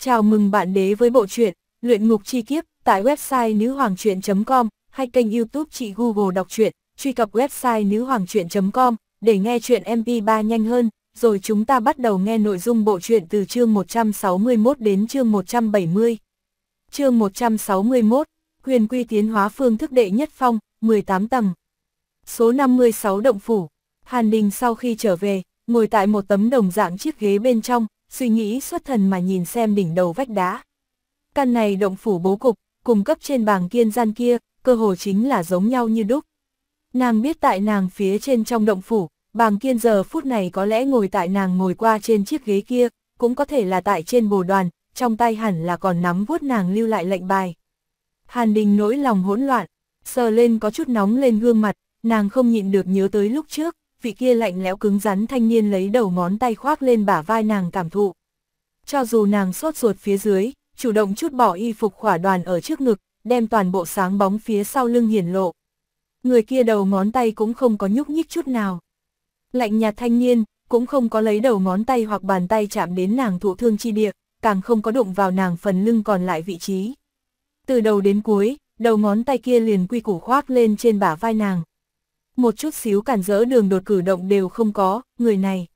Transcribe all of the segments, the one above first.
Chào mừng bạn đế với bộ truyện Luyện ngục chi kiếp tại website nhuhoangchuyen.com hay kênh YouTube chị Google đọc truyện, truy cập website nhuhoangchuyen.com để nghe truyện MP3 nhanh hơn, rồi chúng ta bắt đầu nghe nội dung bộ truyện từ chương 161 đến chương 170. Chương 161, Huyền Quy tiến hóa phương thức đệ nhất phong, 18 tầng. Số 56 động phủ. Hàn Đình sau khi trở về, ngồi tại một tấm đồng dạng chiếc ghế bên trong, suy nghĩ xuất thần mà nhìn xem đỉnh đầu vách đá. Căn này động phủ bố cục, cùng cấp trên bảng kiên gian kia, cơ hồ chính là giống nhau như đúc. Nàng biết tại nàng phía trên trong động phủ, bàng kiên giờ phút này có lẽ ngồi tại nàng ngồi qua trên chiếc ghế kia, cũng có thể là tại trên bồ đoàn, trong tay hẳn là còn nắm vuốt nàng lưu lại lệnh bài. Hàn đình nỗi lòng hỗn loạn, sờ lên có chút nóng lên gương mặt, nàng không nhịn được nhớ tới lúc trước, vị kia lạnh lẽo cứng rắn thanh niên lấy đầu ngón tay khoác lên bả vai nàng cảm thụ. Cho dù nàng sốt ruột phía dưới, chủ động chút bỏ y phục khỏa đoàn ở trước ngực, đem toàn bộ sáng bóng phía sau lưng hiển lộ. Người kia đầu ngón tay cũng không có nhúc nhích chút nào. Lạnh nhạt thanh niên, cũng không có lấy đầu ngón tay hoặc bàn tay chạm đến nàng thụ thương chi địa, càng không có đụng vào nàng phần lưng còn lại vị trí. Từ đầu đến cuối, đầu ngón tay kia liền quy củ khoác lên trên bả vai nàng, một chút xíu cản rỡ đường đột cử động đều không có, người này.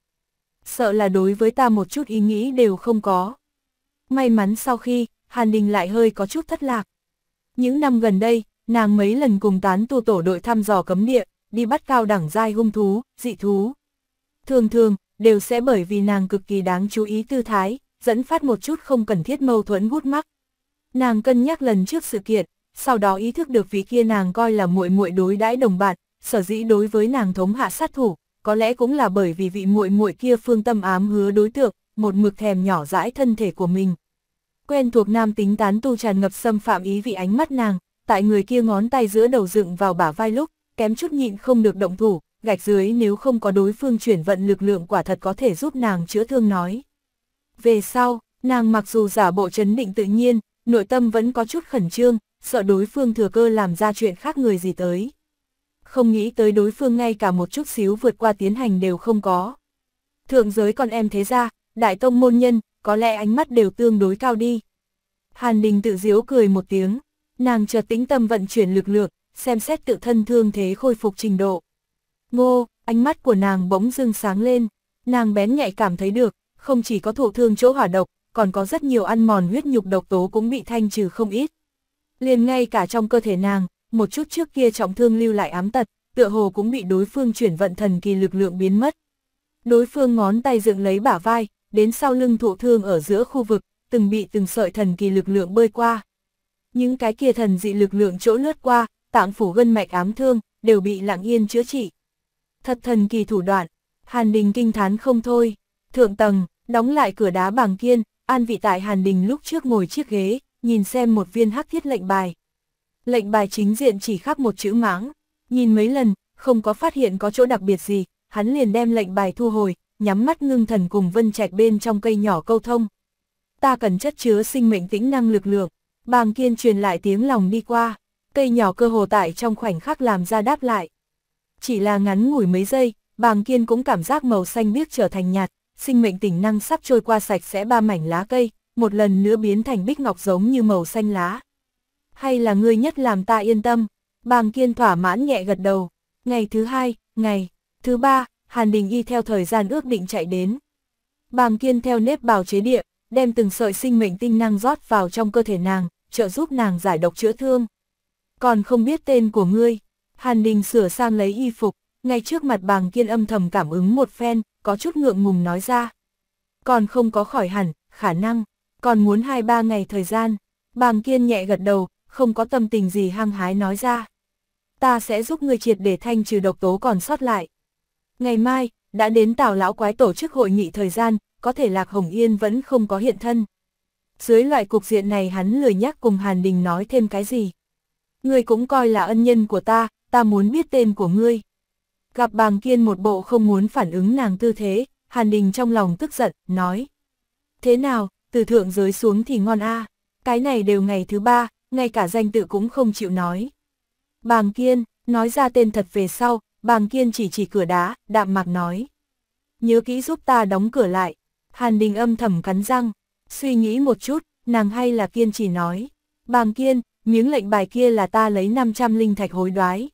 Sợ là đối với ta một chút ý nghĩ đều không có. May mắn sau khi, Hàn Đình lại hơi có chút thất lạc. Những năm gần đây, nàng mấy lần cùng tán tu tổ đội thăm dò cấm địa, đi bắt cao đẳng giai hung thú, dị thú. Thường thường, đều sẽ bởi vì nàng cực kỳ đáng chú ý tư thái, dẫn phát một chút không cần thiết mâu thuẫn hút mắc. Nàng cân nhắc lần trước sự kiện, sau đó ý thức được vị kia nàng coi là muội muội đối đãi đồng bạn, sở dĩ đối với nàng thống hạ sát thủ, có lẽ cũng là bởi vì vị muội muội kia phương tâm ám hứa đối tượng, một mực thèm nhỏ dãi thân thể của mình. Quen thuộc nam tính tán tu tràn ngập xâm phạm ý vị ánh mắt nàng, tại người kia ngón tay giữa đầu dựng vào bả vai lúc, kém chút nhịn không được động thủ, gạch dưới nếu không có đối phương chuyển vận lực lượng quả thật có thể giúp nàng chữa thương nói. Về sau, nàng mặc dù giả bộ chấn định tự nhiên, nội tâm vẫn có chút khẩn trương, sợ đối phương thừa cơ làm ra chuyện khác người gì tới không nghĩ tới đối phương ngay cả một chút xíu vượt qua tiến hành đều không có. Thượng giới còn em thế ra, đại tông môn nhân, có lẽ ánh mắt đều tương đối cao đi. Hàn Đình tự diếu cười một tiếng, nàng chợt tĩnh tâm vận chuyển lực lượng, xem xét tự thân thương thế khôi phục trình độ. Ngô, ánh mắt của nàng bỗng dưng sáng lên, nàng bén nhạy cảm thấy được, không chỉ có thụ thương chỗ hỏa độc, còn có rất nhiều ăn mòn huyết nhục độc tố cũng bị thanh trừ không ít. Liền ngay cả trong cơ thể nàng, một chút trước kia trọng thương lưu lại ám tật, tựa hồ cũng bị đối phương chuyển vận thần kỳ lực lượng biến mất. Đối phương ngón tay dựng lấy bả vai, đến sau lưng thụ thương ở giữa khu vực, từng bị từng sợi thần kỳ lực lượng bơi qua. Những cái kia thần dị lực lượng chỗ lướt qua, tạng phủ gân mạch ám thương, đều bị lặng yên chữa trị. Thật thần kỳ thủ đoạn, Hàn Đình kinh thán không thôi. Thượng tầng, đóng lại cửa đá bằng kiên, an vị tại Hàn Đình lúc trước ngồi chiếc ghế, nhìn xem một viên hắc thiết lệnh bài. Lệnh bài chính diện chỉ khác một chữ mãng, nhìn mấy lần, không có phát hiện có chỗ đặc biệt gì, hắn liền đem lệnh bài thu hồi, nhắm mắt ngưng thần cùng vân trạch bên trong cây nhỏ câu thông. Ta cần chất chứa sinh mệnh tĩnh năng lực lượng, bàng kiên truyền lại tiếng lòng đi qua, cây nhỏ cơ hồ tại trong khoảnh khắc làm ra đáp lại. Chỉ là ngắn ngủi mấy giây, bàng kiên cũng cảm giác màu xanh biếc trở thành nhạt, sinh mệnh tỉnh năng sắp trôi qua sạch sẽ ba mảnh lá cây, một lần nữa biến thành bích ngọc giống như màu xanh lá hay là ngươi nhất làm ta yên tâm. Bàng kiên thỏa mãn nhẹ gật đầu. Ngày thứ hai, ngày thứ ba, Hàn Đình Y theo thời gian ước định chạy đến. Bàng kiên theo nếp bào chế địa, đem từng sợi sinh mệnh tinh năng rót vào trong cơ thể nàng, trợ giúp nàng giải độc chữa thương. Còn không biết tên của ngươi, Hàn Đình sửa sang lấy y phục, ngay trước mặt bàng kiên âm thầm cảm ứng một phen, có chút ngượng ngùng nói ra. Còn không có khỏi hẳn, khả năng, còn muốn hai ba ngày thời gian. Bàng kiên nhẹ gật đầu, không có tâm tình gì hăng hái nói ra. Ta sẽ giúp ngươi triệt để thanh trừ độc tố còn sót lại. Ngày mai, đã đến tào lão quái tổ chức hội nghị thời gian, có thể Lạc Hồng Yên vẫn không có hiện thân. Dưới loại cục diện này hắn lười nhắc cùng Hàn Đình nói thêm cái gì. Ngươi cũng coi là ân nhân của ta, ta muốn biết tên của ngươi. Gặp bàng kiên một bộ không muốn phản ứng nàng tư thế, Hàn Đình trong lòng tức giận, nói. Thế nào, từ thượng giới xuống thì ngon a à. cái này đều ngày thứ ba, ngay cả danh tự cũng không chịu nói. Bàng Kiên, nói ra tên thật về sau, bàng Kiên chỉ chỉ cửa đá, đạm mạc nói. Nhớ kỹ giúp ta đóng cửa lại, Hàn Đình âm thầm cắn răng, suy nghĩ một chút, nàng hay là Kiên chỉ nói. Bàng Kiên, miếng lệnh bài kia là ta lấy 500 linh thạch hối đoái.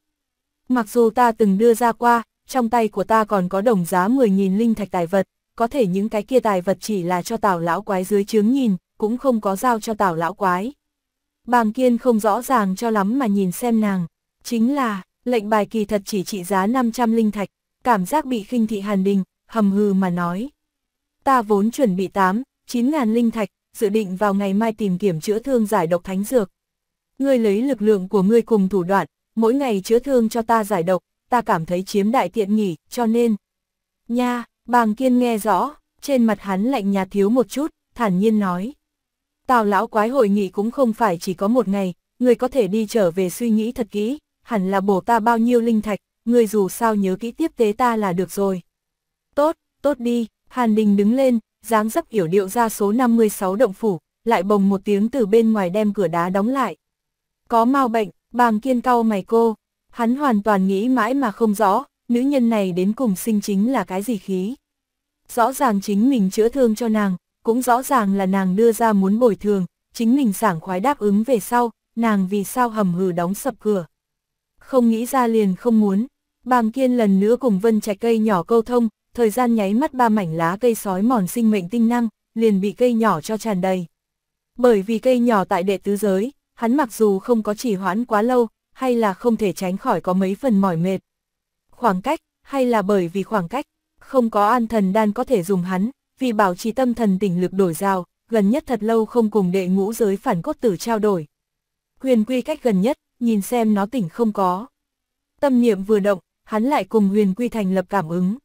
Mặc dù ta từng đưa ra qua, trong tay của ta còn có đồng giá 10.000 linh thạch tài vật, có thể những cái kia tài vật chỉ là cho tảo lão quái dưới chướng nhìn, cũng không có giao cho tảo lão quái. Bàng Kiên không rõ ràng cho lắm mà nhìn xem nàng, chính là, lệnh bài kỳ thật chỉ trị giá 500 linh thạch, cảm giác bị khinh thị hàn đình, hầm hừ mà nói. Ta vốn chuẩn bị 8, 9 ngàn linh thạch, dự định vào ngày mai tìm kiểm chữa thương giải độc thánh dược. Ngươi lấy lực lượng của ngươi cùng thủ đoạn, mỗi ngày chữa thương cho ta giải độc, ta cảm thấy chiếm đại tiện nghỉ, cho nên. Nha, bàng kiên nghe rõ, trên mặt hắn lạnh nhạt thiếu một chút, thản nhiên nói. Tào lão quái hội nghị cũng không phải chỉ có một ngày, người có thể đi trở về suy nghĩ thật kỹ, hẳn là bổ ta bao nhiêu linh thạch, người dù sao nhớ kỹ tiếp tế ta là được rồi. Tốt, tốt đi, Hàn Đình đứng lên, dáng dấp hiểu điệu ra số 56 động phủ, lại bồng một tiếng từ bên ngoài đem cửa đá đóng lại. Có mau bệnh, bàng kiên cau mày cô, hắn hoàn toàn nghĩ mãi mà không rõ, nữ nhân này đến cùng sinh chính là cái gì khí. Rõ ràng chính mình chữa thương cho nàng, cũng rõ ràng là nàng đưa ra muốn bồi thường, chính mình sảng khoái đáp ứng về sau, nàng vì sao hầm hừ đóng sập cửa. Không nghĩ ra liền không muốn, bàng kiên lần nữa cùng vân trạch cây nhỏ câu thông, thời gian nháy mắt ba mảnh lá cây sói mòn sinh mệnh tinh năng, liền bị cây nhỏ cho tràn đầy. Bởi vì cây nhỏ tại đệ tứ giới, hắn mặc dù không có chỉ hoãn quá lâu, hay là không thể tránh khỏi có mấy phần mỏi mệt. Khoảng cách, hay là bởi vì khoảng cách, không có an thần đan có thể dùng hắn, vì bảo trì tâm thần tỉnh lực đổi rào, gần nhất thật lâu không cùng đệ ngũ giới phản cốt tử trao đổi. Huyền quy cách gần nhất, nhìn xem nó tỉnh không có. Tâm niệm vừa động, hắn lại cùng huyền quy thành lập cảm ứng.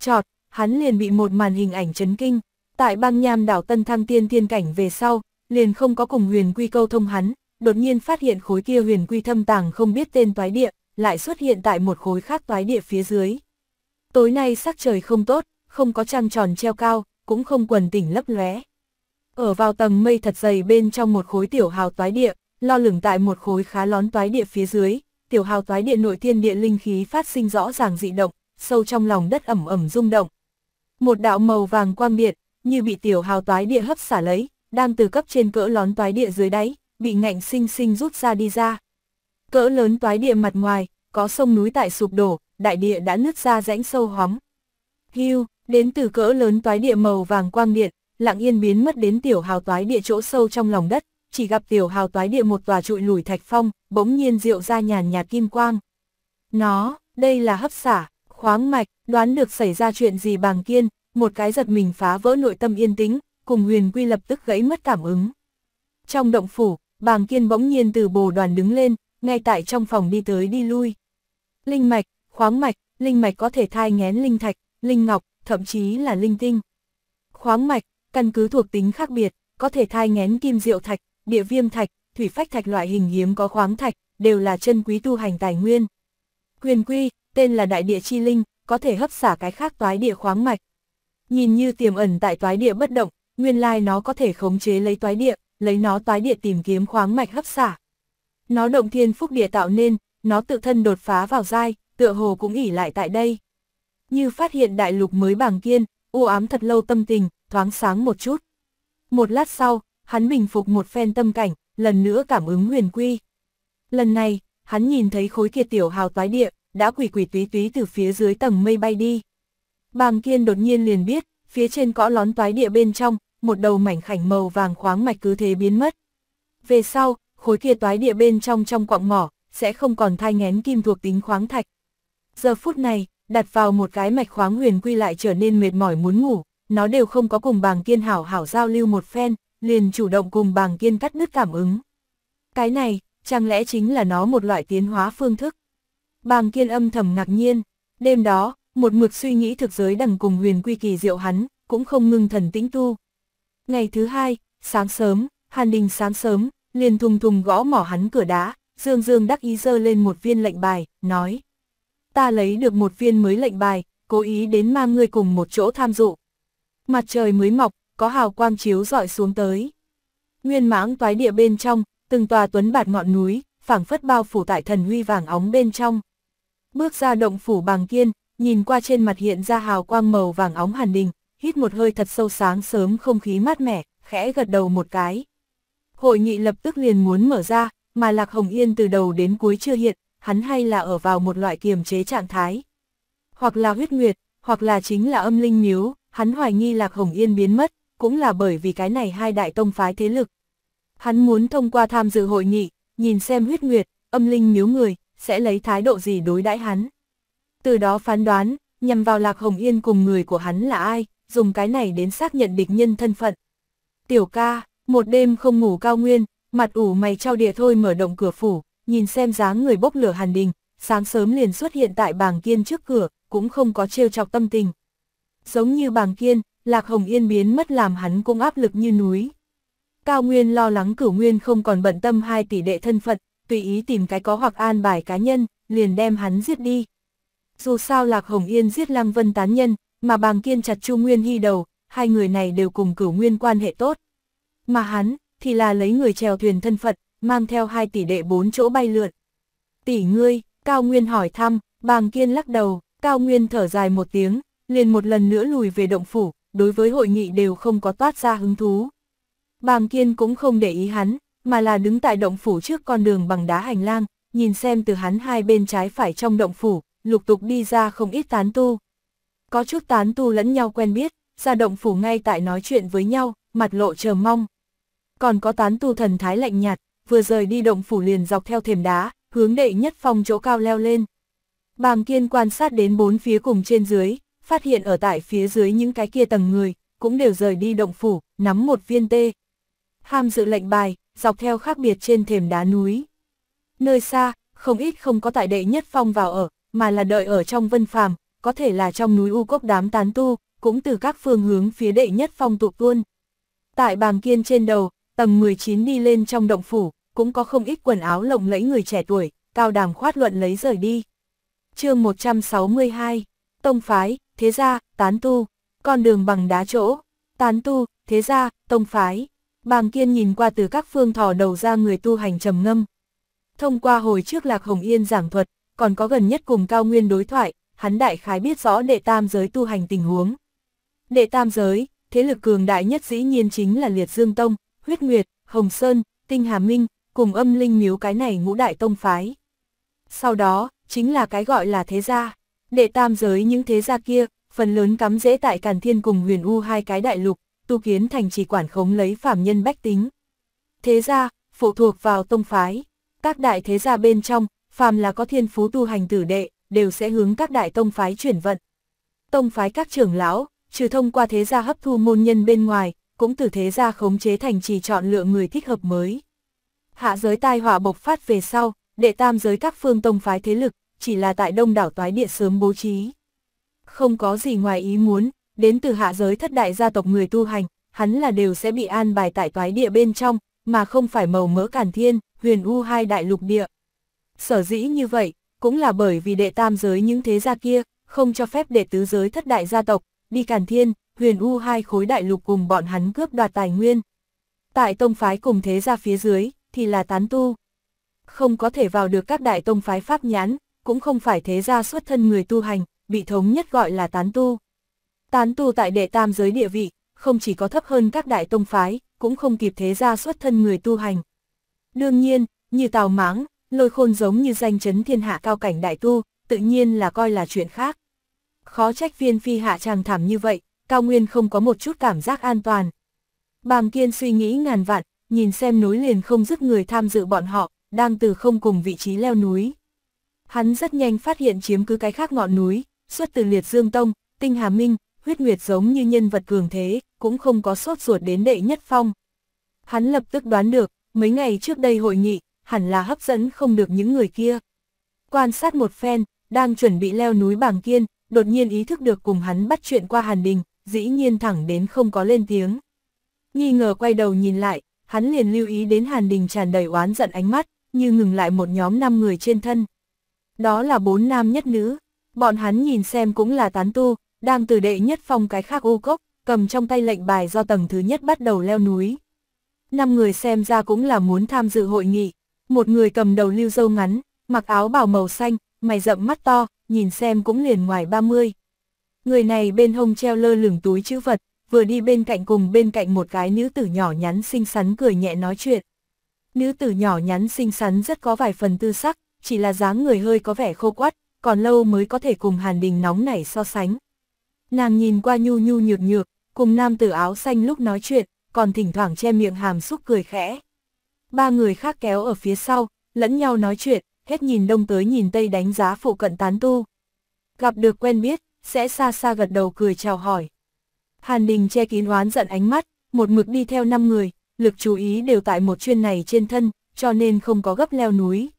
Chọt, hắn liền bị một màn hình ảnh chấn kinh. Tại băng nham đảo Tân Thăng Tiên Thiên Cảnh về sau, liền không có cùng huyền quy câu thông hắn, đột nhiên phát hiện khối kia huyền quy thâm tàng không biết tên toái địa, lại xuất hiện tại một khối khác toái địa phía dưới. Tối nay sắc trời không tốt, không có trăng tròn treo cao, cũng không quần tỉnh lấp lóe. Ở vào tầng mây thật dày bên trong một khối tiểu hào toái địa, lo lửng tại một khối khá lón toái địa phía dưới, tiểu hào toái địa nội thiên địa linh khí phát sinh rõ ràng dị động, sâu trong lòng đất ẩm ẩm rung động. Một đạo màu vàng quang biệt, như bị tiểu hào toái địa hấp xả lấy, đang từ cấp trên cỡ lón toái địa dưới đáy, bị ngạnh sinh sinh rút ra đi ra. Cỡ lớn toái địa mặt ngoài, có sông núi tại sụp đổ, đại địa đã nứt ra rãnh sâu hóm. Hưu, đến từ cỡ lớn toái địa màu vàng quang điện, lặng yên biến mất đến tiểu hào toái địa chỗ sâu trong lòng đất, chỉ gặp tiểu hào toái địa một tòa trụi lùi thạch phong, bỗng nhiên rượu ra nhàn nhạt kim quang. Nó, đây là hấp xả, khoáng mạch, đoán được xảy ra chuyện gì bàng kiên, một cái giật mình phá vỡ nội tâm yên tĩnh, cùng huyền quy lập tức gãy mất cảm ứng. Trong động phủ, bàng kiên bỗng nhiên từ bồ đoàn đứng lên, ngay tại trong phòng đi tới đi lui. Linh mạch, khoáng mạch, linh mạch có thể thai ngén linh thạch, linh ngọc, thậm chí là linh tinh. Khoáng mạch, căn cứ thuộc tính khác biệt, có thể thai ngén kim diệu thạch, địa viêm thạch, thủy phách thạch loại hình hiếm có khoáng thạch, đều là chân quý tu hành tài nguyên. Huyền quy, tên là đại địa chi linh, có thể hấp xả cái khác toái địa khoáng mạch. Nhìn như tiềm ẩn tại toái địa bất động, nguyên lai nó có thể khống chế lấy toái địa, lấy nó toái địa tìm kiếm khoáng mạch hấp xả. Nó động thiên phúc địa tạo nên, nó tự thân đột phá vào giai, tựa hồ cũng ỉ lại tại đây như phát hiện đại lục mới bảng kiên, u ám thật lâu tâm tình, thoáng sáng một chút. Một lát sau, hắn bình phục một phen tâm cảnh, lần nữa cảm ứng huyền quy. Lần này, hắn nhìn thấy khối kia tiểu hào toái địa, đã quỷ quỷ túy túy từ phía dưới tầng mây bay đi. Bàng kiên đột nhiên liền biết, phía trên cõ lón toái địa bên trong, một đầu mảnh khảnh màu vàng khoáng mạch cứ thế biến mất. Về sau, khối kia toái địa bên trong trong quạng mỏ, sẽ không còn thai ngén kim thuộc tính khoáng thạch. Giờ phút này, đặt vào một cái mạch khoáng huyền quy lại trở nên mệt mỏi muốn ngủ, nó đều không có cùng bàng kiên hảo hảo giao lưu một phen, liền chủ động cùng bàng kiên cắt nứt cảm ứng. Cái này, chẳng lẽ chính là nó một loại tiến hóa phương thức? Bàng kiên âm thầm ngạc nhiên, đêm đó, một mực suy nghĩ thực giới đằng cùng huyền quy kỳ diệu hắn, cũng không ngưng thần tĩnh tu. Ngày thứ hai, sáng sớm, Hàn Đình sáng sớm, liền thùng thùng gõ mỏ hắn cửa đá, dương dương đắc ý dơ lên một viên lệnh bài, nói ta lấy được một viên mới lệnh bài, cố ý đến mang ngươi cùng một chỗ tham dự. Mặt trời mới mọc, có hào quang chiếu rọi xuống tới. Nguyên mãng toái địa bên trong, từng tòa tuấn bạt ngọn núi, phảng phất bao phủ tại thần huy vàng óng bên trong. Bước ra động phủ bàng kiên, nhìn qua trên mặt hiện ra hào quang màu vàng óng hàn đình, hít một hơi thật sâu sáng sớm không khí mát mẻ, khẽ gật đầu một cái. Hội nghị lập tức liền muốn mở ra, mà Lạc Hồng Yên từ đầu đến cuối chưa hiện, hắn hay là ở vào một loại kiềm chế trạng thái. Hoặc là huyết nguyệt, hoặc là chính là âm linh miếu, hắn hoài nghi Lạc Hồng Yên biến mất, cũng là bởi vì cái này hai đại tông phái thế lực. Hắn muốn thông qua tham dự hội nghị, nhìn xem huyết nguyệt, âm linh miếu người, sẽ lấy thái độ gì đối đãi hắn. Từ đó phán đoán, nhằm vào Lạc Hồng Yên cùng người của hắn là ai, dùng cái này đến xác nhận địch nhân thân phận. Tiểu ca, một đêm không ngủ cao nguyên, mặt ủ mày trao địa thôi mở động cửa phủ, nhìn xem dáng người bốc lửa hàn đình, sáng sớm liền xuất hiện tại bàng kiên trước cửa, cũng không có trêu chọc tâm tình. Giống như bàng kiên, Lạc Hồng Yên biến mất làm hắn cũng áp lực như núi. Cao Nguyên lo lắng cửu Nguyên không còn bận tâm hai tỷ đệ thân phận, tùy ý tìm cái có hoặc an bài cá nhân, liền đem hắn giết đi. Dù sao Lạc Hồng Yên giết Lăng Vân tán nhân, mà bàng kiên chặt Chu Nguyên hy đầu, hai người này đều cùng cửu Nguyên quan hệ tốt. Mà hắn, thì là lấy người trèo thuyền thân phận, mang theo hai tỷ đệ bốn chỗ bay lượn. Tỷ ngươi, Cao Nguyên hỏi thăm, bàng kiên lắc đầu, Cao Nguyên thở dài một tiếng, liền một lần nữa lùi về động phủ, đối với hội nghị đều không có toát ra hứng thú. Bàng kiên cũng không để ý hắn, mà là đứng tại động phủ trước con đường bằng đá hành lang, nhìn xem từ hắn hai bên trái phải trong động phủ, lục tục đi ra không ít tán tu. Có chút tán tu lẫn nhau quen biết, ra động phủ ngay tại nói chuyện với nhau, mặt lộ chờ mong. Còn có tán tu thần thái lạnh nhạt, vừa rời đi động phủ liền dọc theo thềm đá, hướng đệ nhất phong chỗ cao leo lên. Bàng kiên quan sát đến bốn phía cùng trên dưới, phát hiện ở tại phía dưới những cái kia tầng người, cũng đều rời đi động phủ, nắm một viên tê. Ham dự lệnh bài, dọc theo khác biệt trên thềm đá núi. Nơi xa, không ít không có tại đệ nhất phong vào ở, mà là đợi ở trong vân phàm, có thể là trong núi u cốc đám tán tu, cũng từ các phương hướng phía đệ nhất phong tụ tuôn. Tại bàng kiên trên đầu, Tầng 19 đi lên trong động phủ, cũng có không ít quần áo lộng lẫy người trẻ tuổi, cao đàm khoát luận lấy rời đi. chương 162, Tông Phái, Thế Gia, Tán Tu, con đường bằng đá chỗ, Tán Tu, Thế Gia, Tông Phái. Bàng Kiên nhìn qua từ các phương thò đầu ra người tu hành trầm ngâm. Thông qua hồi trước Lạc Hồng Yên giảng thuật, còn có gần nhất cùng cao nguyên đối thoại, hắn đại khái biết rõ đệ tam giới tu hành tình huống. Đệ tam giới, thế lực cường đại nhất dĩ nhiên chính là Liệt Dương Tông, huyết nguyệt, hồng sơn, tinh hà minh, cùng âm linh miếu cái này ngũ đại tông phái. Sau đó, chính là cái gọi là thế gia. Đệ tam giới những thế gia kia, phần lớn cắm dễ tại Càn Thiên cùng huyền U hai cái đại lục, tu kiến thành trì quản khống lấy phàm nhân bách tính. Thế gia, phụ thuộc vào tông phái. Các đại thế gia bên trong, phàm là có thiên phú tu hành tử đệ, đều sẽ hướng các đại tông phái chuyển vận. Tông phái các trưởng lão, trừ thông qua thế gia hấp thu môn nhân bên ngoài, cũng từ thế ra khống chế thành trì chọn lựa người thích hợp mới. Hạ giới tai họa bộc phát về sau, đệ tam giới các phương tông phái thế lực, chỉ là tại đông đảo toái địa sớm bố trí. Không có gì ngoài ý muốn, đến từ hạ giới thất đại gia tộc người tu hành, hắn là đều sẽ bị an bài tại toái địa bên trong, mà không phải màu mỡ cản thiên, huyền u hai đại lục địa. Sở dĩ như vậy, cũng là bởi vì đệ tam giới những thế gia kia, không cho phép đệ tứ giới thất đại gia tộc, đi cản thiên, huyền U hai khối đại lục cùng bọn hắn cướp đoạt tài nguyên. Tại tông phái cùng thế ra phía dưới, thì là tán tu. Không có thể vào được các đại tông phái pháp nhãn, cũng không phải thế ra xuất thân người tu hành, bị thống nhất gọi là tán tu. Tán tu tại đệ tam giới địa vị, không chỉ có thấp hơn các đại tông phái, cũng không kịp thế ra xuất thân người tu hành. Đương nhiên, như tào máng lôi khôn giống như danh chấn thiên hạ cao cảnh đại tu, tự nhiên là coi là chuyện khác. Khó trách viên phi hạ chàng thảm như vậy, cao nguyên không có một chút cảm giác an toàn. Bàng Kiên suy nghĩ ngàn vạn, nhìn xem núi liền không dứt người tham dự bọn họ, đang từ không cùng vị trí leo núi. Hắn rất nhanh phát hiện chiếm cứ cái khác ngọn núi, xuất từ liệt dương tông, tinh hà minh, huyết nguyệt giống như nhân vật cường thế, cũng không có sốt ruột đến đệ nhất phong. Hắn lập tức đoán được, mấy ngày trước đây hội nghị, hẳn là hấp dẫn không được những người kia. Quan sát một phen, đang chuẩn bị leo núi Bàng kiên, đột nhiên ý thức được cùng hắn bắt chuyện qua hàn đình, dĩ nhiên thẳng đến không có lên tiếng. Nghi ngờ quay đầu nhìn lại, hắn liền lưu ý đến Hàn Đình tràn đầy oán giận ánh mắt, như ngừng lại một nhóm 5 người trên thân. Đó là bốn nam nhất nữ, bọn hắn nhìn xem cũng là tán tu, đang từ đệ nhất phong cái khác u cốc, cầm trong tay lệnh bài do tầng thứ nhất bắt đầu leo núi. Năm người xem ra cũng là muốn tham dự hội nghị, một người cầm đầu lưu dâu ngắn, mặc áo bào màu xanh, mày rậm mắt to, nhìn xem cũng liền ngoài 30 người này bên hông treo lơ lửng túi chữ vật, vừa đi bên cạnh cùng bên cạnh một cái nữ tử nhỏ nhắn xinh xắn cười nhẹ nói chuyện. Nữ tử nhỏ nhắn xinh xắn rất có vài phần tư sắc, chỉ là dáng người hơi có vẻ khô quắt, còn lâu mới có thể cùng hàn đình nóng nảy so sánh. Nàng nhìn qua nhu nhu nhược nhược, cùng nam tử áo xanh lúc nói chuyện, còn thỉnh thoảng che miệng hàm xúc cười khẽ. Ba người khác kéo ở phía sau, lẫn nhau nói chuyện, hết nhìn đông tới nhìn tây đánh giá phụ cận tán tu. Gặp được quen biết, sẽ xa xa gật đầu cười chào hỏi. Hàn Đình che kín oán giận ánh mắt, một mực đi theo 5 người, lực chú ý đều tại một chuyên này trên thân, cho nên không có gấp leo núi.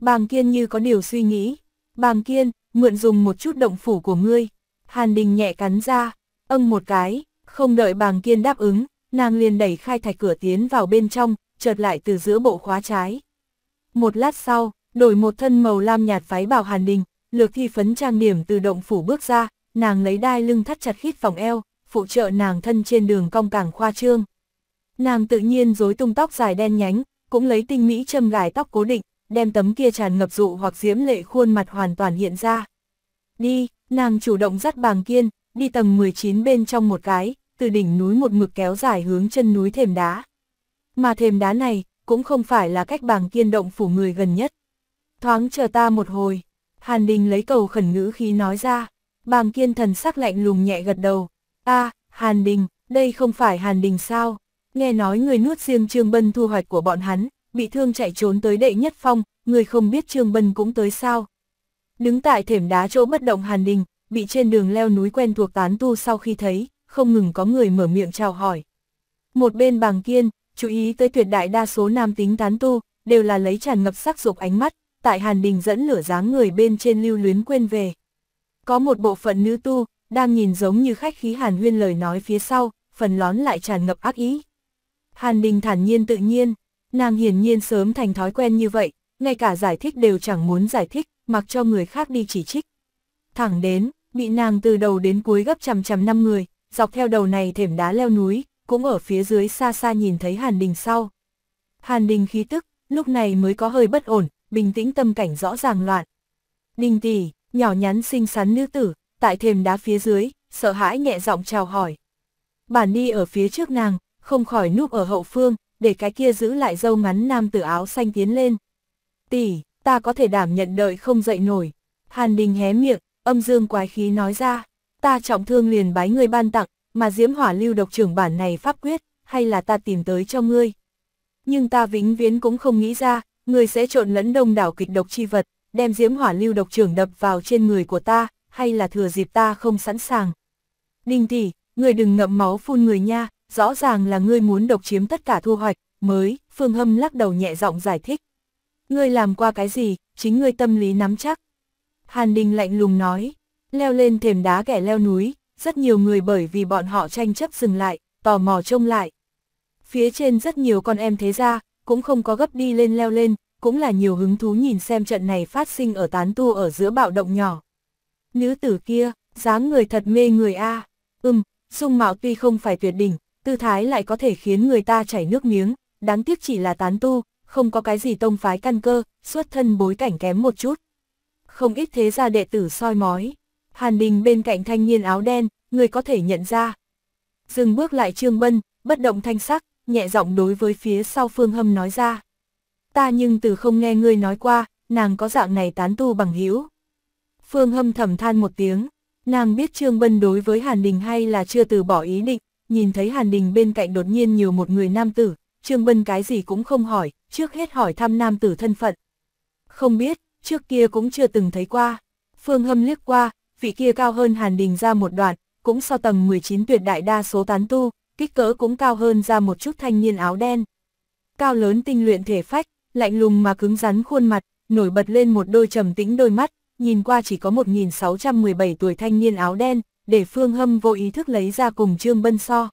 Bàng Kiên như có điều suy nghĩ. Bàng Kiên, mượn dùng một chút động phủ của ngươi. Hàn Đình nhẹ cắn ra, ân một cái, không đợi bàng Kiên đáp ứng, nàng liền đẩy khai thạch cửa tiến vào bên trong, chợt lại từ giữa bộ khóa trái. Một lát sau, đổi một thân màu lam nhạt váy bảo Hàn Đình, Lược thi phấn trang điểm từ động phủ bước ra, nàng lấy đai lưng thắt chặt khít vòng eo, phụ trợ nàng thân trên đường cong càng khoa trương. Nàng tự nhiên rối tung tóc dài đen nhánh, cũng lấy tinh mỹ châm gài tóc cố định, đem tấm kia tràn ngập dụ hoặc diễm lệ khuôn mặt hoàn toàn hiện ra. Đi, nàng chủ động dắt bàng kiên, đi tầng 19 bên trong một cái, từ đỉnh núi một mực kéo dài hướng chân núi thềm đá. Mà thềm đá này, cũng không phải là cách bàng kiên động phủ người gần nhất. Thoáng chờ ta một hồi. Hàn Đình lấy cầu khẩn ngữ khí nói ra, bàng kiên thần sắc lạnh lùng nhẹ gật đầu. a Hàn Đình, đây không phải Hàn Đình sao? Nghe nói người nuốt riêng Trương Bân thu hoạch của bọn hắn, bị thương chạy trốn tới đệ nhất phong, người không biết Trương Bân cũng tới sao? Đứng tại thềm đá chỗ bất động Hàn Đình, bị trên đường leo núi quen thuộc tán tu sau khi thấy, không ngừng có người mở miệng chào hỏi. Một bên bàng kiên, chú ý tới tuyệt đại đa số nam tính tán tu, đều là lấy tràn ngập sắc dục ánh mắt, tại Hàn Đình dẫn lửa dáng người bên trên lưu luyến quên về. Có một bộ phận nữ tu, đang nhìn giống như khách khí Hàn Huyên lời nói phía sau, phần lón lại tràn ngập ác ý. Hàn Đình thản nhiên tự nhiên, nàng hiển nhiên sớm thành thói quen như vậy, ngay cả giải thích đều chẳng muốn giải thích, mặc cho người khác đi chỉ trích. Thẳng đến, bị nàng từ đầu đến cuối gấp chằm chằm năm người, dọc theo đầu này thềm đá leo núi, cũng ở phía dưới xa xa nhìn thấy Hàn Đình sau. Hàn Đình khí tức, lúc này mới có hơi bất ổn, bình tĩnh tâm cảnh rõ ràng loạn. Ninh tỷ, nhỏ nhắn xinh xắn nữ tử, tại thềm đá phía dưới, sợ hãi nhẹ giọng chào hỏi. Bản đi ở phía trước nàng, không khỏi núp ở hậu phương, để cái kia giữ lại dâu ngắn nam tử áo xanh tiến lên. Tỷ, ta có thể đảm nhận đợi không dậy nổi. Hàn Đình hé miệng, âm dương quái khí nói ra, ta trọng thương liền bái người ban tặng, mà diễm hỏa lưu độc trưởng bản này pháp quyết, hay là ta tìm tới cho ngươi. Nhưng ta vĩnh viễn cũng không nghĩ ra, người sẽ trộn lẫn đông đảo kịch độc chi vật, đem diễm hỏa lưu độc trưởng đập vào trên người của ta, hay là thừa dịp ta không sẵn sàng. Ninh tỷ, người đừng ngậm máu phun người nha, rõ ràng là ngươi muốn độc chiếm tất cả thu hoạch, mới, Phương Hâm lắc đầu nhẹ giọng giải thích. Ngươi làm qua cái gì, chính ngươi tâm lý nắm chắc. Hàn Đình lạnh lùng nói, leo lên thềm đá kẻ leo núi, rất nhiều người bởi vì bọn họ tranh chấp dừng lại, tò mò trông lại. Phía trên rất nhiều con em thế ra, cũng không có gấp đi lên leo lên, cũng là nhiều hứng thú nhìn xem trận này phát sinh ở tán tu ở giữa bạo động nhỏ. Nữ tử kia, dáng người thật mê người a. Ừm, sung mạo tuy không phải tuyệt đỉnh, tư thái lại có thể khiến người ta chảy nước miếng, đáng tiếc chỉ là tán tu, không có cái gì tông phái căn cơ, xuất thân bối cảnh kém một chút. Không ít thế gia đệ tử soi mói. Hàn Đình bên cạnh thanh niên áo đen, người có thể nhận ra. Dừng bước lại Trương Bân, bất động thanh sắc, nhẹ giọng đối với phía sau Phương Hâm nói ra. Ta nhưng từ không nghe ngươi nói qua, nàng có dạng này tán tu bằng hữu Phương Hâm thầm than một tiếng, nàng biết Trương Bân đối với Hàn Đình hay là chưa từ bỏ ý định, nhìn thấy Hàn Đình bên cạnh đột nhiên nhiều một người nam tử, Trương Bân cái gì cũng không hỏi, trước hết hỏi thăm nam tử thân phận. Không biết, trước kia cũng chưa từng thấy qua. Phương Hâm liếc qua, vị kia cao hơn Hàn Đình ra một đoạn, cũng so tầng 19 tuyệt đại đa số tán tu, kích cỡ cũng cao hơn ra một chút thanh niên áo đen. Cao lớn tinh luyện thể phách, lạnh lùng mà cứng rắn khuôn mặt, nổi bật lên một đôi trầm tĩnh đôi mắt, nhìn qua chỉ có 1617 tuổi thanh niên áo đen, để Phương Hâm vô ý thức lấy ra cùng Trương Bân so.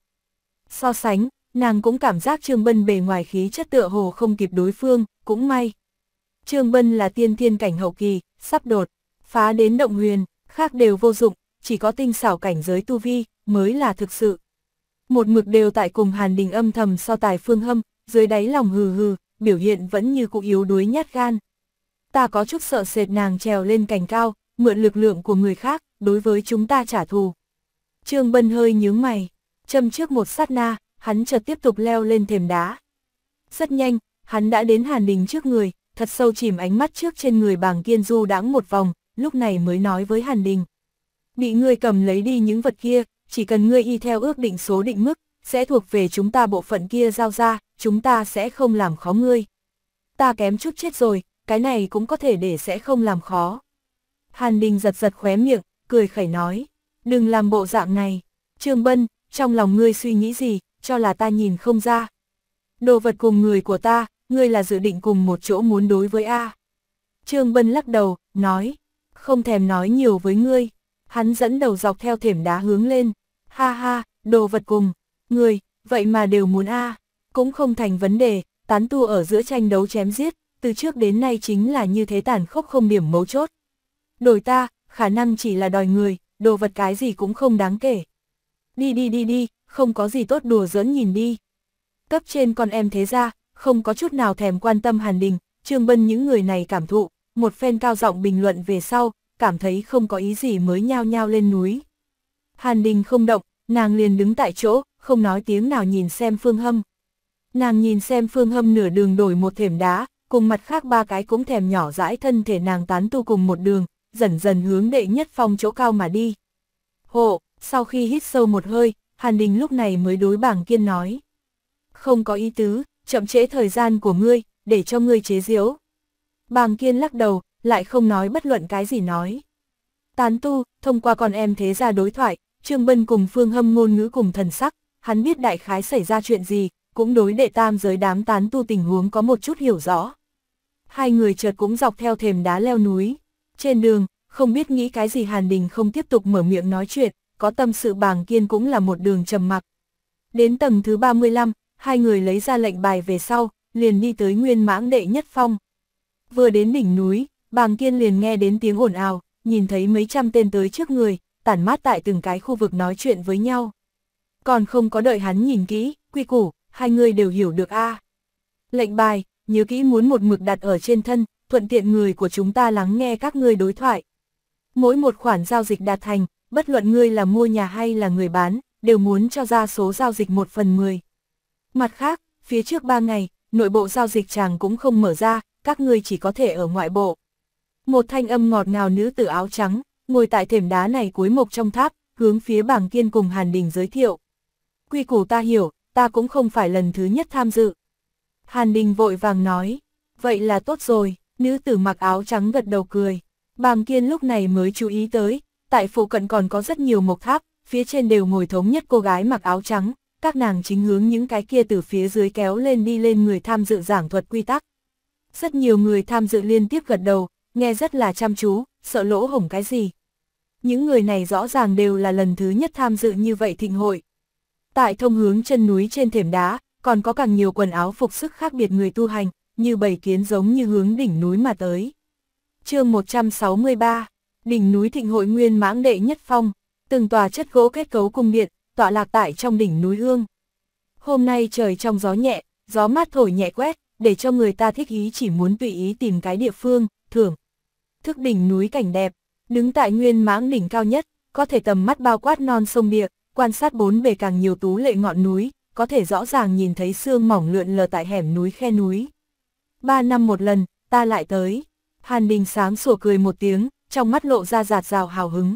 So sánh, nàng cũng cảm giác Trương Bân bề ngoài khí chất tựa hồ không kịp đối phương, cũng may. Trương Bân là tiên thiên cảnh hậu kỳ, sắp đột, phá đến động huyền, khác đều vô dụng, chỉ có tinh xảo cảnh giới tu vi mới là thực sự một mực đều tại cùng Hàn Đình âm thầm so tài phương hâm, dưới đáy lòng hừ hừ, biểu hiện vẫn như cụ yếu đuối nhát gan. Ta có chút sợ sệt nàng trèo lên cành cao, mượn lực lượng của người khác, đối với chúng ta trả thù. Trương Bân hơi nhướng mày, châm trước một sát na, hắn chợt tiếp tục leo lên thềm đá. Rất nhanh, hắn đã đến Hàn Đình trước người, thật sâu chìm ánh mắt trước trên người bàng kiên du đãng một vòng, lúc này mới nói với Hàn Đình. Bị ngươi cầm lấy đi những vật kia, chỉ cần ngươi y theo ước định số định mức, sẽ thuộc về chúng ta bộ phận kia giao ra, chúng ta sẽ không làm khó ngươi. Ta kém chút chết rồi, cái này cũng có thể để sẽ không làm khó. Hàn Đình giật giật khóe miệng, cười khẩy nói, đừng làm bộ dạng này. Trương Bân, trong lòng ngươi suy nghĩ gì, cho là ta nhìn không ra. Đồ vật cùng người của ta, ngươi là dự định cùng một chỗ muốn đối với A. Trương Bân lắc đầu, nói, không thèm nói nhiều với ngươi. Hắn dẫn đầu dọc theo thềm đá hướng lên ha ha, đồ vật cùng, người, vậy mà đều muốn a à. Cũng không thành vấn đề, tán tu ở giữa tranh đấu chém giết, từ trước đến nay chính là như thế tàn khốc không điểm mấu chốt. Đổi ta, khả năng chỉ là đòi người, đồ vật cái gì cũng không đáng kể. Đi đi đi đi, không có gì tốt đùa giỡn nhìn đi. Cấp trên con em thế ra, không có chút nào thèm quan tâm Hàn Đình, Trương Bân những người này cảm thụ, một phen cao giọng bình luận về sau, cảm thấy không có ý gì mới nhao nhao lên núi. Hàn Đình không động, nàng liền đứng tại chỗ, không nói tiếng nào nhìn xem Phương Hâm. Nàng nhìn xem Phương Hâm nửa đường đổi một thềm đá, cùng mặt khác ba cái cũng thèm nhỏ rãi thân thể nàng tán tu cùng một đường, dần dần hướng đệ nhất phong chỗ cao mà đi. Hộ, sau khi hít sâu một hơi, Hàn Đình lúc này mới đối bảng kiên nói. Không có ý tứ, chậm trễ thời gian của ngươi, để cho ngươi chế diễu. Bàng kiên lắc đầu, lại không nói bất luận cái gì nói. Tán tu, thông qua con em thế ra đối thoại, Trương Bân cùng Phương Hâm ngôn ngữ cùng thần sắc, hắn biết đại khái xảy ra chuyện gì, cũng đối đệ tam giới đám tán tu tình huống có một chút hiểu rõ. Hai người chợt cũng dọc theo thềm đá leo núi. Trên đường, không biết nghĩ cái gì Hàn Đình không tiếp tục mở miệng nói chuyện, có tâm sự bàng kiên cũng là một đường trầm mặc. Đến tầng thứ 35, hai người lấy ra lệnh bài về sau, liền đi tới nguyên mãng đệ nhất phong. Vừa đến đỉnh núi, bàng kiên liền nghe đến tiếng ồn ào, nhìn thấy mấy trăm tên tới trước người, tản mát tại từng cái khu vực nói chuyện với nhau. Còn không có đợi hắn nhìn kỹ, quy củ, hai người đều hiểu được a. Lệnh bài, nhớ kỹ muốn một mực đặt ở trên thân, thuận tiện người của chúng ta lắng nghe các ngươi đối thoại. Mỗi một khoản giao dịch đạt thành, bất luận ngươi là mua nhà hay là người bán, đều muốn cho ra số giao dịch một phần mười. Mặt khác, phía trước ba ngày, nội bộ giao dịch chàng cũng không mở ra, các ngươi chỉ có thể ở ngoại bộ. Một thanh âm ngọt ngào nữ tử áo trắng, ngồi tại thềm đá này cuối mộc trong tháp, hướng phía bảng kiên cùng Hàn Đình giới thiệu. Quy củ ta hiểu, ta cũng không phải lần thứ nhất tham dự. Hàn Đình vội vàng nói, vậy là tốt rồi, nữ tử mặc áo trắng gật đầu cười. Bàng kiên lúc này mới chú ý tới, tại phụ cận còn có rất nhiều mộc tháp, phía trên đều ngồi thống nhất cô gái mặc áo trắng, các nàng chính hướng những cái kia từ phía dưới kéo lên đi lên người tham dự giảng thuật quy tắc. Rất nhiều người tham dự liên tiếp gật đầu, nghe rất là chăm chú, sợ lỗ hổng cái gì những người này rõ ràng đều là lần thứ nhất tham dự như vậy thịnh hội. Tại thông hướng chân núi trên thềm đá, còn có càng nhiều quần áo phục sức khác biệt người tu hành, như bầy kiến giống như hướng đỉnh núi mà tới. chương 163, đỉnh núi thịnh hội nguyên mãng đệ nhất phong, từng tòa chất gỗ kết cấu cung điện, tọa lạc tại trong đỉnh núi hương. Hôm nay trời trong gió nhẹ, gió mát thổi nhẹ quét, để cho người ta thích ý chỉ muốn tùy ý tìm cái địa phương, thưởng. Thức đỉnh núi cảnh đẹp, Đứng tại nguyên mãng đỉnh cao nhất, có thể tầm mắt bao quát non sông địa, quan sát bốn bề càng nhiều tú lệ ngọn núi, có thể rõ ràng nhìn thấy xương mỏng lượn lờ tại hẻm núi khe núi. Ba năm một lần, ta lại tới. Hàn Đình sáng sủa cười một tiếng, trong mắt lộ ra giạt rào hào hứng.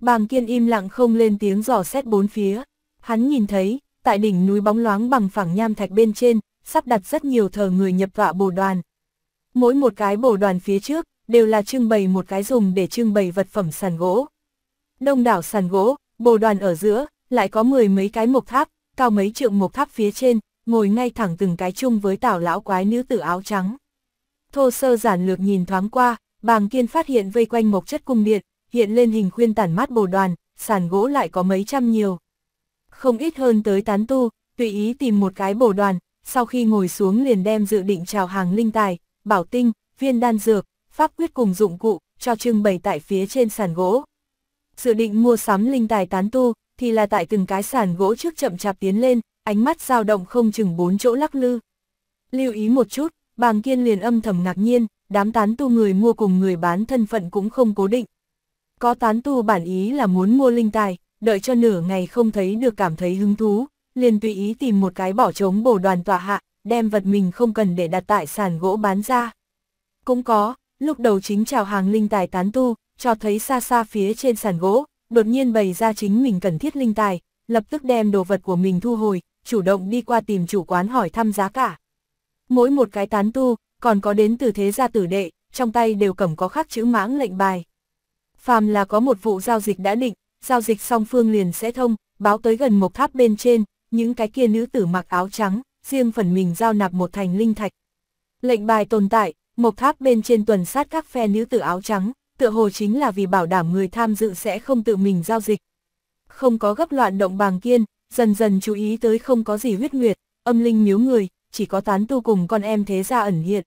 Bàng kiên im lặng không lên tiếng dò xét bốn phía. Hắn nhìn thấy, tại đỉnh núi bóng loáng bằng phẳng nham thạch bên trên, sắp đặt rất nhiều thờ người nhập vạ bồ đoàn. Mỗi một cái bồ đoàn phía trước, đều là trưng bày một cái dùng để trưng bày vật phẩm sàn gỗ. Đông đảo sàn gỗ, bồ đoàn ở giữa, lại có mười mấy cái mộc tháp, cao mấy trượng mộc tháp phía trên, ngồi ngay thẳng từng cái chung với tảo lão quái nữ tử áo trắng. Thô sơ giản lược nhìn thoáng qua, bàng kiên phát hiện vây quanh mộc chất cung điện, hiện lên hình khuyên tản mát bồ đoàn, sàn gỗ lại có mấy trăm nhiều. Không ít hơn tới tán tu, tùy ý tìm một cái bồ đoàn, sau khi ngồi xuống liền đem dự định chào hàng linh tài, bảo tinh, viên đan dược, pháp quyết cùng dụng cụ, cho trưng bày tại phía trên sàn gỗ. Dự định mua sắm linh tài tán tu, thì là tại từng cái sàn gỗ trước chậm chạp tiến lên, ánh mắt dao động không chừng bốn chỗ lắc lư. Lưu ý một chút, bàng kiên liền âm thầm ngạc nhiên, đám tán tu người mua cùng người bán thân phận cũng không cố định. Có tán tu bản ý là muốn mua linh tài, đợi cho nửa ngày không thấy được cảm thấy hứng thú, liền tùy ý tìm một cái bỏ trống bổ đoàn tọa hạ, đem vật mình không cần để đặt tại sàn gỗ bán ra. Cũng có, Lúc đầu chính chào hàng linh tài tán tu, cho thấy xa xa phía trên sàn gỗ, đột nhiên bày ra chính mình cần thiết linh tài, lập tức đem đồ vật của mình thu hồi, chủ động đi qua tìm chủ quán hỏi thăm giá cả. Mỗi một cái tán tu, còn có đến từ thế gia tử đệ, trong tay đều cầm có khắc chữ mãng lệnh bài. Phàm là có một vụ giao dịch đã định, giao dịch song phương liền sẽ thông, báo tới gần một tháp bên trên, những cái kia nữ tử mặc áo trắng, riêng phần mình giao nạp một thành linh thạch. Lệnh bài tồn tại, một tháp bên trên tuần sát các phe nữ tử áo trắng, tựa hồ chính là vì bảo đảm người tham dự sẽ không tự mình giao dịch. Không có gấp loạn động bàng kiên, dần dần chú ý tới không có gì huyết nguyệt, âm linh miếu người, chỉ có tán tu cùng con em thế gia ẩn hiện.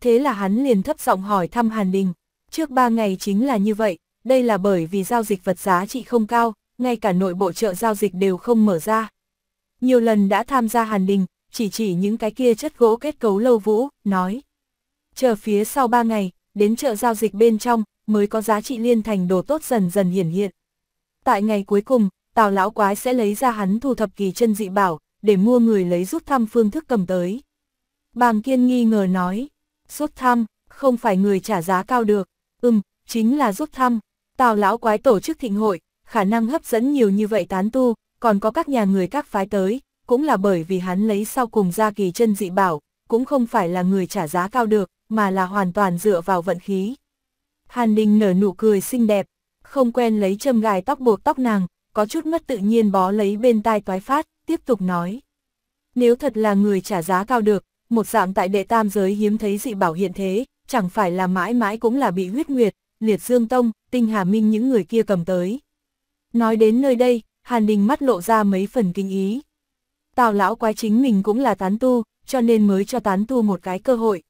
Thế là hắn liền thấp giọng hỏi thăm Hàn Đình, trước ba ngày chính là như vậy, đây là bởi vì giao dịch vật giá trị không cao, ngay cả nội bộ chợ giao dịch đều không mở ra. Nhiều lần đã tham gia Hàn Đình, chỉ chỉ những cái kia chất gỗ kết cấu lâu vũ, nói. Chờ phía sau 3 ngày, đến chợ giao dịch bên trong, mới có giá trị liên thành đồ tốt dần dần hiển hiện. Tại ngày cuối cùng, Tào lão quái sẽ lấy ra hắn thu thập kỳ chân dị bảo, để mua người lấy rút thăm phương thức cầm tới. Bàng kiên nghi ngờ nói, rút thăm, không phải người trả giá cao được, ừm, chính là rút thăm. Tào lão quái tổ chức thịnh hội, khả năng hấp dẫn nhiều như vậy tán tu, còn có các nhà người các phái tới, cũng là bởi vì hắn lấy sau cùng ra kỳ chân dị bảo, cũng không phải là người trả giá cao được, mà là hoàn toàn dựa vào vận khí. Hàn Ninh nở nụ cười xinh đẹp, không quen lấy châm gài tóc buộc tóc nàng, có chút mất tự nhiên bó lấy bên tai toái phát, tiếp tục nói. Nếu thật là người trả giá cao được, một dạng tại đệ tam giới hiếm thấy dị bảo hiện thế, chẳng phải là mãi mãi cũng là bị huyết nguyệt, liệt dương tông, tinh hà minh những người kia cầm tới. Nói đến nơi đây, Hàn Đình mắt lộ ra mấy phần kinh ý. Tào lão quái chính mình cũng là tán tu, cho nên mới cho tán tu một cái cơ hội,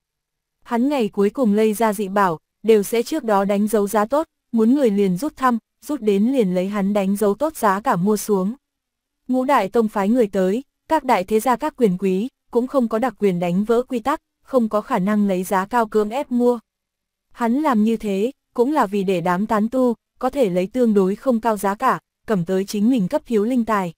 Hắn ngày cuối cùng lây ra dị bảo, đều sẽ trước đó đánh dấu giá tốt, muốn người liền rút thăm, rút đến liền lấy hắn đánh dấu tốt giá cả mua xuống. Ngũ đại tông phái người tới, các đại thế gia các quyền quý, cũng không có đặc quyền đánh vỡ quy tắc, không có khả năng lấy giá cao cưỡng ép mua. Hắn làm như thế, cũng là vì để đám tán tu, có thể lấy tương đối không cao giá cả, cầm tới chính mình cấp thiếu linh tài.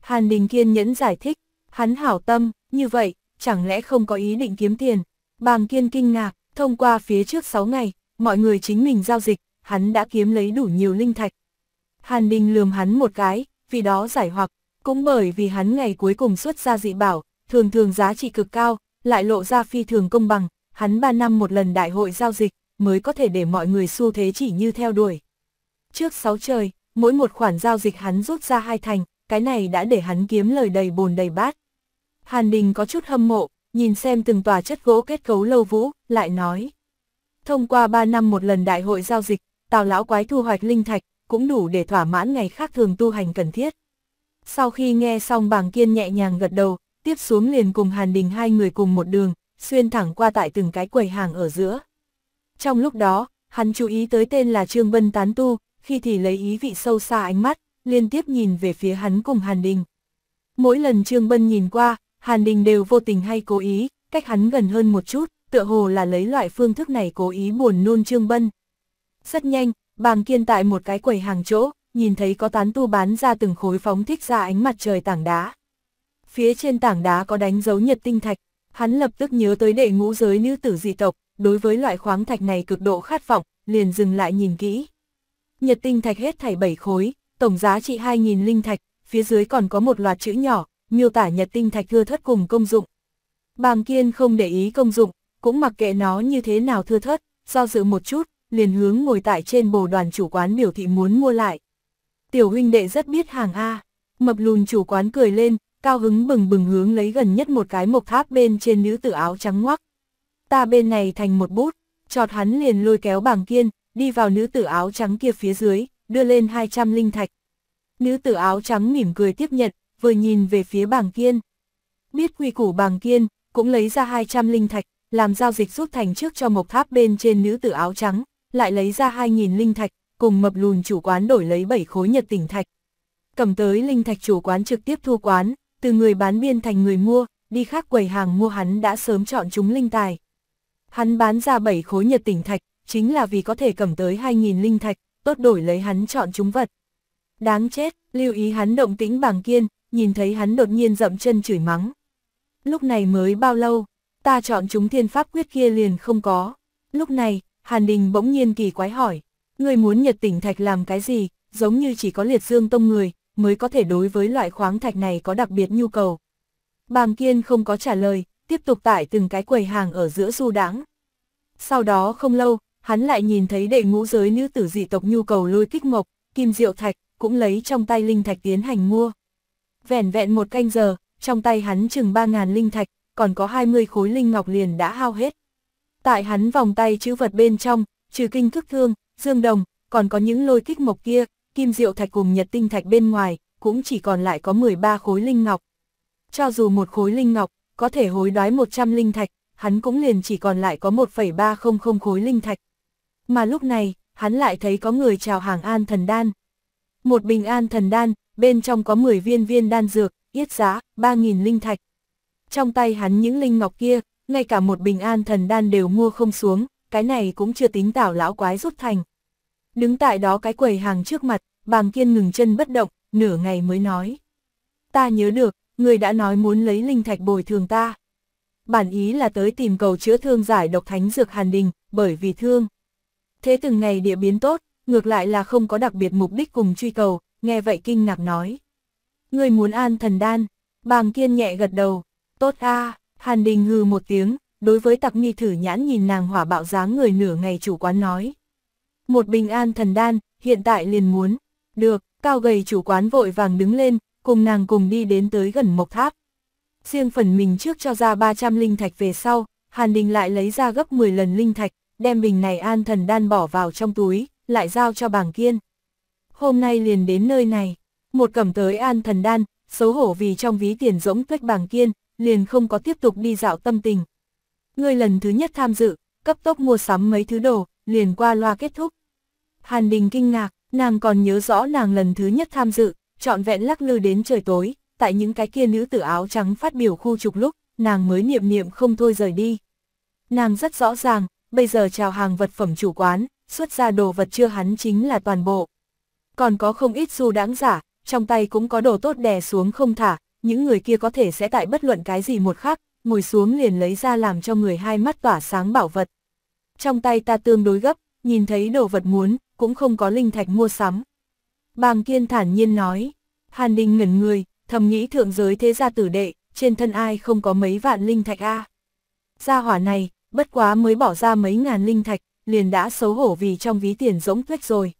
Hàn Đình kiên nhẫn giải thích, hắn hảo tâm, như vậy, chẳng lẽ không có ý định kiếm tiền, Bàng Kiên kinh ngạc, thông qua phía trước 6 ngày, mọi người chính mình giao dịch, hắn đã kiếm lấy đủ nhiều linh thạch. Hàn Đình lườm hắn một cái, vì đó giải hoặc, cũng bởi vì hắn ngày cuối cùng xuất ra dị bảo, thường thường giá trị cực cao, lại lộ ra phi thường công bằng, hắn 3 năm một lần đại hội giao dịch, mới có thể để mọi người xu thế chỉ như theo đuổi. Trước 6 trời, mỗi một khoản giao dịch hắn rút ra hai thành, cái này đã để hắn kiếm lời đầy bồn đầy bát. Hàn Đình có chút hâm mộ, nhìn xem từng tòa chất gỗ kết cấu lâu vũ, lại nói. Thông qua 3 năm một lần đại hội giao dịch, tào lão quái thu hoạch linh thạch, cũng đủ để thỏa mãn ngày khác thường tu hành cần thiết. Sau khi nghe xong bàng kiên nhẹ nhàng gật đầu, tiếp xuống liền cùng Hàn Đình hai người cùng một đường, xuyên thẳng qua tại từng cái quầy hàng ở giữa. Trong lúc đó, hắn chú ý tới tên là Trương Vân Tán Tu, khi thì lấy ý vị sâu xa ánh mắt, liên tiếp nhìn về phía hắn cùng Hàn Đình. Mỗi lần Trương Bân nhìn qua, Hàn Đình đều vô tình hay cố ý, cách hắn gần hơn một chút, tựa hồ là lấy loại phương thức này cố ý buồn nôn Trương Bân. Rất nhanh, bàng kiên tại một cái quầy hàng chỗ, nhìn thấy có tán tu bán ra từng khối phóng thích ra ánh mặt trời tảng đá. Phía trên tảng đá có đánh dấu nhật tinh thạch, hắn lập tức nhớ tới đệ ngũ giới nữ tử dị tộc, đối với loại khoáng thạch này cực độ khát vọng, liền dừng lại nhìn kỹ. Nhật tinh thạch hết thảy 7 khối, tổng giá trị 2.000 linh thạch, phía dưới còn có một loạt chữ nhỏ, miêu tả nhật tinh thạch thưa thất cùng công dụng. Bàng Kiên không để ý công dụng, cũng mặc kệ nó như thế nào thưa thất, do dự một chút, liền hướng ngồi tại trên bồ đoàn chủ quán biểu thị muốn mua lại. Tiểu huynh đệ rất biết hàng A, mập lùn chủ quán cười lên, cao hứng bừng bừng hướng lấy gần nhất một cái mộc tháp bên trên nữ tử áo trắng ngoắc. Ta bên này thành một bút, chọt hắn liền lôi kéo bàng kiên, đi vào nữ tử áo trắng kia phía dưới, đưa lên 200 linh thạch. Nữ tử áo trắng mỉm cười tiếp nhận, vừa nhìn về phía Bàng kiên. Biết quy củ Bàng kiên, cũng lấy ra 200 linh thạch, làm giao dịch rút thành trước cho mộc tháp bên trên nữ tử áo trắng, lại lấy ra 2.000 linh thạch, cùng mập lùn chủ quán đổi lấy 7 khối nhật tỉnh thạch. Cầm tới linh thạch chủ quán trực tiếp thu quán, từ người bán biên thành người mua, đi khác quầy hàng mua hắn đã sớm chọn chúng linh tài. Hắn bán ra 7 khối nhật tỉnh thạch, chính là vì có thể cầm tới 2.000 linh thạch, tốt đổi lấy hắn chọn chúng vật. Đáng chết, lưu ý hắn động tĩnh Bàng kiên, nhìn thấy hắn đột nhiên dậm chân chửi mắng. Lúc này mới bao lâu, ta chọn chúng thiên pháp quyết kia liền không có. Lúc này, Hàn Đình bỗng nhiên kỳ quái hỏi, người muốn nhật tỉnh thạch làm cái gì, giống như chỉ có liệt dương tông người, mới có thể đối với loại khoáng thạch này có đặc biệt nhu cầu. Bàng Kiên không có trả lời, tiếp tục tải từng cái quầy hàng ở giữa du đãng. Sau đó không lâu, hắn lại nhìn thấy đệ ngũ giới nữ tử dị tộc nhu cầu lôi kích mộc, kim diệu thạch, cũng lấy trong tay linh thạch tiến hành mua vẻn vẹn một canh giờ, trong tay hắn chừng 3.000 linh thạch, còn có 20 khối linh ngọc liền đã hao hết. Tại hắn vòng tay chữ vật bên trong, trừ kinh thức thương, dương đồng, còn có những lôi kích mộc kia, kim diệu thạch cùng nhật tinh thạch bên ngoài, cũng chỉ còn lại có 13 khối linh ngọc. Cho dù một khối linh ngọc, có thể hối đoái 100 linh thạch, hắn cũng liền chỉ còn lại có 1,300 khối linh thạch. Mà lúc này, hắn lại thấy có người chào hàng an thần đan. Một bình an thần đan, bên trong có 10 viên viên đan dược, yết giá, 3.000 linh thạch. Trong tay hắn những linh ngọc kia, ngay cả một bình an thần đan đều mua không xuống, cái này cũng chưa tính tảo lão quái rút thành. Đứng tại đó cái quầy hàng trước mặt, bàng kiên ngừng chân bất động, nửa ngày mới nói. Ta nhớ được, người đã nói muốn lấy linh thạch bồi thường ta. Bản ý là tới tìm cầu chữa thương giải độc thánh dược hàn đình, bởi vì thương. Thế từng ngày địa biến tốt, ngược lại là không có đặc biệt mục đích cùng truy cầu, nghe vậy kinh ngạc nói. Người muốn an thần đan, bàng kiên nhẹ gật đầu, tốt a Hàn Đình hừ một tiếng, đối với tặc nghi thử nhãn nhìn nàng hỏa bạo dáng người nửa ngày chủ quán nói. Một bình an thần đan, hiện tại liền muốn, được, cao gầy chủ quán vội vàng đứng lên, cùng nàng cùng đi đến tới gần mộc tháp. Riêng phần mình trước cho ra 300 linh thạch về sau, Hàn Đình lại lấy ra gấp 10 lần linh thạch, đem bình này an thần đan bỏ vào trong túi, lại giao cho bàng kiên hôm nay liền đến nơi này. Một cầm tới an thần đan, xấu hổ vì trong ví tiền rỗng tuếch bằng kiên, liền không có tiếp tục đi dạo tâm tình. Ngươi lần thứ nhất tham dự, cấp tốc mua sắm mấy thứ đồ, liền qua loa kết thúc. Hàn Đình kinh ngạc, nàng còn nhớ rõ nàng lần thứ nhất tham dự, trọn vẹn lắc lư đến trời tối, tại những cái kia nữ tử áo trắng phát biểu khu trục lúc, nàng mới niệm niệm không thôi rời đi. Nàng rất rõ ràng, bây giờ chào hàng vật phẩm chủ quán, xuất ra đồ vật chưa hắn chính là toàn bộ còn có không ít du đáng giả, trong tay cũng có đồ tốt đè xuống không thả, những người kia có thể sẽ tại bất luận cái gì một khắc ngồi xuống liền lấy ra làm cho người hai mắt tỏa sáng bảo vật. Trong tay ta tương đối gấp, nhìn thấy đồ vật muốn, cũng không có linh thạch mua sắm. Bàng kiên thản nhiên nói, Hàn Đình ngẩn người, thầm nghĩ thượng giới thế gia tử đệ, trên thân ai không có mấy vạn linh thạch a Gia hỏa này, bất quá mới bỏ ra mấy ngàn linh thạch, liền đã xấu hổ vì trong ví tiền rỗng tuếch rồi.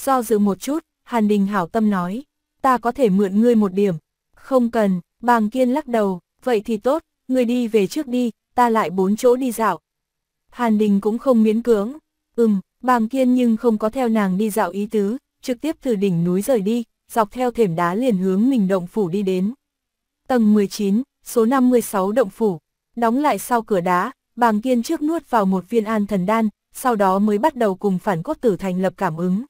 Do dự một chút, Hàn Đình hảo tâm nói, ta có thể mượn ngươi một điểm. Không cần, bàng kiên lắc đầu, vậy thì tốt, ngươi đi về trước đi, ta lại bốn chỗ đi dạo. Hàn Đình cũng không miễn cưỡng, ừm, bàng kiên nhưng không có theo nàng đi dạo ý tứ, trực tiếp từ đỉnh núi rời đi, dọc theo thềm đá liền hướng mình động phủ đi đến. Tầng 19, số 56 động phủ, đóng lại sau cửa đá, bàng kiên trước nuốt vào một viên an thần đan, sau đó mới bắt đầu cùng phản cốt tử thành lập cảm ứng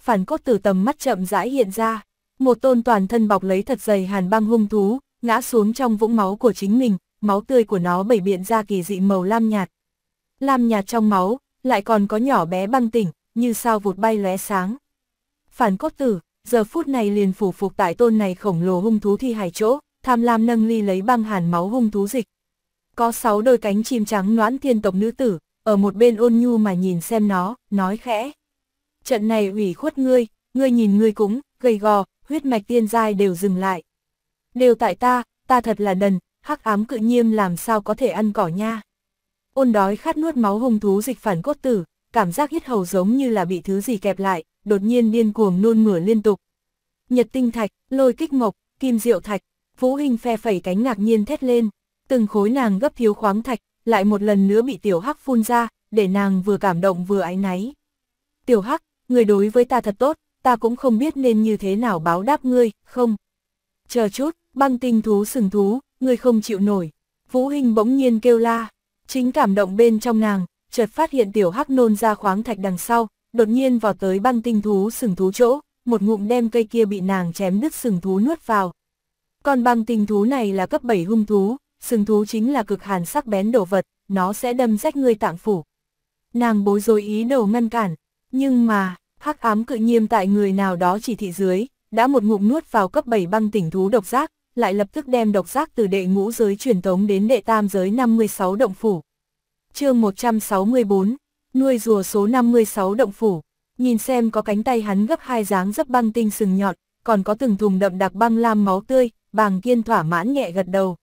phản cốt từ tầm mắt chậm rãi hiện ra. Một tôn toàn thân bọc lấy thật dày hàn băng hung thú, ngã xuống trong vũng máu của chính mình, máu tươi của nó bảy biện ra kỳ dị màu lam nhạt. Lam nhạt trong máu, lại còn có nhỏ bé băng tỉnh, như sao vụt bay lóe sáng. Phản cốt tử, giờ phút này liền phủ phục tại tôn này khổng lồ hung thú thi hải chỗ, tham lam nâng ly lấy băng hàn máu hung thú dịch. Có sáu đôi cánh chim trắng noãn thiên tộc nữ tử, ở một bên ôn nhu mà nhìn xem nó, nói khẽ trận này ủy khuất ngươi, ngươi nhìn ngươi cũng, gầy gò, huyết mạch tiên giai đều dừng lại. Đều tại ta, ta thật là đần, hắc ám cự nhiêm làm sao có thể ăn cỏ nha. Ôn đói khát nuốt máu hung thú dịch phản cốt tử, cảm giác hít hầu giống như là bị thứ gì kẹp lại, đột nhiên điên cuồng nôn mửa liên tục. Nhật tinh thạch, lôi kích mộc, kim diệu thạch, vũ hình phe phẩy cánh ngạc nhiên thét lên, từng khối nàng gấp thiếu khoáng thạch, lại một lần nữa bị tiểu hắc phun ra, để nàng vừa cảm động vừa áy náy. Tiểu hắc, người đối với ta thật tốt, ta cũng không biết nên như thế nào báo đáp ngươi, không. Chờ chút, băng tinh thú sừng thú, ngươi không chịu nổi. Vũ Hình bỗng nhiên kêu la, chính cảm động bên trong nàng, chợt phát hiện tiểu hắc nôn ra khoáng thạch đằng sau, đột nhiên vào tới băng tinh thú sừng thú chỗ, một ngụm đem cây kia bị nàng chém đứt sừng thú nuốt vào. Còn băng tinh thú này là cấp 7 hung thú, sừng thú chính là cực hàn sắc bén đồ vật, nó sẽ đâm rách người tạng phủ. Nàng bối rối ý đầu ngăn cản, nhưng mà, hắc ám cự nhiêm tại người nào đó chỉ thị dưới, đã một ngụm nuốt vào cấp 7 băng tỉnh thú độc giác, lại lập tức đem độc giác từ đệ ngũ giới truyền tống đến đệ tam giới 56 động phủ. chương 164, nuôi rùa số 56 động phủ, nhìn xem có cánh tay hắn gấp hai dáng dấp băng tinh sừng nhọn, còn có từng thùng đậm đặc băng lam máu tươi, bàng kiên thỏa mãn nhẹ gật đầu.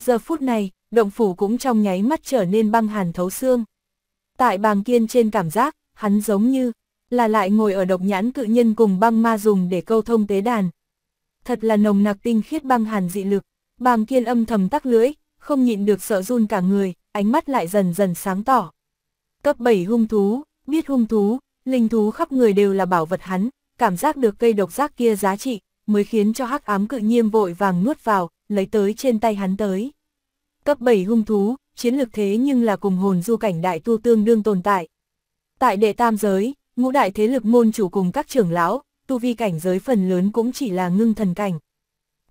Giờ phút này, động phủ cũng trong nháy mắt trở nên băng hàn thấu xương. Tại bàng kiên trên cảm giác, hắn giống như là lại ngồi ở độc nhãn cự nhân cùng băng ma dùng để câu thông tế đàn. Thật là nồng nặc tinh khiết băng hàn dị lực, bàng kiên âm thầm tắc lưỡi, không nhịn được sợ run cả người, ánh mắt lại dần dần sáng tỏ. Cấp 7 hung thú, biết hung thú, linh thú khắp người đều là bảo vật hắn, cảm giác được cây độc giác kia giá trị, mới khiến cho hắc ám cự nhiêm vội vàng nuốt vào, lấy tới trên tay hắn tới. Cấp 7 hung thú, chiến lược thế nhưng là cùng hồn du cảnh đại tu tương đương tồn tại, Tại đệ tam giới, ngũ đại thế lực môn chủ cùng các trưởng lão, tu vi cảnh giới phần lớn cũng chỉ là ngưng thần cảnh.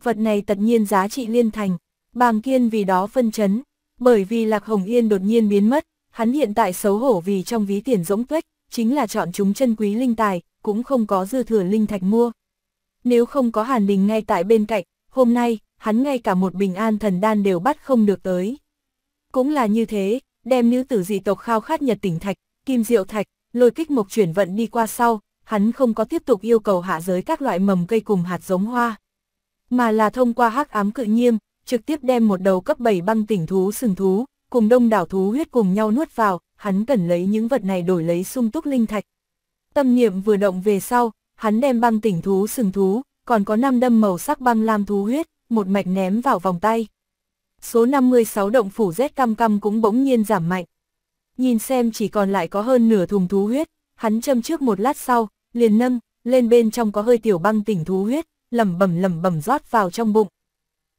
Vật này tất nhiên giá trị liên thành, bàng kiên vì đó phân chấn, bởi vì Lạc Hồng Yên đột nhiên biến mất, hắn hiện tại xấu hổ vì trong ví tiền rỗng tuếch, chính là chọn chúng chân quý linh tài, cũng không có dư thừa linh thạch mua. Nếu không có Hàn Đình ngay tại bên cạnh, hôm nay, hắn ngay cả một bình an thần đan đều bắt không được tới. Cũng là như thế, đem nữ tử dị tộc khao khát nhật tỉnh thạch, kim diệu thạch, lôi kích mộc chuyển vận đi qua sau, hắn không có tiếp tục yêu cầu hạ giới các loại mầm cây cùng hạt giống hoa, mà là thông qua hắc ám cự nhiêm, trực tiếp đem một đầu cấp 7 băng tỉnh thú sừng thú, cùng đông đảo thú huyết cùng nhau nuốt vào, hắn cần lấy những vật này đổi lấy sung túc linh thạch. Tâm niệm vừa động về sau, hắn đem băng tỉnh thú sừng thú, còn có 5 đâm màu sắc băng lam thú huyết, một mạch ném vào vòng tay. Số 56 động phủ rét cam cam cũng bỗng nhiên giảm mạnh nhìn xem chỉ còn lại có hơn nửa thùng thú huyết, hắn châm trước một lát sau, liền nâng, lên bên trong có hơi tiểu băng tỉnh thú huyết, lẩm bẩm lẩm bẩm rót vào trong bụng.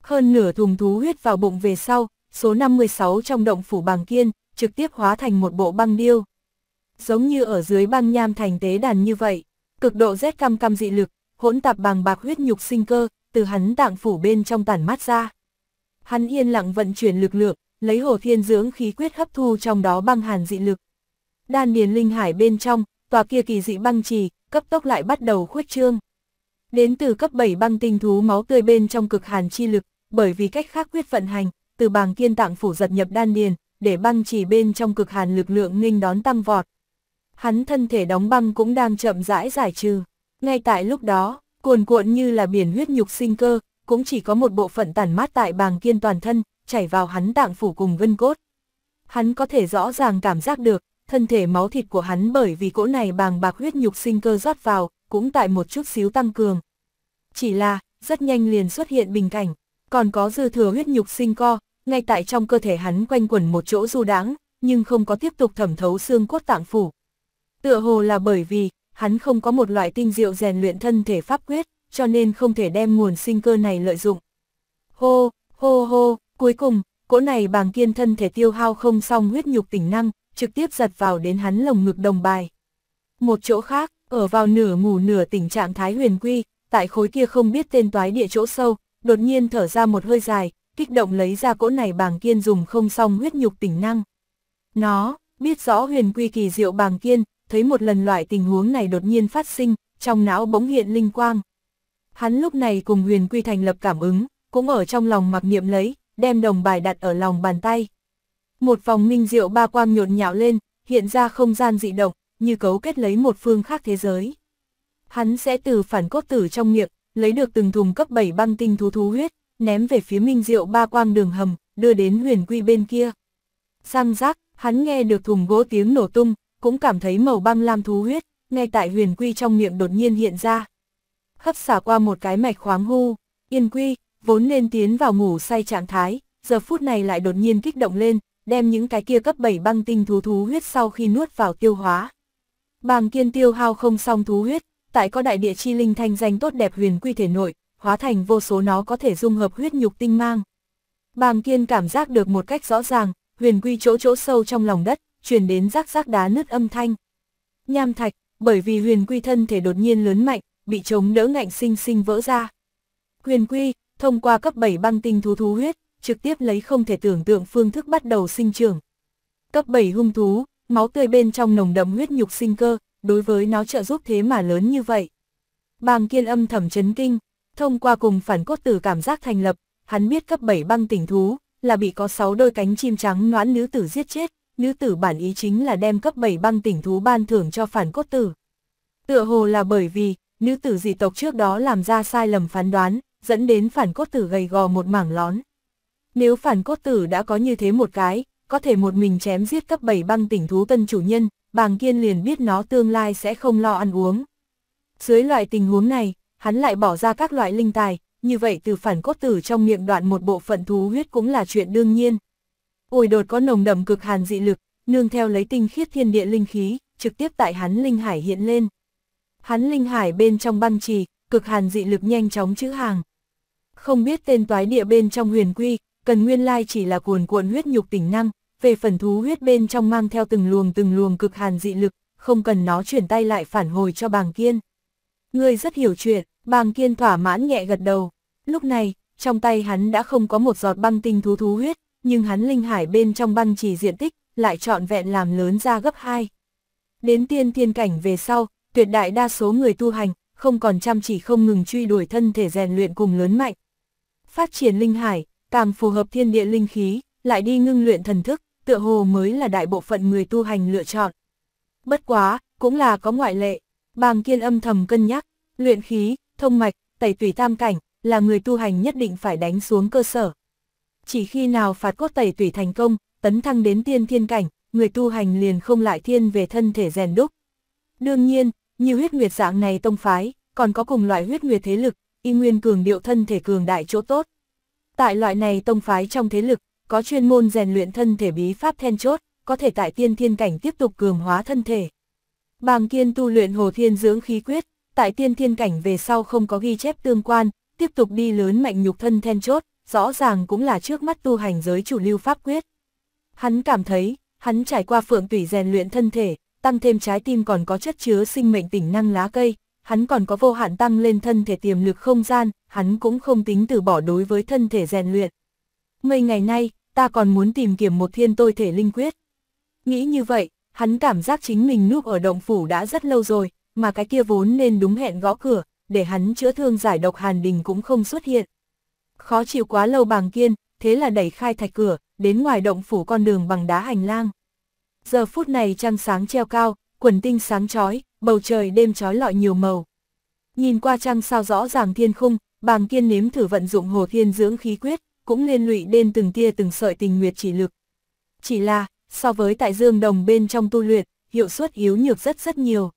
Hơn nửa thùng thú huyết vào bụng về sau, số 56 trong động phủ bàng kiên, trực tiếp hóa thành một bộ băng điêu. Giống như ở dưới băng nham thành tế đàn như vậy, cực độ rét cam cam dị lực, hỗn tạp bàng bạc huyết nhục sinh cơ, từ hắn tạng phủ bên trong tản mát ra. Hắn yên lặng vận chuyển lực lượng, lấy hồ thiên dưỡng khí quyết hấp thu trong đó băng hàn dị lực. Đan điền linh hải bên trong, tòa kia kỳ dị băng trì, cấp tốc lại bắt đầu khuếch trương. Đến từ cấp 7 băng tinh thú máu tươi bên trong cực hàn chi lực, bởi vì cách khác quyết vận hành, từ bàng kiên tạng phủ giật nhập đan điền, để băng trì bên trong cực hàn lực lượng nghênh đón tăng vọt. Hắn thân thể đóng băng cũng đang chậm rãi giải trừ. Ngay tại lúc đó, cuồn cuộn như là biển huyết nhục sinh cơ, cũng chỉ có một bộ phận tản mát tại bàng kiên toàn thân, chảy vào hắn tạng phủ cùng gân cốt. Hắn có thể rõ ràng cảm giác được, thân thể máu thịt của hắn bởi vì cỗ này bàng bạc huyết nhục sinh cơ rót vào, cũng tại một chút xíu tăng cường. Chỉ là, rất nhanh liền xuất hiện bình cảnh, còn có dư thừa huyết nhục sinh co, ngay tại trong cơ thể hắn quanh quẩn một chỗ du đãng, nhưng không có tiếp tục thẩm thấu xương cốt tạng phủ. Tựa hồ là bởi vì, hắn không có một loại tinh diệu rèn luyện thân thể pháp quyết, cho nên không thể đem nguồn sinh cơ này lợi dụng. Hô, hô hô, Cuối cùng, cỗ này bàng kiên thân thể tiêu hao không xong huyết nhục tỉnh năng, trực tiếp giật vào đến hắn lồng ngực đồng bài. Một chỗ khác, ở vào nửa ngủ nửa tỉnh trạng thái huyền quy, tại khối kia không biết tên toái địa chỗ sâu, đột nhiên thở ra một hơi dài, kích động lấy ra cỗ này bàng kiên dùng không xong huyết nhục tỉnh năng. Nó, biết rõ huyền quy kỳ diệu bàng kiên, thấy một lần loại tình huống này đột nhiên phát sinh, trong não bỗng hiện linh quang. Hắn lúc này cùng huyền quy thành lập cảm ứng, cũng ở trong lòng mặc niệm lấy, đem đồng bài đặt ở lòng bàn tay. Một vòng minh diệu ba quang nhộn nhạo lên, hiện ra không gian dị động, như cấu kết lấy một phương khác thế giới. Hắn sẽ từ phản cốt tử trong miệng, lấy được từng thùng cấp 7 băng tinh thú thú huyết, ném về phía minh diệu ba quang đường hầm, đưa đến huyền quy bên kia. Sang giác, hắn nghe được thùng gỗ tiếng nổ tung, cũng cảm thấy màu băng lam thú huyết, ngay tại huyền quy trong miệng đột nhiên hiện ra. Hấp xả qua một cái mạch khoáng hu, yên quy, vốn nên tiến vào ngủ say trạng thái, giờ phút này lại đột nhiên kích động lên, đem những cái kia cấp 7 băng tinh thú thú huyết sau khi nuốt vào tiêu hóa. Bàng kiên tiêu hao không xong thú huyết, tại có đại địa chi linh thanh danh tốt đẹp huyền quy thể nội, hóa thành vô số nó có thể dung hợp huyết nhục tinh mang. Bàng kiên cảm giác được một cách rõ ràng, huyền quy chỗ chỗ sâu trong lòng đất, truyền đến rác rác đá nứt âm thanh. Nham thạch, bởi vì huyền quy thân thể đột nhiên lớn mạnh, bị chống đỡ ngạnh sinh sinh vỡ ra. Huyền quy, thông qua cấp 7 băng tinh thú thú huyết, trực tiếp lấy không thể tưởng tượng phương thức bắt đầu sinh trưởng. Cấp 7 hung thú, máu tươi bên trong nồng đậm huyết nhục sinh cơ, đối với nó trợ giúp thế mà lớn như vậy. Bàng kiên âm thầm chấn kinh, thông qua cùng phản cốt tử cảm giác thành lập, hắn biết cấp 7 băng tỉnh thú, là bị có 6 đôi cánh chim trắng noãn nữ tử giết chết, nữ tử bản ý chính là đem cấp 7 băng tỉnh thú ban thưởng cho phản cốt tử. Tựa hồ là bởi vì, nữ tử dị tộc trước đó làm ra sai lầm phán đoán, dẫn đến phản cốt tử gầy gò một mảng lón. Nếu phản cốt tử đã có như thế một cái, có thể một mình chém giết cấp 7 băng tỉnh thú tân chủ nhân, bàng kiên liền biết nó tương lai sẽ không lo ăn uống. Dưới loại tình huống này, hắn lại bỏ ra các loại linh tài, như vậy từ phản cốt tử trong miệng đoạn một bộ phận thú huyết cũng là chuyện đương nhiên. Ủi đột có nồng đậm cực hàn dị lực, nương theo lấy tinh khiết thiên địa linh khí, trực tiếp tại hắn linh hải hiện lên. Hắn linh hải bên trong băng trì, cực hàn dị lực nhanh chóng chữ hàng không biết tên toái địa bên trong huyền quy, cần nguyên lai chỉ là cuồn cuộn huyết nhục tỉnh năng, về phần thú huyết bên trong mang theo từng luồng từng luồng cực hàn dị lực, không cần nó chuyển tay lại phản hồi cho bàng kiên. người rất hiểu chuyện, bàng kiên thỏa mãn nhẹ gật đầu. Lúc này, trong tay hắn đã không có một giọt băng tinh thú thú huyết, nhưng hắn linh hải bên trong băng chỉ diện tích, lại trọn vẹn làm lớn ra gấp 2. Đến tiên thiên cảnh về sau, tuyệt đại đa số người tu hành, không còn chăm chỉ không ngừng truy đuổi thân thể rèn luyện cùng lớn mạnh, phát triển linh hải, càng phù hợp thiên địa linh khí, lại đi ngưng luyện thần thức, tựa hồ mới là đại bộ phận người tu hành lựa chọn. Bất quá, cũng là có ngoại lệ, bàng kiên âm thầm cân nhắc, luyện khí, thông mạch, tẩy tủy tam cảnh, là người tu hành nhất định phải đánh xuống cơ sở. Chỉ khi nào phạt cốt tẩy tủy thành công, tấn thăng đến tiên thiên cảnh, người tu hành liền không lại thiên về thân thể rèn đúc. Đương nhiên, như huyết nguyệt dạng này tông phái, còn có cùng loại huyết nguyệt thế lực, y nguyên cường điệu thân thể cường đại chỗ tốt. Tại loại này tông phái trong thế lực, có chuyên môn rèn luyện thân thể bí pháp then chốt, có thể tại tiên thiên cảnh tiếp tục cường hóa thân thể. Bàng Kiên tu luyện Hồ Thiên dưỡng khí quyết, tại tiên thiên cảnh về sau không có ghi chép tương quan, tiếp tục đi lớn mạnh nhục thân then chốt, rõ ràng cũng là trước mắt tu hành giới chủ lưu pháp quyết. Hắn cảm thấy, hắn trải qua phượng tủy rèn luyện thân thể, tăng thêm trái tim còn có chất chứa sinh mệnh tỉnh năng lá cây, hắn còn có vô hạn tăng lên thân thể tiềm lực không gian, hắn cũng không tính từ bỏ đối với thân thể rèn luyện. Mấy ngày nay, ta còn muốn tìm kiếm một thiên tôi thể linh quyết. Nghĩ như vậy, hắn cảm giác chính mình núp ở động phủ đã rất lâu rồi, mà cái kia vốn nên đúng hẹn gõ cửa, để hắn chữa thương giải độc hàn đình cũng không xuất hiện. Khó chịu quá lâu bàng kiên, thế là đẩy khai thạch cửa, đến ngoài động phủ con đường bằng đá hành lang. Giờ phút này trăng sáng treo cao, quần tinh sáng chói bầu trời đêm trói lọi nhiều màu. Nhìn qua trăng sao rõ ràng thiên khung, bàng kiên nếm thử vận dụng hồ thiên dưỡng khí quyết, cũng liên lụy đến từng tia từng sợi tình nguyệt chỉ lực. Chỉ là, so với tại dương đồng bên trong tu luyện, hiệu suất yếu nhược rất rất nhiều.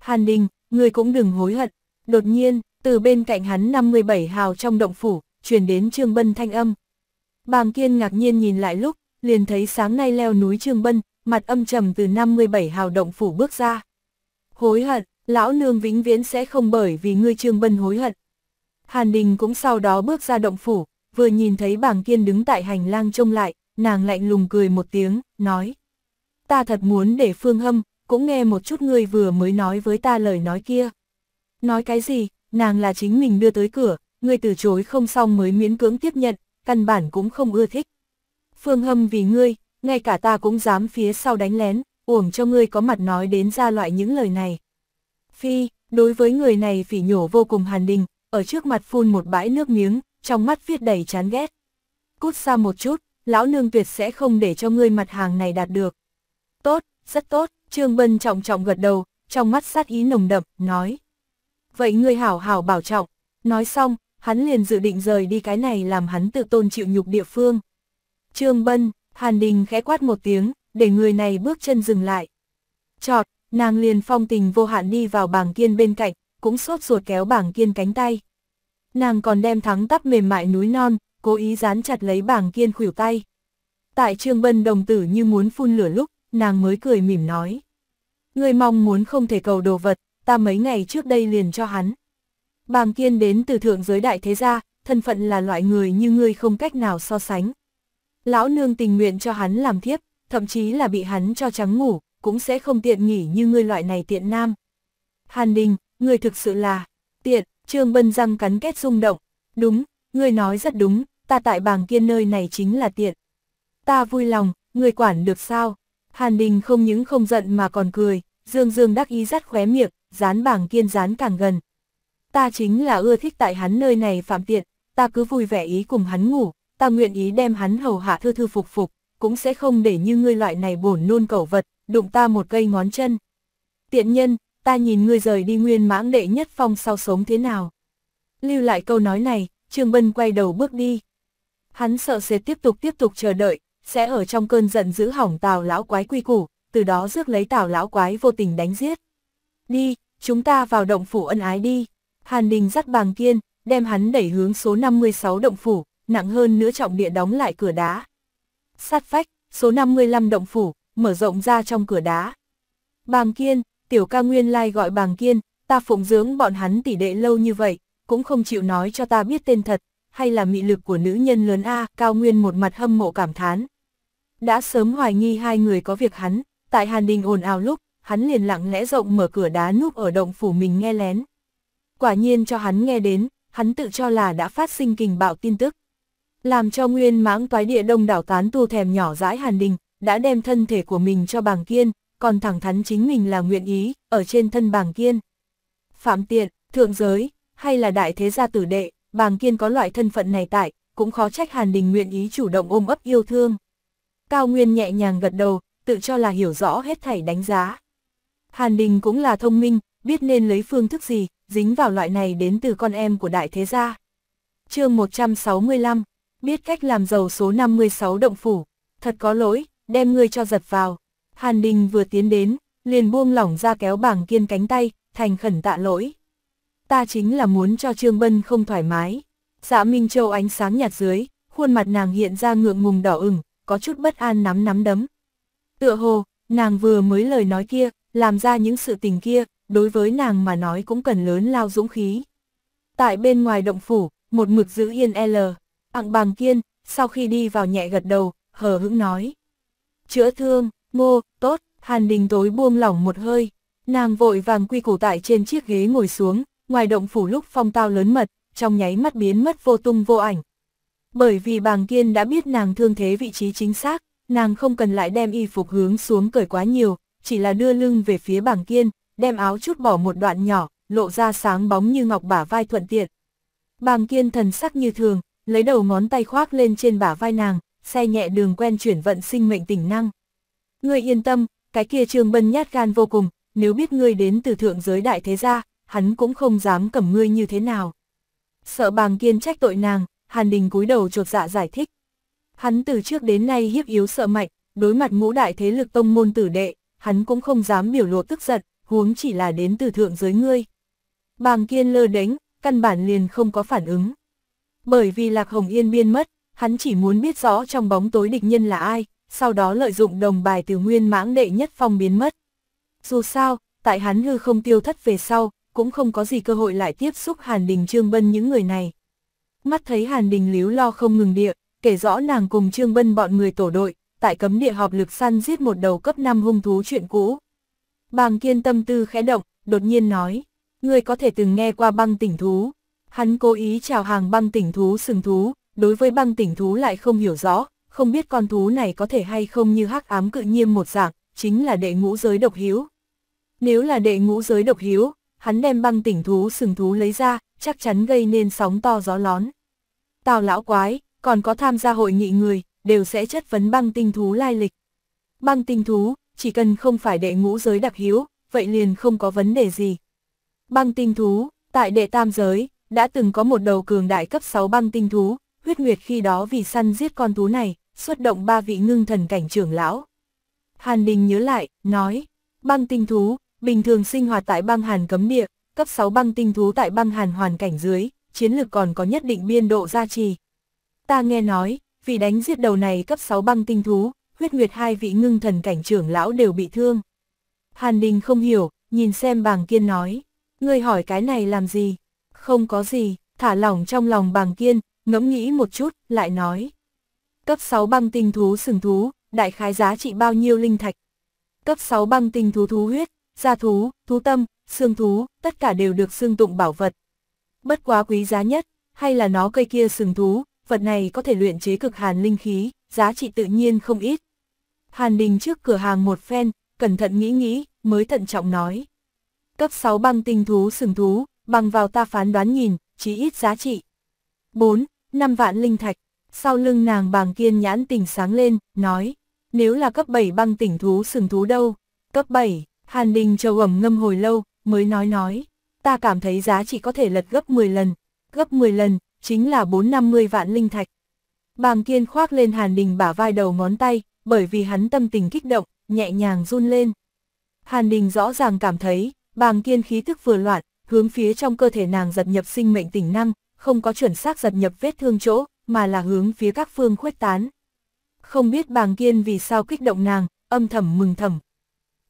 Hàn Đình, người cũng đừng hối hận. Đột nhiên, từ bên cạnh hắn 57 hào trong động phủ, truyền đến Trương Bân thanh âm. Bàng Kiên ngạc nhiên nhìn lại lúc, liền thấy sáng nay leo núi Trương Bân, mặt âm trầm từ 57 hào động phủ bước ra hối hận, lão nương vĩnh viễn sẽ không bởi vì ngươi Trương Bân hối hận. Hàn Đình cũng sau đó bước ra động phủ, vừa nhìn thấy bảng kiên đứng tại hành lang trông lại, nàng lạnh lùng cười một tiếng, nói. Ta thật muốn để phương hâm, cũng nghe một chút ngươi vừa mới nói với ta lời nói kia. Nói cái gì, nàng là chính mình đưa tới cửa, ngươi từ chối không xong mới miễn cưỡng tiếp nhận, căn bản cũng không ưa thích. Phương hâm vì ngươi, ngay cả ta cũng dám phía sau đánh lén, uổng cho ngươi có mặt nói đến ra loại những lời này. Phi, đối với người này phỉ nhổ vô cùng hàn đình, ở trước mặt phun một bãi nước miếng, trong mắt viết đầy chán ghét. Cút xa một chút, lão nương tuyệt sẽ không để cho ngươi mặt hàng này đạt được. Tốt, rất tốt, Trương Bân trọng trọng gật đầu, trong mắt sát ý nồng đậm, nói. Vậy ngươi hảo hảo bảo trọng, nói xong, hắn liền dự định rời đi cái này làm hắn tự tôn chịu nhục địa phương. Trương Bân, Hàn Đình khẽ quát một tiếng, để người này bước chân dừng lại. Chọt, nàng liền phong tình vô hạn đi vào bảng kiên bên cạnh, cũng sốt ruột kéo bảng kiên cánh tay. Nàng còn đem thắng tắp mềm mại núi non, cố ý dán chặt lấy bảng kiên khuỷu tay. Tại Trương Bân đồng tử như muốn phun lửa lúc, nàng mới cười mỉm nói. Người mong muốn không thể cầu đồ vật, ta mấy ngày trước đây liền cho hắn. Bàng kiên đến từ thượng giới đại thế gia, thân phận là loại người như ngươi không cách nào so sánh. Lão nương tình nguyện cho hắn làm thiếp, thậm chí là bị hắn cho trắng ngủ, cũng sẽ không tiện nghỉ như ngươi loại này tiện nam. Hàn Đình, ngươi thực sự là tiện, Trương Bân răng cắn kết rung động. Đúng, ngươi nói rất đúng, ta tại bàng kiên nơi này chính là tiện. Ta vui lòng, ngươi quản được sao? Hàn Đình không những không giận mà còn cười, dương dương đắc ý rắt khóe miệng, dán bàng kiên dán càng gần. Ta chính là ưa thích tại hắn nơi này phạm tiện, ta cứ vui vẻ ý cùng hắn ngủ, ta nguyện ý đem hắn hầu hạ thư thư phục phục, cũng sẽ không để như ngươi loại này bổn nôn cẩu vật, đụng ta một cây ngón chân. Tiện nhân, ta nhìn ngươi rời đi nguyên mãng đệ nhất phong sau sống thế nào. Lưu lại câu nói này, Trương Bân quay đầu bước đi. Hắn sợ sẽ tiếp tục tiếp tục chờ đợi, sẽ ở trong cơn giận giữ hỏng tào lão quái quy củ, từ đó rước lấy tào lão quái vô tình đánh giết. Đi, chúng ta vào động phủ ân ái đi. Hàn Đình dắt bàng kiên, đem hắn đẩy hướng số 56 động phủ, nặng hơn nữa trọng địa đóng lại cửa đá sát vách, số 55 động phủ, mở rộng ra trong cửa đá. Bàng Kiên, tiểu ca nguyên lai gọi bàng Kiên, ta phụng dưỡng bọn hắn tỷ đệ lâu như vậy, cũng không chịu nói cho ta biết tên thật, hay là mị lực của nữ nhân lớn A, cao nguyên một mặt hâm mộ cảm thán. Đã sớm hoài nghi hai người có việc hắn, tại hàn đình ồn ào lúc, hắn liền lặng lẽ rộng mở cửa đá núp ở động phủ mình nghe lén. Quả nhiên cho hắn nghe đến, hắn tự cho là đã phát sinh kình bạo tin tức làm cho nguyên mãng toái địa đông đảo tán tu thèm nhỏ dãi hàn đình, đã đem thân thể của mình cho bàng kiên, còn thẳng thắn chính mình là nguyện ý, ở trên thân bàng kiên. Phạm tiện, thượng giới, hay là đại thế gia tử đệ, bàng kiên có loại thân phận này tại, cũng khó trách hàn đình nguyện ý chủ động ôm ấp yêu thương. Cao Nguyên nhẹ nhàng gật đầu, tự cho là hiểu rõ hết thảy đánh giá. Hàn đình cũng là thông minh, biết nên lấy phương thức gì, dính vào loại này đến từ con em của đại thế gia. chương 165 biết cách làm giàu số 56 động phủ, thật có lỗi, đem ngươi cho giật vào. Hàn Đình vừa tiến đến, liền buông lỏng ra kéo bảng kiên cánh tay, thành khẩn tạ lỗi. Ta chính là muốn cho Trương Bân không thoải mái. Dạ Minh Châu ánh sáng nhạt dưới, khuôn mặt nàng hiện ra ngượng ngùng đỏ ửng, có chút bất an nắm nắm đấm. Tựa hồ, nàng vừa mới lời nói kia, làm ra những sự tình kia, đối với nàng mà nói cũng cần lớn lao dũng khí. Tại bên ngoài động phủ, một mực giữ yên L. Ảng bàng kiên, sau khi đi vào nhẹ gật đầu, hờ hững nói. Chữa thương, ngô, tốt, hàn đình tối buông lỏng một hơi. Nàng vội vàng quy củ tại trên chiếc ghế ngồi xuống, ngoài động phủ lúc phong tao lớn mật, trong nháy mắt biến mất vô tung vô ảnh. Bởi vì bàng kiên đã biết nàng thương thế vị trí chính xác, nàng không cần lại đem y phục hướng xuống cởi quá nhiều, chỉ là đưa lưng về phía bàng kiên, đem áo chút bỏ một đoạn nhỏ, lộ ra sáng bóng như ngọc bả vai thuận tiện. Bàng kiên thần sắc như thường, lấy đầu ngón tay khoác lên trên bả vai nàng, xe nhẹ đường quen chuyển vận sinh mệnh tỉnh năng. Ngươi yên tâm, cái kia Trương Bân nhát gan vô cùng, nếu biết ngươi đến từ thượng giới đại thế gia, hắn cũng không dám cầm ngươi như thế nào. Sợ bàng kiên trách tội nàng, Hàn Đình cúi đầu trột dạ giải thích. Hắn từ trước đến nay hiếp yếu sợ mạnh, đối mặt ngũ đại thế lực tông môn tử đệ, hắn cũng không dám biểu lộ tức giận, huống chỉ là đến từ thượng giới ngươi. Bàng kiên lơ đánh, căn bản liền không có phản ứng bởi vì Lạc Hồng Yên biên mất, hắn chỉ muốn biết rõ trong bóng tối địch nhân là ai, sau đó lợi dụng đồng bài từ nguyên mãng đệ nhất phong biến mất. Dù sao, tại hắn hư không tiêu thất về sau, cũng không có gì cơ hội lại tiếp xúc Hàn Đình Trương Bân những người này. Mắt thấy Hàn Đình líu lo không ngừng địa, kể rõ nàng cùng Trương Bân bọn người tổ đội, tại cấm địa họp lực săn giết một đầu cấp 5 hung thú chuyện cũ. Bàng kiên tâm tư khẽ động, đột nhiên nói, người có thể từng nghe qua băng tỉnh thú. Hắn cố ý chào hàng băng tỉnh thú sừng thú, đối với băng tỉnh thú lại không hiểu rõ, không biết con thú này có thể hay không như hắc ám cự nhiêm một dạng, chính là đệ ngũ giới độc hiếu. Nếu là đệ ngũ giới độc hiếu, hắn đem băng tỉnh thú sừng thú lấy ra, chắc chắn gây nên sóng to gió lón. Tào lão quái, còn có tham gia hội nghị người, đều sẽ chất vấn băng tinh thú lai lịch. Băng tinh thú, chỉ cần không phải đệ ngũ giới đặc hiếu, vậy liền không có vấn đề gì. Băng tinh thú, tại đệ tam giới, đã từng có một đầu cường đại cấp 6 băng tinh thú, huyết nguyệt khi đó vì săn giết con thú này, xuất động ba vị ngưng thần cảnh trưởng lão. Hàn Đình nhớ lại, nói, băng tinh thú, bình thường sinh hoạt tại băng hàn cấm địa, cấp 6 băng tinh thú tại băng hàn hoàn cảnh dưới, chiến lực còn có nhất định biên độ gia trì. Ta nghe nói, vì đánh giết đầu này cấp 6 băng tinh thú, huyết nguyệt hai vị ngưng thần cảnh trưởng lão đều bị thương. Hàn Đình không hiểu, nhìn xem bàng kiên nói, ngươi hỏi cái này làm gì? không có gì, thả lỏng trong lòng bàng kiên, ngẫm nghĩ một chút, lại nói. Cấp 6 băng tinh thú sừng thú, đại khái giá trị bao nhiêu linh thạch? Cấp 6 băng tinh thú thú huyết, gia thú, thú tâm, xương thú, tất cả đều được xương tụng bảo vật. Bất quá quý giá nhất, hay là nó cây kia sừng thú, vật này có thể luyện chế cực hàn linh khí, giá trị tự nhiên không ít. Hàn Đình trước cửa hàng một phen, cẩn thận nghĩ nghĩ, mới thận trọng nói. Cấp 6 băng tinh thú sừng thú, bằng vào ta phán đoán nhìn, chí ít giá trị. 4. 5 vạn linh thạch, sau lưng nàng bàng kiên nhãn tỉnh sáng lên, nói, nếu là cấp 7 băng tỉnh thú sừng thú đâu, cấp 7, Hàn Đình trầu ẩm ngâm hồi lâu, mới nói nói, ta cảm thấy giá trị có thể lật gấp 10 lần, gấp 10 lần, chính là 450 vạn linh thạch. Bàng kiên khoác lên Hàn Đình bả vai đầu ngón tay, bởi vì hắn tâm tình kích động, nhẹ nhàng run lên. Hàn Đình rõ ràng cảm thấy, bàng kiên khí thức vừa loạn, hướng phía trong cơ thể nàng giật nhập sinh mệnh tỉnh năng, không có chuẩn xác giật nhập vết thương chỗ, mà là hướng phía các phương khuếch tán. Không biết bàng kiên vì sao kích động nàng, âm thầm mừng thầm.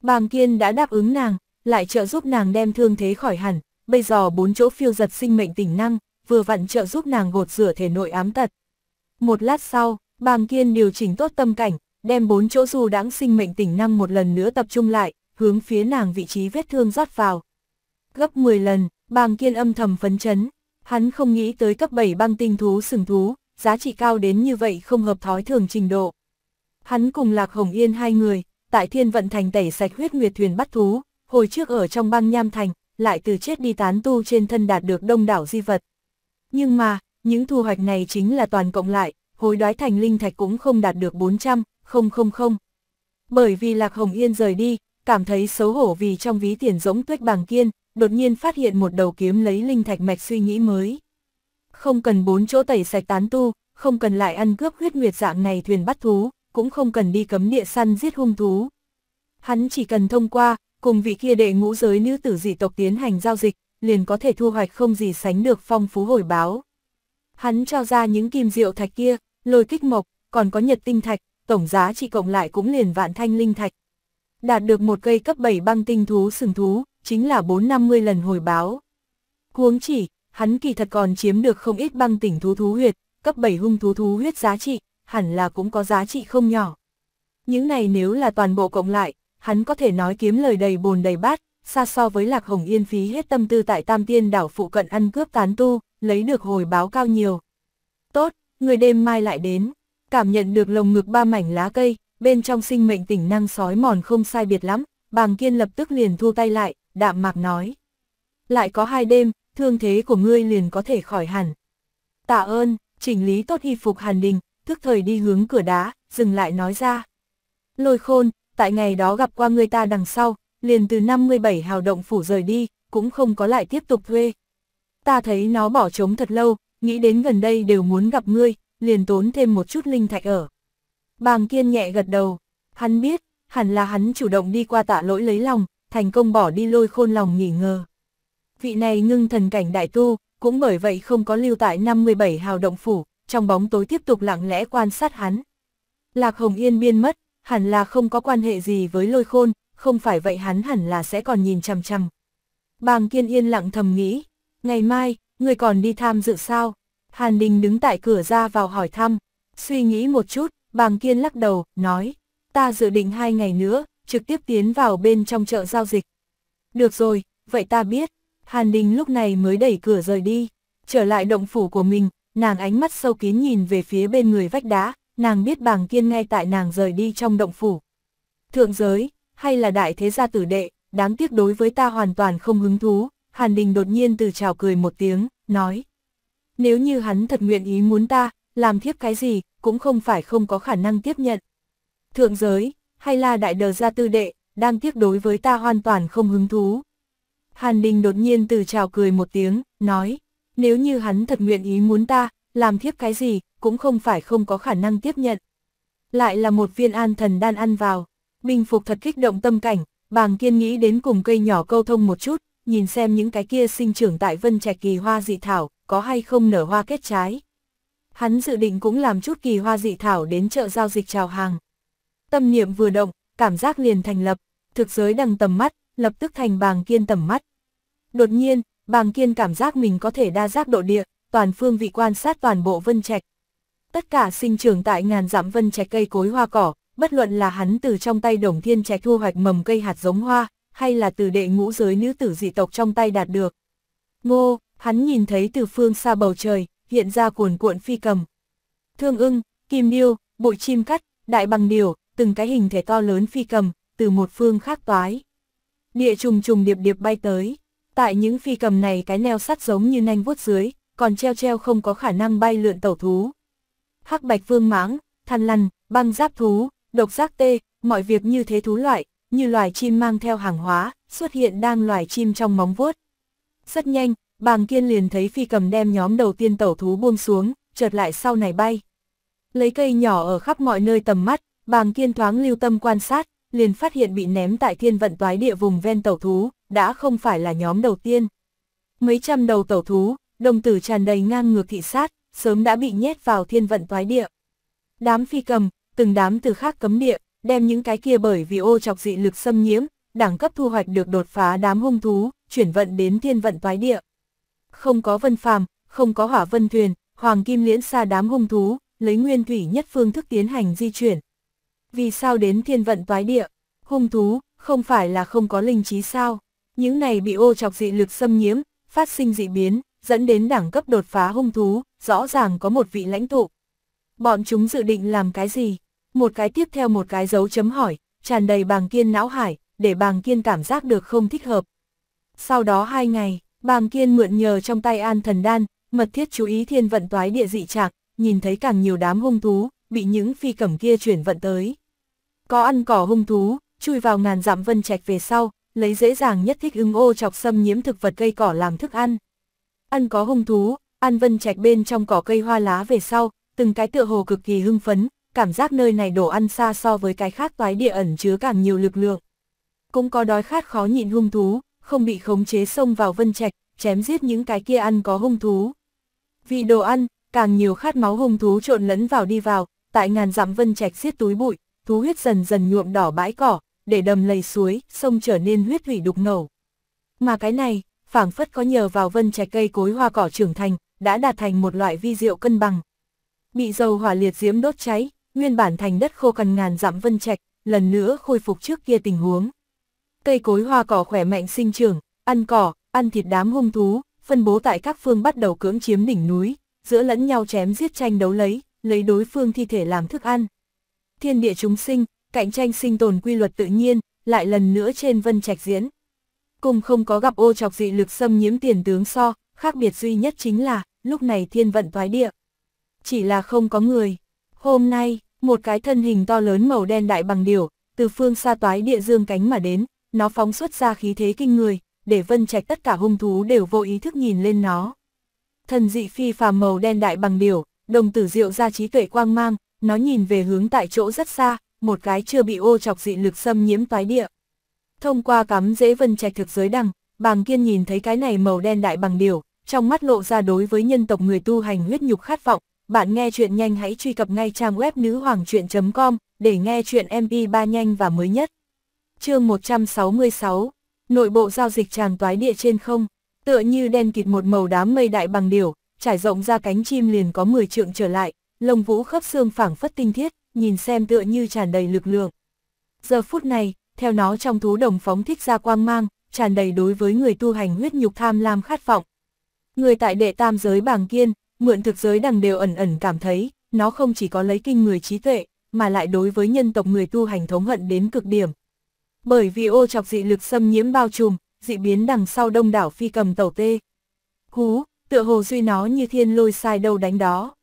Bàng kiên đã đáp ứng nàng, lại trợ giúp nàng đem thương thế khỏi hẳn, bây giờ bốn chỗ phiêu giật sinh mệnh tỉnh năng, vừa vặn trợ giúp nàng gột rửa thể nội ám tật. Một lát sau, bàng kiên điều chỉnh tốt tâm cảnh, đem bốn chỗ dù đãng sinh mệnh tỉnh năng một lần nữa tập trung lại, hướng phía nàng vị trí vết thương rót vào gấp 10 lần, bàng kiên âm thầm phấn chấn. Hắn không nghĩ tới cấp 7 băng tinh thú sừng thú, giá trị cao đến như vậy không hợp thói thường trình độ. Hắn cùng Lạc Hồng Yên hai người, tại thiên vận thành tẩy sạch huyết nguyệt thuyền bắt thú, hồi trước ở trong băng nham thành, lại từ chết đi tán tu trên thân đạt được đông đảo di vật. Nhưng mà, những thu hoạch này chính là toàn cộng lại, hồi đoái thành linh thạch cũng không đạt được 400, không không. Bởi vì Lạc Hồng Yên rời đi, cảm thấy xấu hổ vì trong ví tiền giống tuyết bàng kiên, đột nhiên phát hiện một đầu kiếm lấy linh thạch mạch suy nghĩ mới. Không cần bốn chỗ tẩy sạch tán tu, không cần lại ăn cướp huyết nguyệt dạng này thuyền bắt thú, cũng không cần đi cấm địa săn giết hung thú. Hắn chỉ cần thông qua, cùng vị kia đệ ngũ giới nữ tử dị tộc tiến hành giao dịch, liền có thể thu hoạch không gì sánh được phong phú hồi báo. Hắn cho ra những kim diệu thạch kia, lôi kích mộc, còn có nhật tinh thạch, tổng giá trị cộng lại cũng liền vạn thanh linh thạch. Đạt được một cây cấp 7 băng tinh thú sừng thú, chính là 4-50 lần hồi báo. Huống chỉ, hắn kỳ thật còn chiếm được không ít băng tỉnh thú thú huyệt, cấp 7 hung thú thú huyết giá trị, hẳn là cũng có giá trị không nhỏ. Những này nếu là toàn bộ cộng lại, hắn có thể nói kiếm lời đầy bồn đầy bát, xa so với Lạc Hồng Yên phí hết tâm tư tại Tam Tiên đảo phụ cận ăn cướp tán tu, lấy được hồi báo cao nhiều. Tốt, người đêm mai lại đến, cảm nhận được lồng ngực ba mảnh lá cây, bên trong sinh mệnh tỉnh năng sói mòn không sai biệt lắm, bàng kiên lập tức liền thu tay lại, đạm mạc nói. Lại có hai đêm, thương thế của ngươi liền có thể khỏi hẳn. Tạ ơn, chỉnh lý tốt hy phục hàn đình, thức thời đi hướng cửa đá, dừng lại nói ra. Lôi khôn, tại ngày đó gặp qua người ta đằng sau, liền từ 57 hào động phủ rời đi, cũng không có lại tiếp tục thuê. Ta thấy nó bỏ trống thật lâu, nghĩ đến gần đây đều muốn gặp ngươi, liền tốn thêm một chút linh thạch ở. Bàng kiên nhẹ gật đầu, hắn biết, hẳn là hắn chủ động đi qua tạ lỗi lấy lòng, thành công bỏ đi lôi khôn lòng nghỉ ngờ. Vị này ngưng thần cảnh đại tu, cũng bởi vậy không có lưu tại 57 hào động phủ, trong bóng tối tiếp tục lặng lẽ quan sát hắn. Lạc Hồng Yên biên mất, hẳn là không có quan hệ gì với lôi khôn, không phải vậy hắn hẳn là sẽ còn nhìn chằm chằm. Bàng Kiên Yên lặng thầm nghĩ, ngày mai, người còn đi tham dự sao? Hàn Đình đứng tại cửa ra vào hỏi thăm, suy nghĩ một chút, Bàng Kiên lắc đầu, nói, ta dự định hai ngày nữa, trực tiếp tiến vào bên trong chợ giao dịch. Được rồi, vậy ta biết, Hàn Đình lúc này mới đẩy cửa rời đi, trở lại động phủ của mình, nàng ánh mắt sâu kín nhìn về phía bên người vách đá, nàng biết bàng kiên ngay tại nàng rời đi trong động phủ. Thượng giới, hay là đại thế gia tử đệ, đáng tiếc đối với ta hoàn toàn không hứng thú, Hàn Đình đột nhiên từ chào cười một tiếng, nói. Nếu như hắn thật nguyện ý muốn ta, làm thiếp cái gì, cũng không phải không có khả năng tiếp nhận. Thượng giới, hay là đại đờ gia tư đệ, đang tiếc đối với ta hoàn toàn không hứng thú. Hàn Đình đột nhiên từ chào cười một tiếng, nói, nếu như hắn thật nguyện ý muốn ta, làm thiếp cái gì, cũng không phải không có khả năng tiếp nhận. Lại là một viên an thần đan ăn vào, bình phục thật kích động tâm cảnh, bàng kiên nghĩ đến cùng cây nhỏ câu thông một chút, nhìn xem những cái kia sinh trưởng tại vân trạch kỳ hoa dị thảo, có hay không nở hoa kết trái. Hắn dự định cũng làm chút kỳ hoa dị thảo đến chợ giao dịch chào hàng. Tâm niệm vừa động, cảm giác liền thành lập, thực giới đằng tầm mắt, lập tức thành bàng kiên tầm mắt. Đột nhiên, bàng kiên cảm giác mình có thể đa giác độ địa, toàn phương vị quan sát toàn bộ vân trạch. Tất cả sinh trưởng tại ngàn dặm vân trạch cây cối hoa cỏ, bất luận là hắn từ trong tay đồng thiên trạch thu hoạch mầm cây hạt giống hoa, hay là từ đệ ngũ giới nữ tử dị tộc trong tay đạt được. Ngô, hắn nhìn thấy từ phương xa bầu trời, hiện ra cuồn cuộn phi cầm. Thương ưng, kim điêu, bụi chim cắt, đại bằng điều, từng cái hình thể to lớn phi cầm, từ một phương khác toái. Địa trùng trùng điệp điệp bay tới, tại những phi cầm này cái neo sắt giống như nanh vuốt dưới, còn treo treo không có khả năng bay lượn tẩu thú. Hắc bạch vương mãng, than lằn, băng giáp thú, độc giác tê, mọi việc như thế thú loại, như loài chim mang theo hàng hóa, xuất hiện đang loài chim trong móng vuốt. Rất nhanh, bàng kiên liền thấy phi cầm đem nhóm đầu tiên tẩu thú buông xuống, chợt lại sau này bay. Lấy cây nhỏ ở khắp mọi nơi tầm mắt, Bàng kiên thoáng lưu tâm quan sát, liền phát hiện bị ném tại thiên vận toái địa vùng ven tẩu thú, đã không phải là nhóm đầu tiên. Mấy trăm đầu tẩu thú, đồng tử tràn đầy ngang ngược thị sát, sớm đã bị nhét vào thiên vận toái địa. Đám phi cầm, từng đám từ khác cấm địa, đem những cái kia bởi vì ô chọc dị lực xâm nhiễm, đẳng cấp thu hoạch được đột phá đám hung thú, chuyển vận đến thiên vận toái địa. Không có vân phàm, không có hỏa vân thuyền, hoàng kim liễn xa đám hung thú, lấy nguyên thủy nhất phương thức tiến hành di chuyển vì sao đến thiên vận toái địa, hung thú, không phải là không có linh trí sao. Những này bị ô chọc dị lực xâm nhiễm, phát sinh dị biến, dẫn đến đẳng cấp đột phá hung thú, rõ ràng có một vị lãnh tụ. Bọn chúng dự định làm cái gì? Một cái tiếp theo một cái dấu chấm hỏi, tràn đầy bàng kiên não hải, để bàng kiên cảm giác được không thích hợp. Sau đó hai ngày, bàng kiên mượn nhờ trong tay an thần đan, mật thiết chú ý thiên vận toái địa dị trạng nhìn thấy càng nhiều đám hung thú, bị những phi cẩm kia chuyển vận tới có ăn cỏ hung thú, chui vào ngàn dặm vân trạch về sau, lấy dễ dàng nhất thích ứng ô chọc xâm nhiễm thực vật cây cỏ làm thức ăn. Ăn có hung thú, ăn vân trạch bên trong cỏ cây hoa lá về sau, từng cái tựa hồ cực kỳ hưng phấn, cảm giác nơi này đổ ăn xa so với cái khác toái địa ẩn chứa càng nhiều lực lượng. Cũng có đói khát khó nhịn hung thú, không bị khống chế xông vào vân trạch, chém giết những cái kia ăn có hung thú. Vì đồ ăn, càng nhiều khát máu hung thú trộn lẫn vào đi vào, tại ngàn dặm vân trạch xiết túi bụi, thú huyết dần dần nhuộm đỏ bãi cỏ, để đầm lầy suối, sông trở nên huyết thủy đục ngầu. Mà cái này, phảng phất có nhờ vào vân trái cây cối hoa cỏ trưởng thành, đã đạt thành một loại vi diệu cân bằng. Bị dầu hỏa liệt diễm đốt cháy, nguyên bản thành đất khô cằn ngàn dặm vân trạch, lần nữa khôi phục trước kia tình huống. Cây cối hoa cỏ khỏe mạnh sinh trưởng, ăn cỏ, ăn thịt đám hung thú, phân bố tại các phương bắt đầu cưỡng chiếm đỉnh núi, giữa lẫn nhau chém giết tranh đấu lấy, lấy đối phương thi thể làm thức ăn thiên địa chúng sinh, cạnh tranh sinh tồn quy luật tự nhiên, lại lần nữa trên vân trạch diễn. Cùng không có gặp ô chọc dị lực xâm nhiễm tiền tướng so, khác biệt duy nhất chính là, lúc này thiên vận toái địa. Chỉ là không có người. Hôm nay, một cái thân hình to lớn màu đen đại bằng điểu, từ phương xa toái địa dương cánh mà đến, nó phóng xuất ra khí thế kinh người, để vân trạch tất cả hung thú đều vô ý thức nhìn lên nó. Thần dị phi phàm màu đen đại bằng điểu, đồng tử diệu ra trí tuệ quang mang, nó nhìn về hướng tại chỗ rất xa, một cái chưa bị ô chọc dị lực xâm nhiễm toái địa. Thông qua cắm dễ vân trạch thực giới đằng, bàng kiên nhìn thấy cái này màu đen đại bằng điều, trong mắt lộ ra đối với nhân tộc người tu hành huyết nhục khát vọng. Bạn nghe chuyện nhanh hãy truy cập ngay trang web nữ hoàng chuyện.com để nghe chuyện MP3 nhanh và mới nhất. chương 166, nội bộ giao dịch tràng toái địa trên không, tựa như đen kịt một màu đám mây đại bằng điều, trải rộng ra cánh chim liền có 10 trượng trở lại, lông vũ khớp xương phảng phất tinh thiết, nhìn xem tựa như tràn đầy lực lượng. Giờ phút này, theo nó trong thú đồng phóng thích ra quang mang, tràn đầy đối với người tu hành huyết nhục tham lam khát vọng. Người tại đệ tam giới bàng kiên, mượn thực giới đằng đều ẩn ẩn cảm thấy, nó không chỉ có lấy kinh người trí tuệ, mà lại đối với nhân tộc người tu hành thống hận đến cực điểm. Bởi vì ô chọc dị lực xâm nhiễm bao trùm, dị biến đằng sau đông đảo phi cầm tẩu tê. Hú, tựa hồ duy nó như thiên lôi sai đâu đánh đó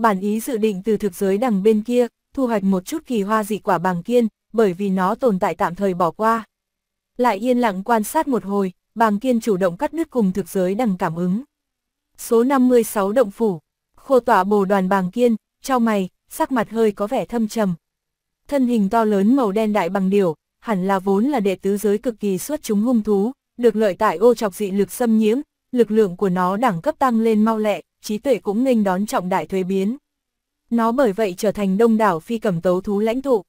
bản ý dự định từ thực giới đằng bên kia, thu hoạch một chút kỳ hoa dị quả bằng kiên, bởi vì nó tồn tại tạm thời bỏ qua. Lại yên lặng quan sát một hồi, bằng kiên chủ động cắt đứt cùng thực giới đằng cảm ứng. Số 56 động phủ, khô tỏa bồ đoàn bằng kiên, cho mày, sắc mặt hơi có vẻ thâm trầm. Thân hình to lớn màu đen đại bằng điểu, hẳn là vốn là đệ tứ giới cực kỳ xuất chúng hung thú, được lợi tại ô chọc dị lực xâm nhiễm, lực lượng của nó đẳng cấp tăng lên mau lẹ, trí tuệ cũng nghênh đón trọng đại thuế biến. Nó bởi vậy trở thành đông đảo phi cẩm tấu thú lãnh tụ.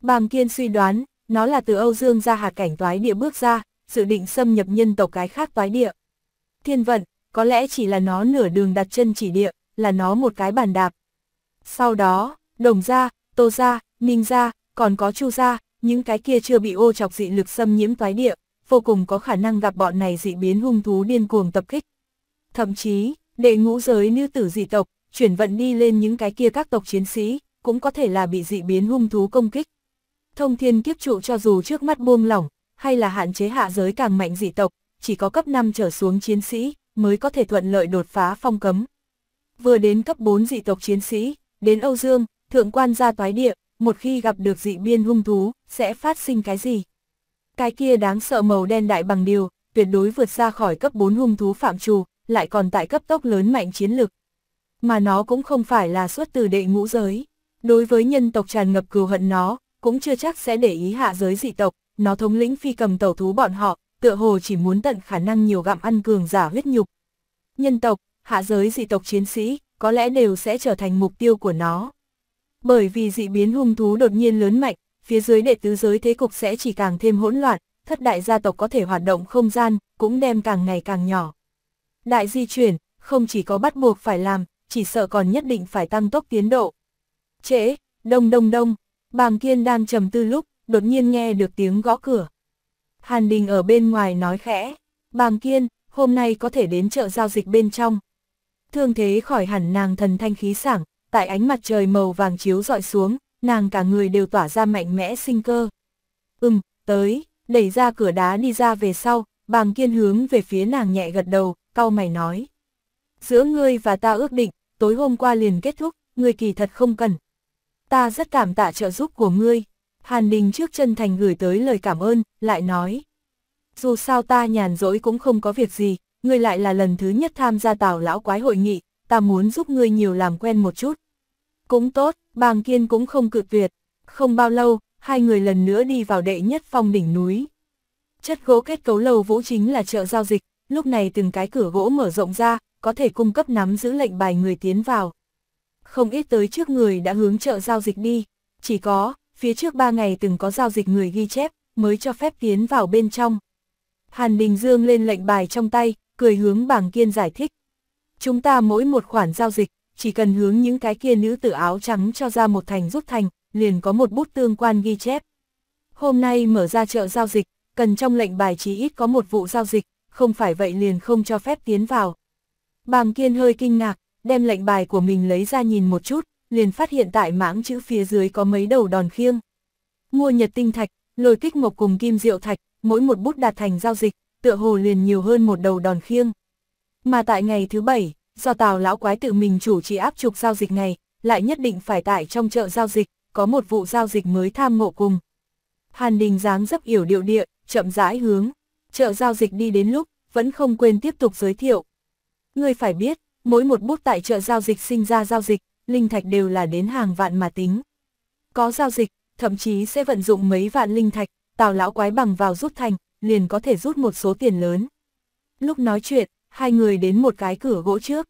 Bàng Kiên suy đoán, nó là từ Âu Dương ra hạt cảnh toái địa bước ra, dự định xâm nhập nhân tộc cái khác toái địa. Thiên vận, có lẽ chỉ là nó nửa đường đặt chân chỉ địa, là nó một cái bàn đạp. Sau đó, Đồng Gia, Tô Gia, Ninh Gia, còn có Chu Gia, những cái kia chưa bị ô chọc dị lực xâm nhiễm toái địa, vô cùng có khả năng gặp bọn này dị biến hung thú điên cuồng tập kích. Thậm chí, Đệ ngũ giới nữ tử dị tộc, chuyển vận đi lên những cái kia các tộc chiến sĩ, cũng có thể là bị dị biến hung thú công kích. Thông thiên kiếp trụ cho dù trước mắt buông lỏng, hay là hạn chế hạ giới càng mạnh dị tộc, chỉ có cấp 5 trở xuống chiến sĩ, mới có thể thuận lợi đột phá phong cấm. Vừa đến cấp 4 dị tộc chiến sĩ, đến Âu Dương, thượng quan ra toái địa, một khi gặp được dị biên hung thú, sẽ phát sinh cái gì? Cái kia đáng sợ màu đen đại bằng điều, tuyệt đối vượt ra khỏi cấp 4 hung thú phạm trù, lại còn tại cấp tốc lớn mạnh chiến lực. Mà nó cũng không phải là xuất từ đệ ngũ giới. Đối với nhân tộc tràn ngập cừu hận nó, cũng chưa chắc sẽ để ý hạ giới dị tộc, nó thống lĩnh phi cầm tẩu thú bọn họ, tựa hồ chỉ muốn tận khả năng nhiều gặm ăn cường giả huyết nhục. Nhân tộc, hạ giới dị tộc chiến sĩ, có lẽ đều sẽ trở thành mục tiêu của nó. Bởi vì dị biến hung thú đột nhiên lớn mạnh, phía dưới đệ tứ giới thế cục sẽ chỉ càng thêm hỗn loạn, thất đại gia tộc có thể hoạt động không gian, cũng đem càng ngày càng nhỏ. Đại di chuyển, không chỉ có bắt buộc phải làm, chỉ sợ còn nhất định phải tăng tốc tiến độ. Trễ, đông đông đông, bàng kiên đang trầm tư lúc, đột nhiên nghe được tiếng gõ cửa. Hàn Đình ở bên ngoài nói khẽ, bàng kiên, hôm nay có thể đến chợ giao dịch bên trong. Thương thế khỏi hẳn nàng thần thanh khí sảng, tại ánh mặt trời màu vàng chiếu dọi xuống, nàng cả người đều tỏa ra mạnh mẽ sinh cơ. Ừm, tới, đẩy ra cửa đá đi ra về sau, bàng kiên hướng về phía nàng nhẹ gật đầu, cau mày nói. Giữa ngươi và ta ước định, tối hôm qua liền kết thúc, ngươi kỳ thật không cần. Ta rất cảm tạ trợ giúp của ngươi. Hàn Đình trước chân thành gửi tới lời cảm ơn, lại nói. Dù sao ta nhàn rỗi cũng không có việc gì, ngươi lại là lần thứ nhất tham gia tào lão quái hội nghị, ta muốn giúp ngươi nhiều làm quen một chút. Cũng tốt, bàng kiên cũng không cự tuyệt. Không bao lâu, hai người lần nữa đi vào đệ nhất phong đỉnh núi. Chất gỗ kết cấu lầu vũ chính là chợ giao dịch, lúc này từng cái cửa gỗ mở rộng ra, có thể cung cấp nắm giữ lệnh bài người tiến vào. Không ít tới trước người đã hướng chợ giao dịch đi, chỉ có, phía trước ba ngày từng có giao dịch người ghi chép, mới cho phép tiến vào bên trong. Hàn Đình Dương lên lệnh bài trong tay, cười hướng bảng kiên giải thích. Chúng ta mỗi một khoản giao dịch, chỉ cần hướng những cái kia nữ tử áo trắng cho ra một thành rút thành, liền có một bút tương quan ghi chép. Hôm nay mở ra chợ giao dịch, cần trong lệnh bài chỉ ít có một vụ giao dịch, không phải vậy liền không cho phép tiến vào. Bàng Kiên hơi kinh ngạc, đem lệnh bài của mình lấy ra nhìn một chút, liền phát hiện tại mãng chữ phía dưới có mấy đầu đòn khiêng. Mua nhật tinh thạch, lôi kích mộc cùng kim diệu thạch, mỗi một bút đạt thành giao dịch, tựa hồ liền nhiều hơn một đầu đòn khiêng. Mà tại ngày thứ bảy, do tào lão quái tự mình chủ trì áp trục giao dịch này, lại nhất định phải tại trong chợ giao dịch, có một vụ giao dịch mới tham ngộ cùng. Hàn đình dáng dấp yểu điệu địa, chậm rãi hướng chợ giao dịch đi đến lúc, vẫn không quên tiếp tục giới thiệu. Người phải biết, mỗi một bút tại chợ giao dịch sinh ra giao dịch, linh thạch đều là đến hàng vạn mà tính. Có giao dịch, thậm chí sẽ vận dụng mấy vạn linh thạch, tào lão quái bằng vào rút thành, liền có thể rút một số tiền lớn. Lúc nói chuyện, hai người đến một cái cửa gỗ trước.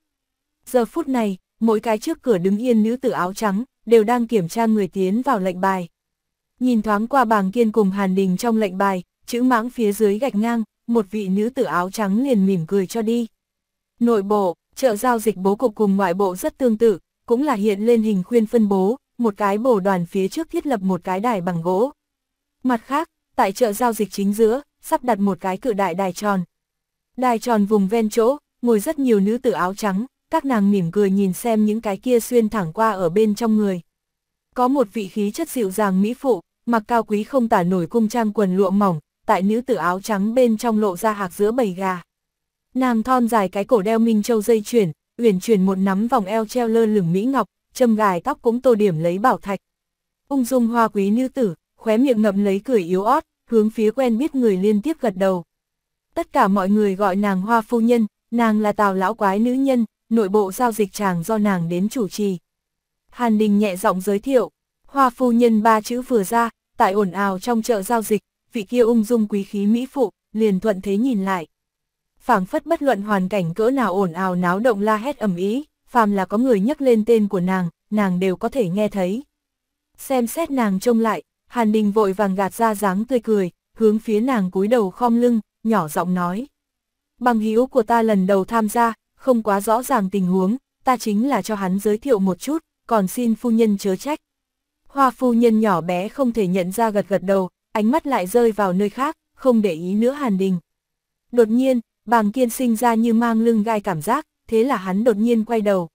Giờ phút này, mỗi cái trước cửa đứng yên nữ tử áo trắng, đều đang kiểm tra người tiến vào lệnh bài. Nhìn thoáng qua bàng kiên cùng Hàn Đình trong lệnh bài, chữ mãng phía dưới gạch ngang, một vị nữ tử áo trắng liền mỉm cười cho đi. Nội bộ, chợ giao dịch bố cục cùng ngoại bộ rất tương tự, cũng là hiện lên hình khuyên phân bố, một cái bổ đoàn phía trước thiết lập một cái đài bằng gỗ. Mặt khác, tại chợ giao dịch chính giữa, sắp đặt một cái cự đại đài tròn. Đài tròn vùng ven chỗ, ngồi rất nhiều nữ tử áo trắng, các nàng mỉm cười nhìn xem những cái kia xuyên thẳng qua ở bên trong người. Có một vị khí chất dịu dàng mỹ phụ, mặc cao quý không tả nổi cung trang quần lụa mỏng, tại nữ tử áo trắng bên trong lộ ra hạc giữa bầy gà. Nàng thon dài cái cổ đeo minh châu dây chuyển, uyển chuyển một nắm vòng eo treo lơ lửng mỹ ngọc, châm gài tóc cũng tô điểm lấy bảo thạch. Ung dung hoa quý nữ tử, khóe miệng ngậm lấy cười yếu ót, hướng phía quen biết người liên tiếp gật đầu. Tất cả mọi người gọi nàng hoa phu nhân, nàng là tào lão quái nữ nhân, nội bộ giao dịch chàng do nàng đến chủ trì. Hàn Đình nhẹ giọng giới thiệu, hoa phu nhân ba chữ vừa ra, tại ồn ào trong chợ giao dịch, vị kia ung dung quý khí mỹ phụ, liền thuận thế nhìn lại. phảng phất bất luận hoàn cảnh cỡ nào ồn ào náo động la hét ầm ĩ, phàm là có người nhắc lên tên của nàng, nàng đều có thể nghe thấy. Xem xét nàng trông lại, Hàn Đình vội vàng gạt ra dáng tươi cười, hướng phía nàng cúi đầu khom lưng, nhỏ giọng nói. Bằng hữu của ta lần đầu tham gia, không quá rõ ràng tình huống, ta chính là cho hắn giới thiệu một chút, còn xin phu nhân chớ trách. Hoa phu nhân nhỏ bé không thể nhận ra gật gật đầu, ánh mắt lại rơi vào nơi khác, không để ý nữa Hàn Đình. Đột nhiên, bàng kiên sinh ra như mang lưng gai cảm giác, thế là hắn đột nhiên quay đầu.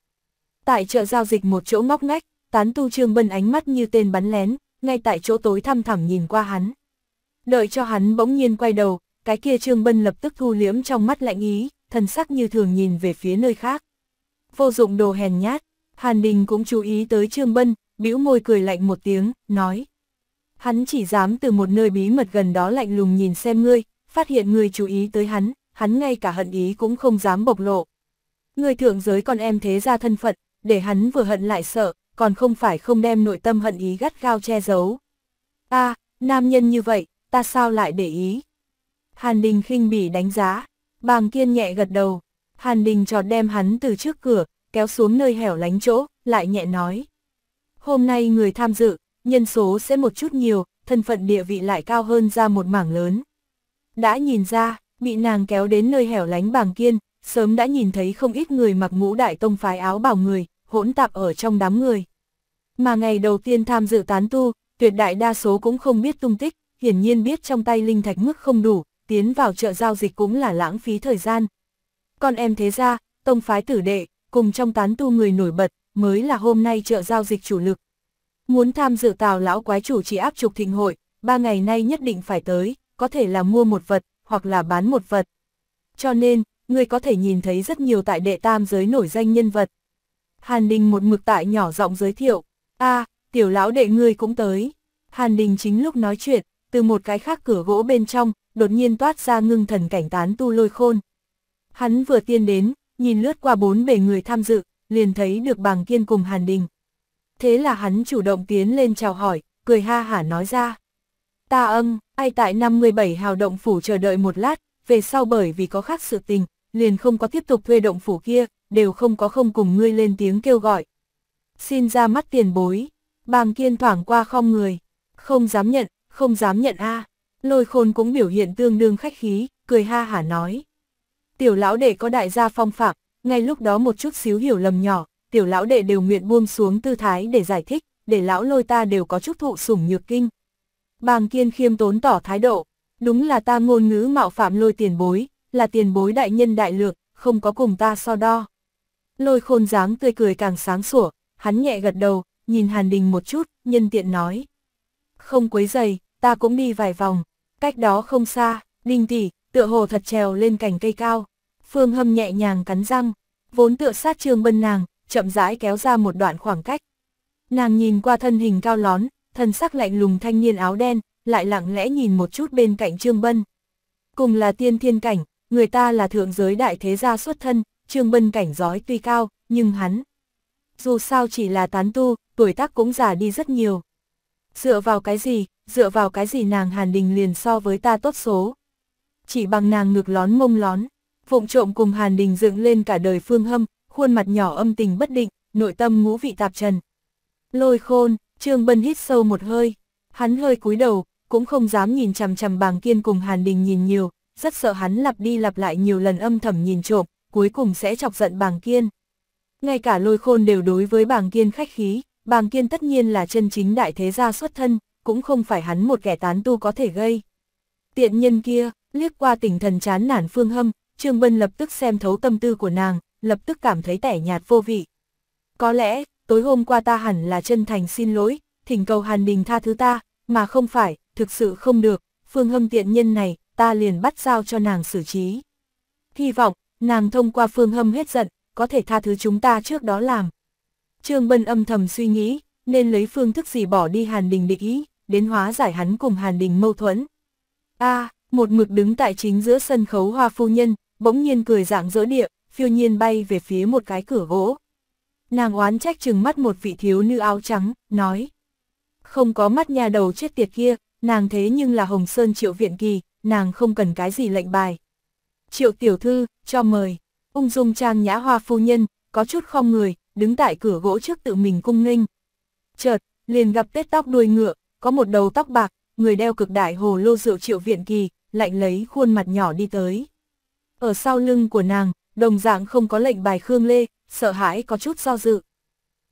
Tại chợ giao dịch một chỗ ngóc ngách, tán tu trương bân ánh mắt như tên bắn lén, ngay tại chỗ tối thăm thẳm nhìn qua hắn. Đợi cho hắn bỗng nhiên quay đầu, cái kia trương bân lập tức thu liễm trong mắt lạnh ý, thần sắc như thường nhìn về phía nơi khác. Vô dụng đồ hèn nhát, Hàn Đình cũng chú ý tới trương bân, bĩu môi cười lạnh một tiếng, nói hắn chỉ dám từ một nơi bí mật gần đó lạnh lùng nhìn xem ngươi, phát hiện ngươi chú ý tới hắn, hắn ngay cả hận ý cũng không dám bộc lộ. Ngươi thượng giới con em thế ra thân phận, để hắn vừa hận lại sợ, còn không phải không đem nội tâm hận ý gắt gao che giấu. a nam nhân như vậy, ta sao lại để ý? Hàn Đình khinh bỉ đánh giá, bàng kiên nhẹ gật đầu, Hàn Đình trọt đem hắn từ trước cửa, kéo xuống nơi hẻo lánh chỗ, lại nhẹ nói. Hôm nay người tham dự, nhân số sẽ một chút nhiều, thân phận địa vị lại cao hơn ra một mảng lớn. Đã nhìn ra, bị nàng kéo đến nơi hẻo lánh bàng kiên, sớm đã nhìn thấy không ít người mặc ngũ đại tông phái áo bào người, hỗn tạp ở trong đám người. Mà ngày đầu tiên tham dự tán tu, tuyệt đại đa số cũng không biết tung tích, hiển nhiên biết trong tay linh thạch mức không đủ, tiến vào chợ giao dịch cũng là lãng phí thời gian. Còn em thế ra, tông phái tử đệ, cùng trong tán tu người nổi bật, mới là hôm nay chợ giao dịch chủ lực, Muốn tham dự tào lão quái chủ trì áp trục thịnh hội, ba ngày nay nhất định phải tới, có thể là mua một vật, hoặc là bán một vật. Cho nên, người có thể nhìn thấy rất nhiều tại đệ tam giới nổi danh nhân vật. Hàn Đình một mực tại nhỏ giọng giới thiệu, a à, tiểu lão đệ ngươi cũng tới. Hàn Đình chính lúc nói chuyện, từ một cái khác cửa gỗ bên trong, đột nhiên toát ra ngưng thần cảnh tán tu lôi khôn. Hắn vừa tiên đến, nhìn lướt qua bốn bề người tham dự, liền thấy được bàng kiên cùng Hàn Đình thế là hắn chủ động tiến lên chào hỏi, cười ha hả nói ra. Ta âm, ai tại 57 hào động phủ chờ đợi một lát, về sau bởi vì có khác sự tình, liền không có tiếp tục thuê động phủ kia, đều không có không cùng ngươi lên tiếng kêu gọi. Xin ra mắt tiền bối, bàng kiên thoảng qua không người, không dám nhận, không dám nhận a lôi khôn cũng biểu hiện tương đương khách khí, cười ha hả nói. Tiểu lão đệ có đại gia phong phạm, ngay lúc đó một chút xíu hiểu lầm nhỏ, tiểu lão đệ đều nguyện buông xuống tư thái để giải thích, để lão lôi ta đều có chút thụ sủng nhược kinh. Bàng kiên khiêm tốn tỏ thái độ, đúng là ta ngôn ngữ mạo phạm lôi tiền bối, là tiền bối đại nhân đại lược, không có cùng ta so đo. Lôi khôn dáng tươi cười càng sáng sủa, hắn nhẹ gật đầu, nhìn Hàn Đình một chút, nhân tiện nói. Không quấy giày, ta cũng đi vài vòng, cách đó không xa, đình tỷ, tựa hồ thật trèo lên cành cây cao. Phương Hâm nhẹ nhàng cắn răng, vốn tựa sát Trương Bân nàng, chậm rãi kéo ra một đoạn khoảng cách. Nàng nhìn qua thân hình cao lón, thân sắc lạnh lùng thanh niên áo đen, lại lặng lẽ nhìn một chút bên cạnh Trương Bân. Cùng là tiên thiên cảnh, người ta là thượng giới đại thế gia xuất thân, Trương Bân cảnh giói tuy cao, nhưng hắn. Dù sao chỉ là tán tu, tuổi tác cũng già đi rất nhiều. Dựa vào cái gì, dựa vào cái gì nàng Hàn Đình liền so với ta tốt số. Chỉ bằng nàng ngực lón mông lón, phụng trộm cùng Hàn Đình dựng lên cả đời phương hâm, khuôn mặt nhỏ âm tình bất định, nội tâm ngũ vị tạp trần. Lôi khôn, Trương Bân hít sâu một hơi, hắn hơi cúi đầu, cũng không dám nhìn chằm chằm bàng kiên cùng Hàn Đình nhìn nhiều, rất sợ hắn lặp đi lặp lại nhiều lần âm thầm nhìn trộm, cuối cùng sẽ chọc giận bàng kiên. Ngay cả lôi khôn đều đối với bàng kiên khách khí, bàng kiên tất nhiên là chân chính đại thế gia xuất thân, cũng không phải hắn một kẻ tán tu có thể gây. Tiện nhân kia, liếc qua tỉnh thần chán nản phương hâm, Trương Bân lập tức xem thấu tâm tư của nàng, lập tức cảm thấy tẻ nhạt vô vị. Có lẽ, tối hôm qua ta hẳn là chân thành xin lỗi, thỉnh cầu Hàn Đình tha thứ ta, mà không phải, thực sự không được, phương hâm tiện nhân này, ta liền bắt giao cho nàng xử trí. Hy vọng, nàng thông qua phương hâm hết giận, có thể tha thứ chúng ta trước đó làm. Trương Bân âm thầm suy nghĩ, nên lấy phương thức gì bỏ đi Hàn Đình định ý, đến hóa giải hắn cùng Hàn Đình mâu thuẫn. a một mực đứng tại chính giữa sân khấu hoa phu nhân, bỗng nhiên cười dạng dỡ địa, phiêu nhiên bay về phía một cái cửa gỗ. Nàng oán trách chừng mắt một vị thiếu nữ áo trắng, nói. Không có mắt nhà đầu chết tiệt kia, nàng thế nhưng là Hồng Sơn Triệu Viện Kỳ, nàng không cần cái gì lệnh bài. Triệu tiểu thư, cho mời, ung dung trang nhã hoa phu nhân, có chút không người, đứng tại cửa gỗ trước tự mình cung nghênh. Chợt, liền gặp tết tóc đuôi ngựa, có một đầu tóc bạc, người đeo cực đại hồ lô rượu triệu viện kỳ, lạnh lấy khuôn mặt nhỏ đi tới. Ở sau lưng của nàng, đồng dạng không có lệnh bài Khương Lê, sợ hãi có chút do dự.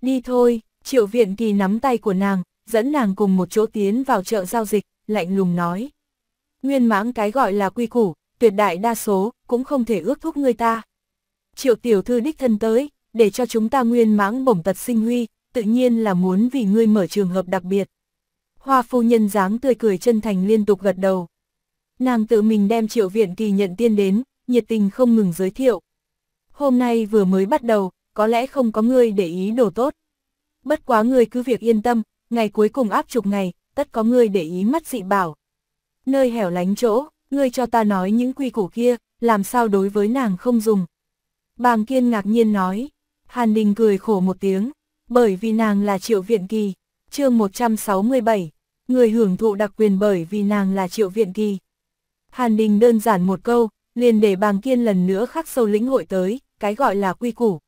Đi thôi, triệu viện kỳ nắm tay của nàng, dẫn nàng cùng một chỗ tiến vào chợ giao dịch, lạnh lùng nói. Nguyên mãng cái gọi là quy củ, tuyệt đại đa số, cũng không thể ước thúc người ta. Triệu tiểu thư đích thân tới, để cho chúng ta nguyên mãng bổng tật sinh huy, tự nhiên là muốn vì ngươi mở trường hợp đặc biệt. Hoa phu nhân dáng tươi cười chân thành liên tục gật đầu. Nàng tự mình đem triệu viện kỳ nhận tiên đến, nhiệt tình không ngừng giới thiệu, hôm nay vừa mới bắt đầu, có lẽ không có ngươi để ý đồ tốt. Bất quá ngươi cứ việc yên tâm, ngày cuối cùng áp chục ngày, tất có ngươi để ý mắt dị bảo. Nơi hẻo lánh chỗ, ngươi cho ta nói những quy củ kia, làm sao đối với nàng không dùng. Bàng kiên ngạc nhiên nói, Hàn Đình cười khổ một tiếng, bởi vì nàng là triệu viện kỳ, chương 167, người hưởng thụ đặc quyền bởi vì nàng là triệu viện kỳ. Hàn Đình đơn giản một câu, liền để bàng kiên lần nữa khắc sâu lĩnh hội tới, cái gọi là quy củ.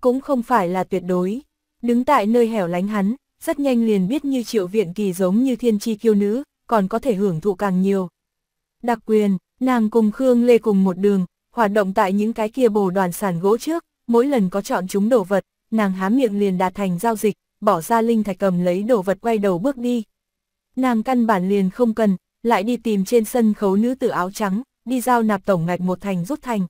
Cũng không phải là tuyệt đối, đứng tại nơi hẻo lánh hắn, rất nhanh liền biết như triệu viện kỳ giống như thiên tri kiêu nữ, còn có thể hưởng thụ càng nhiều. Đặc quyền, nàng cùng Khương Lê cùng một đường, hoạt động tại những cái kia bồ đoàn sản gỗ trước, mỗi lần có chọn chúng đồ vật, nàng há miệng liền đạt thành giao dịch, bỏ ra linh thạch cầm lấy đồ vật quay đầu bước đi. Nàng căn bản liền không cần, lại đi tìm trên sân khấu nữ tử áo trắng, đi giao nạp tổng ngạch một thành rút thành.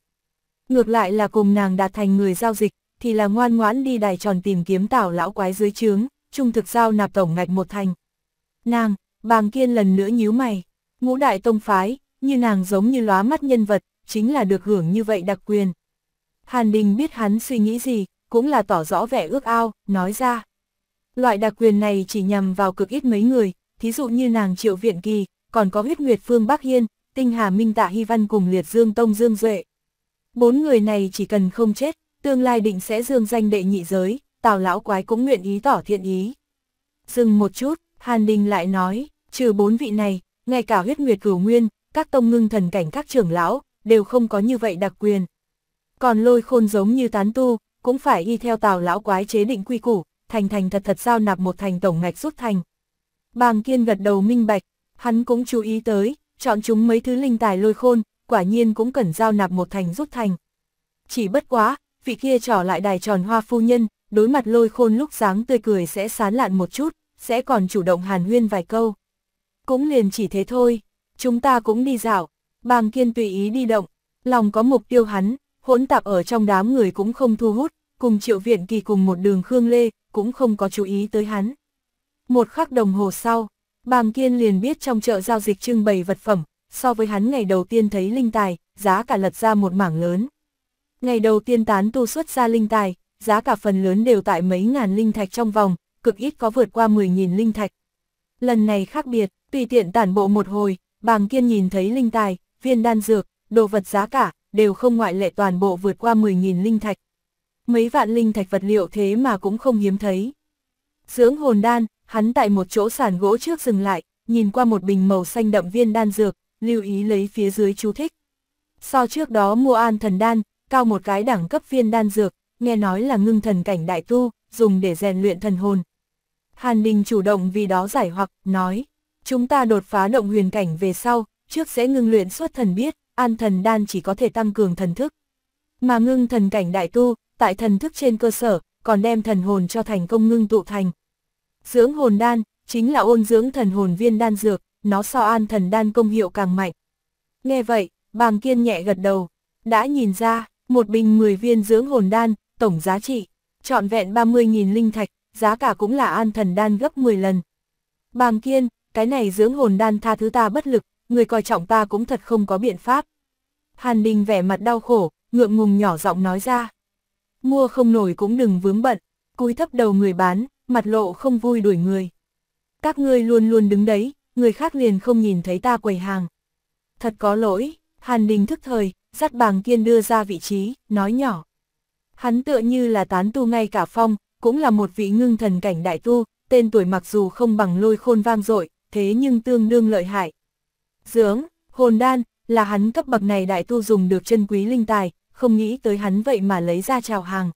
Ngược lại là cùng nàng đạt thành người giao dịch, thì là ngoan ngoãn đi đài tròn tìm kiếm tảo lão quái dưới trướng, trung thực giao nạp tổng ngạch một thành. Nàng, bàng kiên lần nữa nhíu mày, ngũ đại tông phái, như nàng giống như lóa mắt nhân vật, chính là được hưởng như vậy đặc quyền. Hàn Đình biết hắn suy nghĩ gì, cũng là tỏ rõ vẻ ước ao, nói ra. Loại đặc quyền này chỉ nhằm vào cực ít mấy người, thí dụ như nàng triệu viện kỳ, còn có huyết nguyệt phương Bắc Hiên, Tinh Hà Minh Tạ Hy Văn cùng Liệt Dương Tông Dương Duệ. Bốn người này chỉ cần không chết, tương lai định sẽ dương danh đệ nhị giới, Tào lão quái cũng nguyện ý tỏ thiện ý. Dừng một chút, Hàn Đình lại nói, trừ bốn vị này, ngay cả huyết nguyệt cửu nguyên, các tông ngưng thần cảnh các trưởng lão, đều không có như vậy đặc quyền. Còn lôi khôn giống như tán tu, cũng phải y theo tào lão quái chế định quy củ, thành thành thật thật giao nạp một thành tổng ngạch rút thành. Bàng kiên gật đầu minh bạch, hắn cũng chú ý tới, Chọn chúng mấy thứ linh tài lôi khôn, quả nhiên cũng cần giao nạp một thành rút thành. Chỉ bất quá, vị kia trỏ lại đài tròn hoa phu nhân, đối mặt lôi khôn lúc sáng tươi cười sẽ sán lạn một chút, sẽ còn chủ động hàn huyên vài câu. Cũng liền chỉ thế thôi, chúng ta cũng đi dạo, bàng kiên tùy ý đi động, lòng có mục tiêu hắn, hỗn tạp ở trong đám người cũng không thu hút, cùng triệu viện kỳ cùng một đường Khương Lê, cũng không có chú ý tới hắn. Một khắc đồng hồ sau, Bàng Kiên liền biết trong chợ giao dịch trưng bày vật phẩm, so với hắn ngày đầu tiên thấy linh tài, giá cả lật ra một mảng lớn. Ngày đầu tiên tán tu xuất ra linh tài, giá cả phần lớn đều tại mấy ngàn linh thạch trong vòng, cực ít có vượt qua 10.000 linh thạch. Lần này khác biệt, tùy tiện tản bộ một hồi, bàng kiên nhìn thấy linh tài, viên đan dược, đồ vật giá cả, đều không ngoại lệ toàn bộ vượt qua 10.000 linh thạch. Mấy vạn linh thạch vật liệu thế mà cũng không hiếm thấy. Dưỡng hồn đan, hắn tại một chỗ sàn gỗ trước dừng lại, nhìn qua một bình màu xanh đậm viên đan dược, lưu ý lấy phía dưới chú thích. So trước đó mua an thần đan, cao một cái đẳng cấp viên đan dược, nghe nói là ngưng thần cảnh đại tu, dùng để rèn luyện thần hồn. Hàn Đình chủ động vì đó giải hoặc, nói, chúng ta đột phá động huyền cảnh về sau, trước sẽ ngưng luyện xuất thần biết, an thần đan chỉ có thể tăng cường thần thức. Mà ngưng thần cảnh đại tu, tại thần thức trên cơ sở, còn đem thần hồn cho thành công ngưng tụ thành, Dưỡng hồn đan, chính là ôn dưỡng thần hồn viên đan dược, nó so an thần đan công hiệu càng mạnh. Nghe vậy, bàng kiên nhẹ gật đầu, đã nhìn ra, một bình 10 viên dưỡng hồn đan, tổng giá trị, trọn vẹn 30.000 linh thạch, giá cả cũng là an thần đan gấp 10 lần. Bàng kiên, cái này dưỡng hồn đan tha thứ ta bất lực, người coi trọng ta cũng thật không có biện pháp. Hàn Đình vẻ mặt đau khổ, ngượng ngùng nhỏ giọng nói ra. Mua không nổi cũng đừng vướng bận, cúi thấp đầu người bán, mặt lộ không vui đuổi người. Các ngươi luôn luôn đứng đấy, người khác liền không nhìn thấy ta quầy hàng. Thật có lỗi, Hàn Đình thức thời, dắt bàng kiên đưa ra vị trí, nói nhỏ. Hắn tựa như là tán tu ngay cả phong, cũng là một vị ngưng thần cảnh đại tu, tên tuổi mặc dù không bằng lôi khôn vang dội, thế nhưng tương đương lợi hại. Dưỡng, hồn đan, là hắn cấp bậc này đại tu dùng được chân quý linh tài, không nghĩ tới hắn vậy mà lấy ra chào hàng.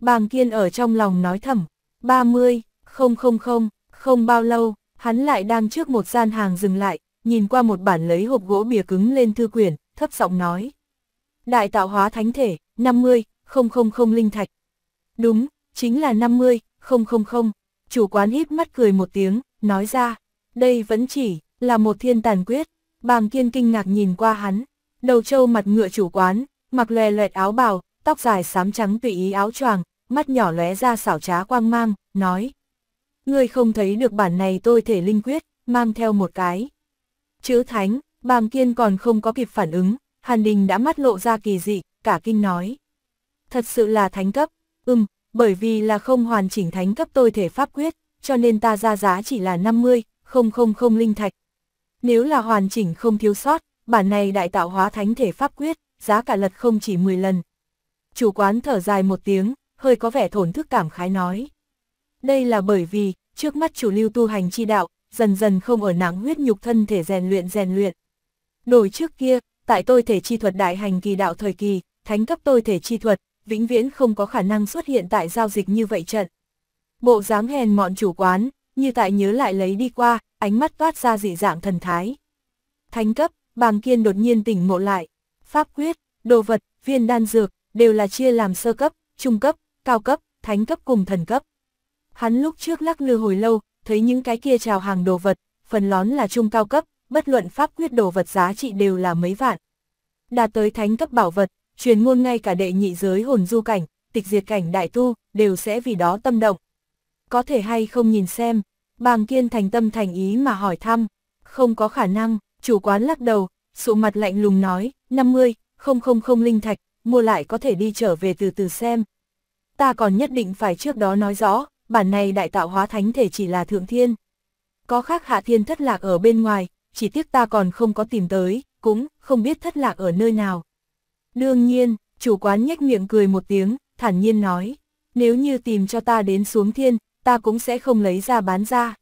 Bàng kiên ở trong lòng nói thầm, 30, 000, không bao lâu, hắn lại đang trước một gian hàng dừng lại, nhìn qua một bản lấy hộp gỗ bìa cứng lên thư quyển, thấp giọng nói. Đại tạo hóa thánh thể, 50, 000 linh thạch. Đúng, chính là 50, 000, chủ quán híp mắt cười một tiếng, nói ra, đây vẫn chỉ là một thiên tàn quyết. Bàng kiên kinh ngạc nhìn qua hắn, đầu trâu mặt ngựa chủ quán, mặc lè loẹt áo bào, tóc dài xám trắng tùy ý áo choàng, mắt nhỏ lóe ra xảo trá quang mang, nói. Ngươi không thấy được bản này tôi thể linh quyết, mang theo một cái. Chữ thánh, bàng kiên còn không có kịp phản ứng, Hàn Đình đã mắt lộ ra kỳ dị, cả kinh nói. Thật sự là thánh cấp, ừm, bởi vì là không hoàn chỉnh thánh cấp tôi thể pháp quyết, cho nên ta ra giá chỉ là 50, không không không linh thạch. Nếu là hoàn chỉnh không thiếu sót, bản này đại tạo hóa thánh thể pháp quyết, giá cả lật không chỉ 10 lần. Chủ quán thở dài một tiếng, hơi có vẻ thổn thức cảm khái nói. Đây là bởi vì, trước mắt chủ lưu tu hành chi đạo, dần dần không ở nắng huyết nhục thân thể rèn luyện rèn luyện. Đổi trước kia, tại tôi thể chi thuật đại hành kỳ đạo thời kỳ, thánh cấp tôi thể chi thuật, vĩnh viễn không có khả năng xuất hiện tại giao dịch như vậy trận. Bộ dáng hèn mọn chủ quán, như tại nhớ lại lấy đi qua, ánh mắt toát ra dị dạng thần thái. Thánh cấp, bàng kiên đột nhiên tỉnh ngộ lại. Pháp quyết, đồ vật, viên đan dược, đều là chia làm sơ cấp, trung cấp, cao cấp, thánh cấp cùng thần cấp. Hắn lúc trước lắc lư hồi lâu, thấy những cái kia trào hàng đồ vật, phần lón là trung cao cấp, bất luận pháp quyết đồ vật giá trị đều là mấy vạn. Đạt tới thánh cấp bảo vật, truyền ngôn ngay cả đệ nhị giới hồn du cảnh, tịch diệt cảnh đại tu, đều sẽ vì đó tâm động. Có thể hay không nhìn xem, bàng kiên thành tâm thành ý mà hỏi thăm, không có khả năng, chủ quán lắc đầu, sụ mặt lạnh lùng nói, 50, không linh thạch, mua lại có thể đi trở về từ từ xem, ta còn nhất định phải trước đó nói rõ, bản này đại tạo hóa thánh thể chỉ là thượng thiên. Có khác hạ thiên thất lạc ở bên ngoài, chỉ tiếc ta còn không có tìm tới, cũng không biết thất lạc ở nơi nào. Đương nhiên, chủ quán nhếch miệng cười một tiếng, thản nhiên nói, nếu như tìm cho ta đến xuống thiên, ta cũng sẽ không lấy ra bán ra.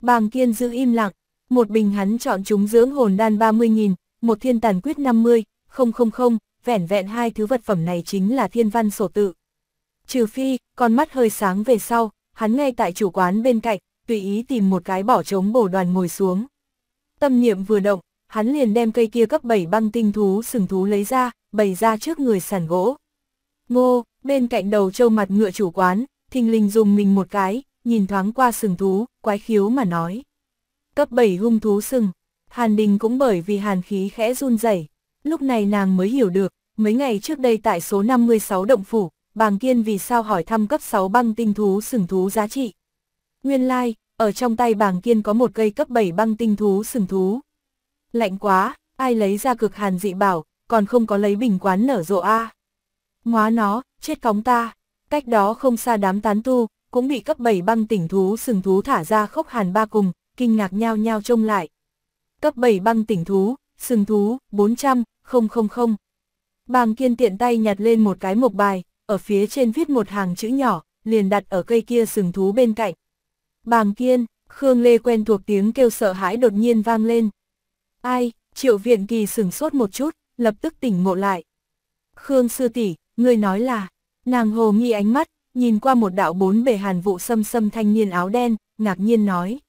Bàng kiên giữ im lặng, một bình hắn chọn chúng dưỡng hồn đan 30.000, một thiên tàn quyết 50, 000, vẻn vẹn hai thứ vật phẩm này chính là thiên văn sổ tự. Trừ phi, con mắt hơi sáng về sau, hắn ngay tại chủ quán bên cạnh, tùy ý tìm một cái bỏ trống bổ đoàn ngồi xuống. Tâm niệm vừa động, hắn liền đem cây kia cấp 7 băng tinh thú sừng thú lấy ra, bày ra trước người sàn gỗ. Ngô, bên cạnh đầu trâu mặt ngựa chủ quán, thình lình dùng mình một cái, nhìn thoáng qua sừng thú, quái khiếu mà nói. Cấp 7 hung thú sừng, Hàn Đình cũng bởi vì hàn khí khẽ run rẩy lúc này nàng mới hiểu được, mấy ngày trước đây tại số 56 động phủ, bàng kiên vì sao hỏi thăm cấp 6 băng tinh thú sừng thú giá trị. Nguyên lai, like, ở trong tay bàng kiên có một cây cấp 7 băng tinh thú sừng thú. Lạnh quá, ai lấy ra cực hàn dị bảo, còn không có lấy bình quán nở rộ a. À. Ngóa nó, chết cóng ta. Cách đó không xa đám tán tu, cũng bị cấp 7 băng tinh thú sừng thú thả ra khốc hàn ba cùng, kinh ngạc nhao nhao trông lại. Cấp 7 băng tinh thú, sừng thú, 400, 000. Bàng kiên tiện tay nhặt lên một cái mộc bài, ở phía trên viết một hàng chữ nhỏ, liền đặt ở cây kia sừng thú bên cạnh. Bàng kiên, Khương Lê quen thuộc tiếng kêu sợ hãi đột nhiên vang lên. Ai, triệu viện kỳ sừng sốt một chút, lập tức tỉnh ngộ lại. Khương sư tỷ, người nói là, nàng hồ nghi ánh mắt, nhìn qua một đạo bốn bề hàn vụ xâm xâm thanh niên áo đen, ngạc nhiên nói.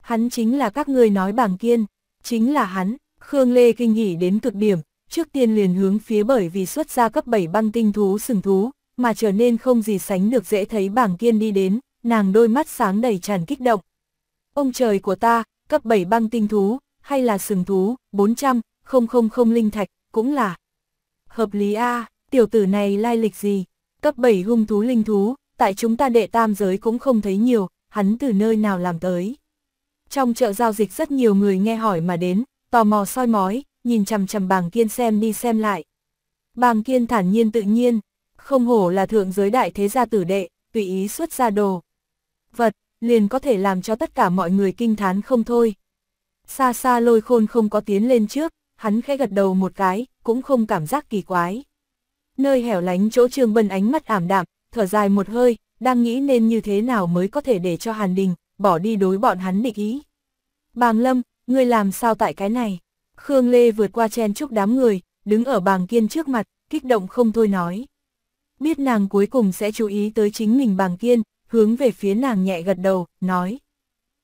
Hắn chính là các ngươi nói bàng kiên, chính là hắn, Khương Lê kinh hỉ đến cực điểm, trước tiên liền hướng phía bởi vì xuất ra cấp 7 băng tinh thú sừng thú, mà trở nên không gì sánh được dễ thấy bảng kiên đi đến, nàng đôi mắt sáng đầy tràn kích động. Ông trời của ta, cấp 7 băng tinh thú, hay là sừng thú, 400, 000 linh thạch, cũng là hợp lý A, tiểu tử này lai lịch gì, cấp 7 hung thú linh thú, tại chúng ta đệ tam giới cũng không thấy nhiều, hắn từ nơi nào làm tới. Trong chợ giao dịch rất nhiều người nghe hỏi mà đến, tò mò soi mói, nhìn chằm chằm bàng kiên xem đi xem lại. Bàng kiên thản nhiên tự nhiên, không hổ là thượng giới đại thế gia tử đệ, tùy ý xuất ra đồ. Vật, liền có thể làm cho tất cả mọi người kinh thán không thôi. Xa xa lôi khôn không có tiến lên trước, hắn khẽ gật đầu một cái, cũng không cảm giác kỳ quái. Nơi hẻo lánh chỗ Trương Bân ánh mắt ảm đạm, thở dài một hơi, đang nghĩ nên như thế nào mới có thể để cho Hàn Đình, bỏ đi đối bọn hắn địch ý. Bàng Lâm, ngươi làm sao tại cái này? Khương Lê vượt qua chen chúc đám người, đứng ở bàng kiên trước mặt, kích động không thôi nói. Biết nàng cuối cùng sẽ chú ý tới chính mình bàng kiên, hướng về phía nàng nhẹ gật đầu, nói.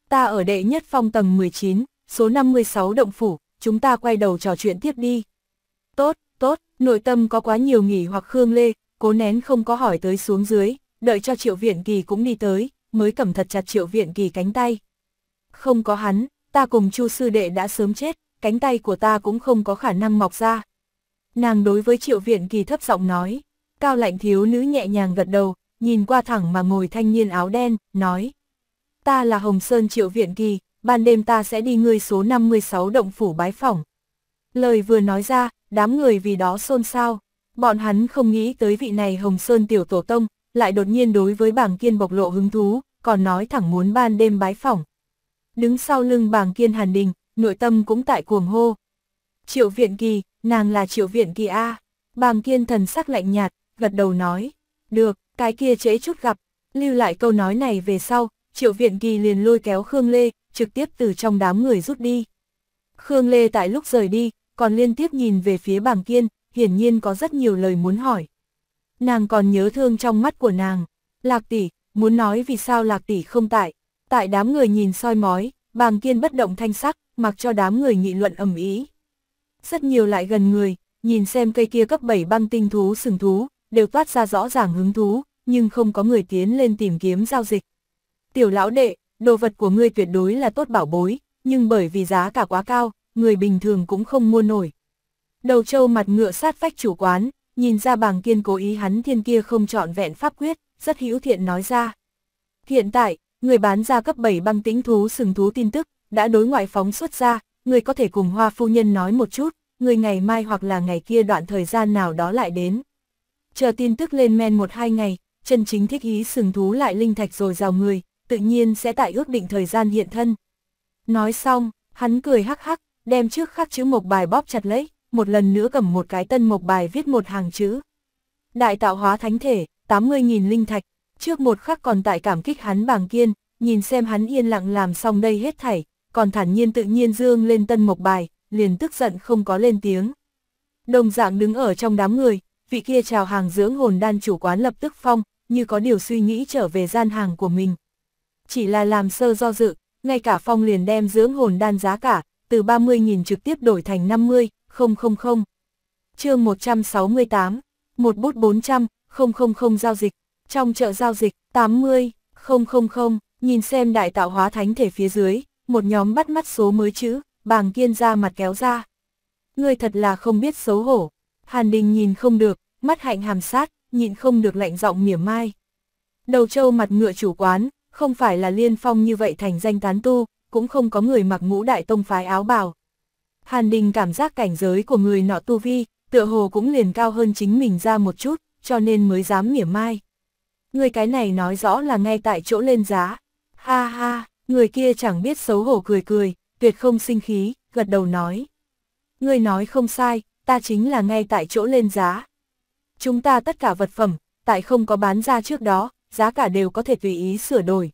Ta ở đệ nhất phong tầng 19, số 56 động phủ, chúng ta quay đầu trò chuyện tiếp đi. Tốt, tốt, nội tâm có quá nhiều nghỉ hoặc Khương Lê, cố nén không có hỏi tới xuống dưới, đợi cho triệu viện kỳ cũng đi tới, mới cầm thật chặt triệu viện kỳ cánh tay. Không có hắn, ta cùng chu sư đệ đã sớm chết, cánh tay của ta cũng không có khả năng mọc ra. Nàng đối với triệu viện kỳ thấp giọng nói, cao lạnh thiếu nữ nhẹ nhàng gật đầu, nhìn qua thẳng mà ngồi thanh niên áo đen, nói. Ta là Hồng Sơn triệu viện kỳ, ban đêm ta sẽ đi ngươi số 56 động phủ bái phỏng. Lời vừa nói ra, đám người vì đó xôn xao, bọn hắn không nghĩ tới vị này Hồng Sơn tiểu tổ tông, lại đột nhiên đối với bảng kiên bộc lộ hứng thú, còn nói thẳng muốn ban đêm bái phỏng. Đứng sau lưng bảng kiên hàn đình, nội tâm cũng tại cuồng hô. Triệu viện kỳ, nàng là triệu viện kỳ A. Bàng kiên thần sắc lạnh nhạt, gật đầu nói. Được, cái kia chế chút gặp. Lưu lại câu nói này về sau, triệu viện kỳ liền lôi kéo Khương Lê, trực tiếp từ trong đám người rút đi. Khương Lê tại lúc rời đi, còn liên tiếp nhìn về phía bàng kiên, hiển nhiên có rất nhiều lời muốn hỏi. Nàng còn nhớ thương trong mắt của nàng. Lạc tỷ, muốn nói vì sao lạc tỷ không tại. Tại đám người nhìn soi mói, bàng kiên bất động thanh sắc, mặc cho đám người nghị luận ầm ĩ. Rất nhiều lại gần người, nhìn xem cây kia cấp 7 băng tinh thú sừng thú, đều toát ra rõ ràng hứng thú, nhưng không có người tiến lên tìm kiếm giao dịch. Tiểu lão đệ, đồ vật của ngươi tuyệt đối là tốt bảo bối, nhưng bởi vì giá cả quá cao, người bình thường cũng không mua nổi. Đầu trâu mặt ngựa sát vách chủ quán, nhìn ra bàng kiên cố ý hắn thiên kia không chọn vẹn pháp quyết, rất hữu thiện nói ra. Hiện tại, người bán ra cấp 7 băng tĩnh thú sừng thú tin tức, đã đối ngoại phóng xuất ra, người có thể cùng hoa phu nhân nói một chút, người ngày mai hoặc là ngày kia đoạn thời gian nào đó lại đến. Chờ tin tức lên men một hai ngày, chân chính thích ý sừng thú lại linh thạch rồi rào người, tự nhiên sẽ tại ước định thời gian hiện thân. Nói xong, hắn cười hắc hắc, đem trước khắc chữ mộc bài bóp chặt lấy, một lần nữa cầm một cái tân mộc bài viết một hàng chữ. Đại tạo hóa thánh thể, 80.000 linh thạch, trước một khắc còn tại cảm kích hắn bàng kiên, nhìn xem hắn yên lặng làm xong đây hết thảy, còn thản nhiên tự nhiên dương lên tân mộc bài, liền tức giận không có lên tiếng. Đồng dạng đứng ở trong đám người, vị kia chào hàng dưỡng hồn đan chủ quán lập tức phong, như có điều suy nghĩ trở về gian hàng của mình. Chỉ là làm sơ do dự, ngay cả phong liền đem dưỡng hồn đan giá cả, từ 30.000 trực tiếp đổi thành 50, 000. chương 168, một bút 400, 000 giao dịch, trong chợ giao dịch, 80, 000, nhìn xem đại tạo hóa thánh thể phía dưới, một nhóm bắt mắt số mới chữ, bàng kiên ra mặt kéo ra. Ngươi thật là không biết xấu hổ, Hàn Đình nhìn không được, mắt hạnh hàm sát, nhịn không được lạnh giọng mỉa mai. Đầu trâu mặt ngựa chủ quán, không phải là liên phong như vậy thành danh tán tu, cũng không có người mặc ngũ đại tông phái áo bào. Hàn Đình cảm giác cảnh giới của người nọ tu vi, tựa hồ cũng liền cao hơn chính mình ra một chút, cho nên mới dám mỉa mai. Người cái này nói rõ là ngay tại chỗ lên giá. Ha ha, Người kia chẳng biết xấu hổ cười cười, tuyệt không sinh khí, gật đầu nói. Người nói không sai, ta chính là ngay tại chỗ lên giá. Chúng ta tất cả vật phẩm, tại không có bán ra trước đó, giá cả đều có thể tùy ý sửa đổi.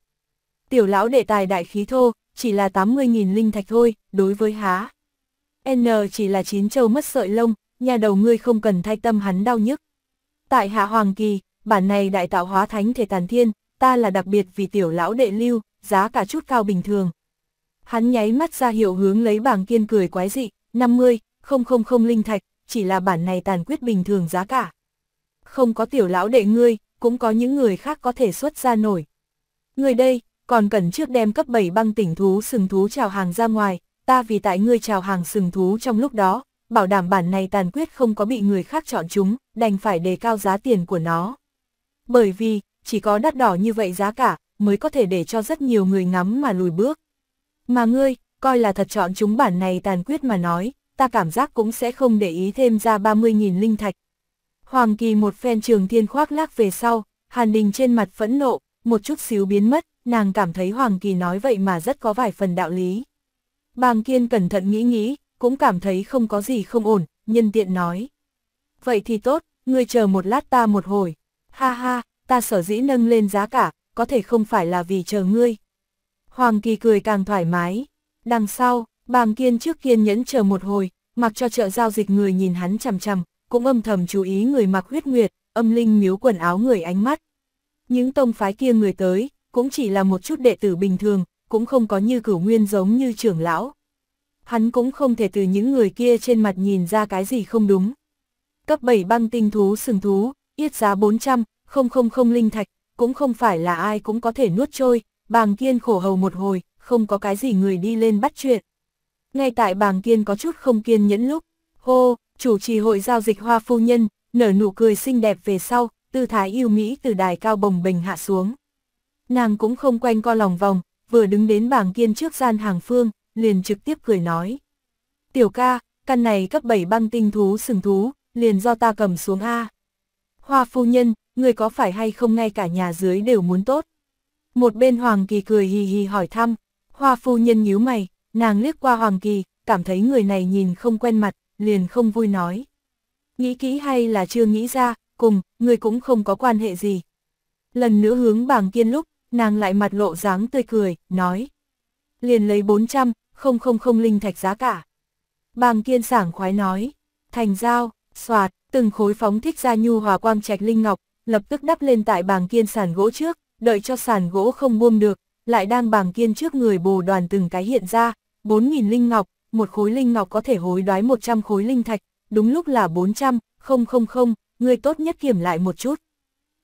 Tiểu lão đệ tài đại khí thô, chỉ là 80.000 linh thạch thôi, đối với há. N chỉ là chín châu mất sợi lông, nhà đầu ngươi không cần thay tâm hắn đau nhức. Tại hạ Hoàng Kỳ, bản này đại tạo hóa thánh thể tàn thiên, ta là đặc biệt vì tiểu lão đệ lưu, giá cả chút cao bình thường. Hắn nháy mắt ra hiệu hướng lấy bảng kiên cười quái dị, 50, không linh thạch, chỉ là bản này tàn quyết bình thường giá cả. Không có tiểu lão đệ ngươi, cũng có những người khác có thể xuất ra nổi. Người đây, còn cần trước đem cấp 7 băng tỉnh thú sừng thú chào hàng ra ngoài, ta vì tại ngươi chào hàng sừng thú trong lúc đó, bảo đảm bản này tàn quyết không có bị người khác chọn chúng, đành phải đề cao giá tiền của nó. Bởi vì, chỉ có đắt đỏ như vậy giá cả, mới có thể để cho rất nhiều người ngắm mà lùi bước. Mà ngươi, coi là thật chọn chúng bản này tàn quyết mà nói, ta cảm giác cũng sẽ không để ý thêm ra 30.000 linh thạch. Hoàng Kỳ một phen trường thiên khoác lác về sau, Hàn Đình trên mặt phẫn nộ, một chút xíu biến mất, nàng cảm thấy Hoàng Kỳ nói vậy mà rất có vài phần đạo lý. Bàng Kiên cẩn thận nghĩ nghĩ, cũng cảm thấy không có gì không ổn, nhân tiện nói. Vậy thì tốt, ngươi chờ một lát ta một hồi. Ha ha, ta sở dĩ nâng lên giá cả, có thể không phải là vì chờ ngươi. Hoàng Kỳ cười càng thoải mái. Đằng sau, bàng kiên trước kiên nhẫn chờ một hồi, mặc cho chợ giao dịch người nhìn hắn chằm chằm, cũng âm thầm chú ý người mặc huyết nguyệt, âm linh miếu quần áo người ánh mắt. Những tông phái kia người tới, cũng chỉ là một chút đệ tử bình thường, cũng không có như cửu nguyên giống như trưởng lão. Hắn cũng không thể từ những người kia trên mặt nhìn ra cái gì không đúng. Cấp 7 băng tinh thú sừng thú, yết giá 400, 000 linh thạch, cũng không phải là ai cũng có thể nuốt trôi, bàng kiên khổ hầu một hồi, không có cái gì người đi lên bắt chuyện. Ngay tại bàng kiên có chút không kiên nhẫn lúc, hô, chủ trì hội giao dịch hoa phu nhân, nở nụ cười xinh đẹp về sau, tư thái yêu Mỹ từ đài cao bồng bình hạ xuống. Nàng cũng không quanh co lòng vòng, vừa đứng đến Bàng kiên trước gian hàng phương, liền trực tiếp cười nói. Tiểu ca, căn này cấp 7 băng tinh thú sừng thú, liền do ta cầm xuống A. Hoa phu nhân, người có phải hay không ngay cả nhà dưới đều muốn tốt? Một bên Hoàng Kỳ cười hì hì hỏi thăm, Hoa phu nhân nhíu mày, nàng liếc qua Hoàng Kỳ, cảm thấy người này nhìn không quen mặt, liền không vui nói. Nghĩ kỹ hay là chưa nghĩ ra, cùng, người cũng không có quan hệ gì. Lần nữa hướng bảng kiên lúc, nàng lại mặt lộ dáng tươi cười, nói. Liền lấy 400, không không không linh thạch giá cả. Bàng kiên sảng khoái nói, thành giao, Soạt, từng khối phóng thích ra nhu hòa quang trạch linh ngọc, lập tức đắp lên tại bàng kiên sàn gỗ trước, đợi cho sàn gỗ không buông được, lại đang bàng kiên trước người bồ đoàn từng cái hiện ra, 4.000 linh ngọc, một khối linh ngọc có thể hối đoái 100 khối linh thạch, đúng lúc là 400, không không không, người tốt nhất kiểm lại một chút.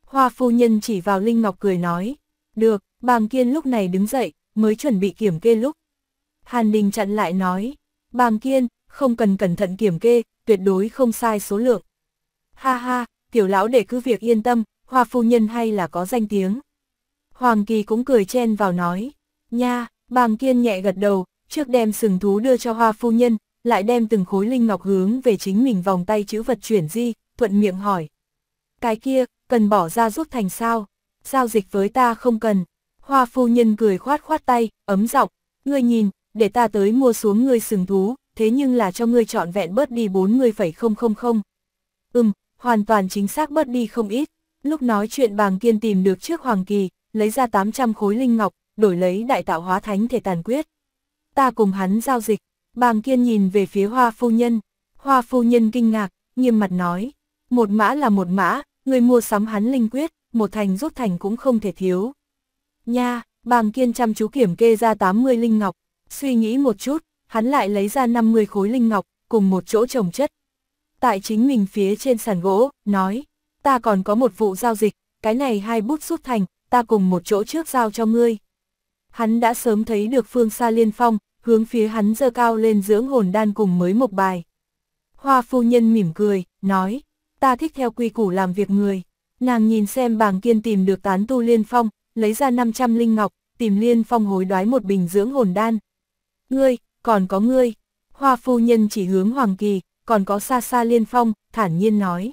Hoa phu nhân chỉ vào linh ngọc cười nói, được, bàng kiên lúc này đứng dậy, mới chuẩn bị kiểm kê lúc. Hàn Đình chặn lại nói, bàng kiên, không cần cẩn thận kiểm kê, tuyệt đối không sai số lượng. Ha ha, tiểu lão để cứ việc yên tâm, hoa phu nhân hay là có danh tiếng. Hoàng Kỳ cũng cười chen vào nói, nha, bàng kiên nhẹ gật đầu, trước đem sừng thú đưa cho hoa phu nhân, lại đem từng khối linh ngọc hướng về chính mình vòng tay chữ vật chuyển di, thuận miệng hỏi. Cái kia, cần bỏ ra rút thành sao? Giao dịch với ta không cần. Hoa phu nhân cười khoát khoát tay, ấm giọng ngươi nhìn, để ta tới mua xuống ngươi sừng thú, thế nhưng là cho ngươi chọn vẹn bớt đi 40,000. Ừm, hoàn toàn chính xác bớt đi không ít. Lúc nói chuyện bàng kiên tìm được trước Hoàng Kỳ, lấy ra 800 khối linh ngọc, đổi lấy đại tạo hóa thánh thể tàn quyết. Ta cùng hắn giao dịch, bàng kiên nhìn về phía hoa phu nhân. Hoa phu nhân kinh ngạc, nghiêm mặt nói, một mã là một mã, người mua sắm hắn linh quyết, một thành rút thành cũng không thể thiếu. Nha, bàng kiên chăm chú kiểm kê ra 80 linh ngọc, suy nghĩ một chút, hắn lại lấy ra 50 khối linh ngọc, cùng một chỗ trồng chất. Tại chính mình phía trên sàn gỗ, nói, ta còn có một vụ giao dịch, cái này hai bút rút thành, ta cùng một chỗ trước giao cho ngươi. Hắn đã sớm thấy được phương xa liên phong, hướng phía hắn dơ cao lên dưỡng hồn đan cùng mới một bài. Hoa phu nhân mỉm cười, nói, ta thích theo quy củ làm việc người. Nàng nhìn xem bàng kiên tìm được tán tu liên phong, lấy ra 500 linh ngọc, tìm liên phong hối đoái một bình dưỡng hồn đan. Ngươi, còn có ngươi. Hoa phu nhân chỉ hướng Hoàng Kỳ, còn có xa xa liên phong, thản nhiên nói.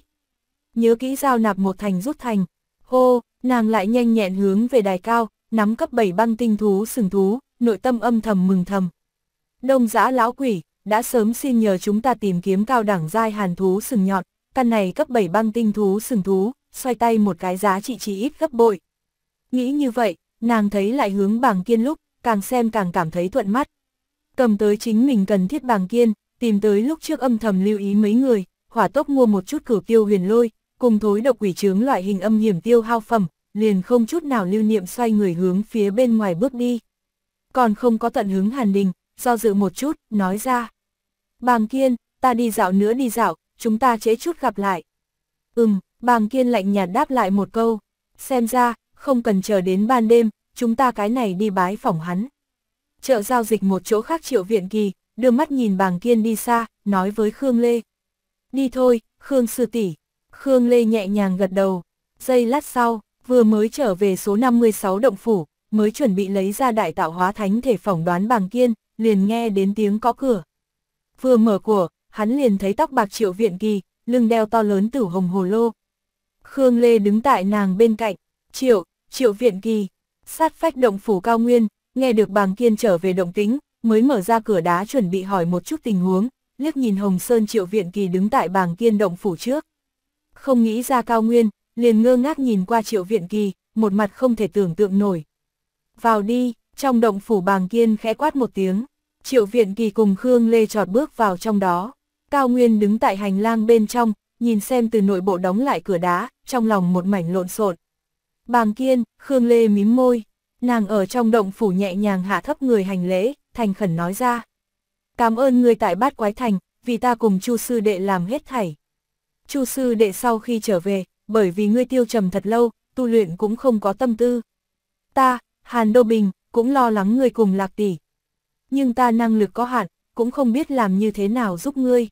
Nhớ kỹ giao nạp một thành rút thành, hô, nàng lại nhanh nhẹn hướng về đài cao, nắm cấp bảy băng tinh thú sừng thú, nội tâm âm thầm mừng thầm. Đông giã lão quỷ, đã sớm xin nhờ chúng ta tìm kiếm cao đẳng giai hàn thú sừng nhọn, căn này cấp bảy băng tinh thú sừng thú, xoay tay một cái giá trị chỉ ít gấp bội. Nghĩ như vậy, nàng thấy lại hướng bảng kiên lúc, càng xem càng cảm thấy thuận mắt, cầm tới chính mình cần thiết bàng kiên, tìm tới lúc trước âm thầm lưu ý mấy người, hỏa tốc mua một chút cửu tiêu huyền lôi, cùng thối độc quỷ trướng loại hình âm hiểm tiêu hao phẩm, liền không chút nào lưu niệm xoay người hướng phía bên ngoài bước đi. Còn không có tận hướng hàn đình, do dự một chút, nói ra. Bàng kiên, ta đi dạo nữa đi dạo, chúng ta chế chút gặp lại. Ừm, bàng kiên lạnh nhạt đáp lại một câu. Xem ra, không cần chờ đến ban đêm, chúng ta cái này đi bái phỏng hắn chợ giao dịch một chỗ khác triệu viện kỳ, đưa mắt nhìn bàng kiên đi xa, nói với Khương Lê. Đi thôi, Khương sư tỷ Khương Lê nhẹ nhàng gật đầu. Giây lát sau, vừa mới trở về số 56 động phủ, mới chuẩn bị lấy ra đại tạo hóa thánh thể phỏng đoán bàng kiên, liền nghe đến tiếng có cửa. Vừa mở cửa, hắn liền thấy tóc bạc triệu viện kỳ, lưng đeo to lớn tử hồng hồ lô. Khương Lê đứng tại nàng bên cạnh, triệu, triệu viện kỳ, sát phách động phủ cao nguyên, nghe được bàng kiên trở về động tính, mới mở ra cửa đá chuẩn bị hỏi một chút tình huống, liếc nhìn Hồng Sơn Triệu Viện Kỳ đứng tại bàng kiên động phủ trước. Không nghĩ ra cao nguyên, liền ngơ ngác nhìn qua Triệu Viện Kỳ, một mặt không thể tưởng tượng nổi. Vào đi, trong động phủ bàng kiên khẽ quát một tiếng, Triệu Viện Kỳ cùng Khương Lê trọt bước vào trong đó. Cao Nguyên đứng tại hành lang bên trong, nhìn xem từ nội bộ đóng lại cửa đá, trong lòng một mảnh lộn xộn. Bàng Kiên, Khương Lê mím môi, Nàng ở trong động phủ nhẹ nhàng hạ thấp người hành lễ, thành khẩn nói ra. Cảm ơn người tại bát quái thành, vì ta cùng Chu sư đệ làm hết thảy. Chu sư đệ sau khi trở về, bởi vì ngươi tiêu trầm thật lâu, tu luyện cũng không có tâm tư. Ta, Hàn Đô Bình, cũng lo lắng ngươi cùng Lạc tỷ. Nhưng ta năng lực có hạn, cũng không biết làm như thế nào giúp ngươi.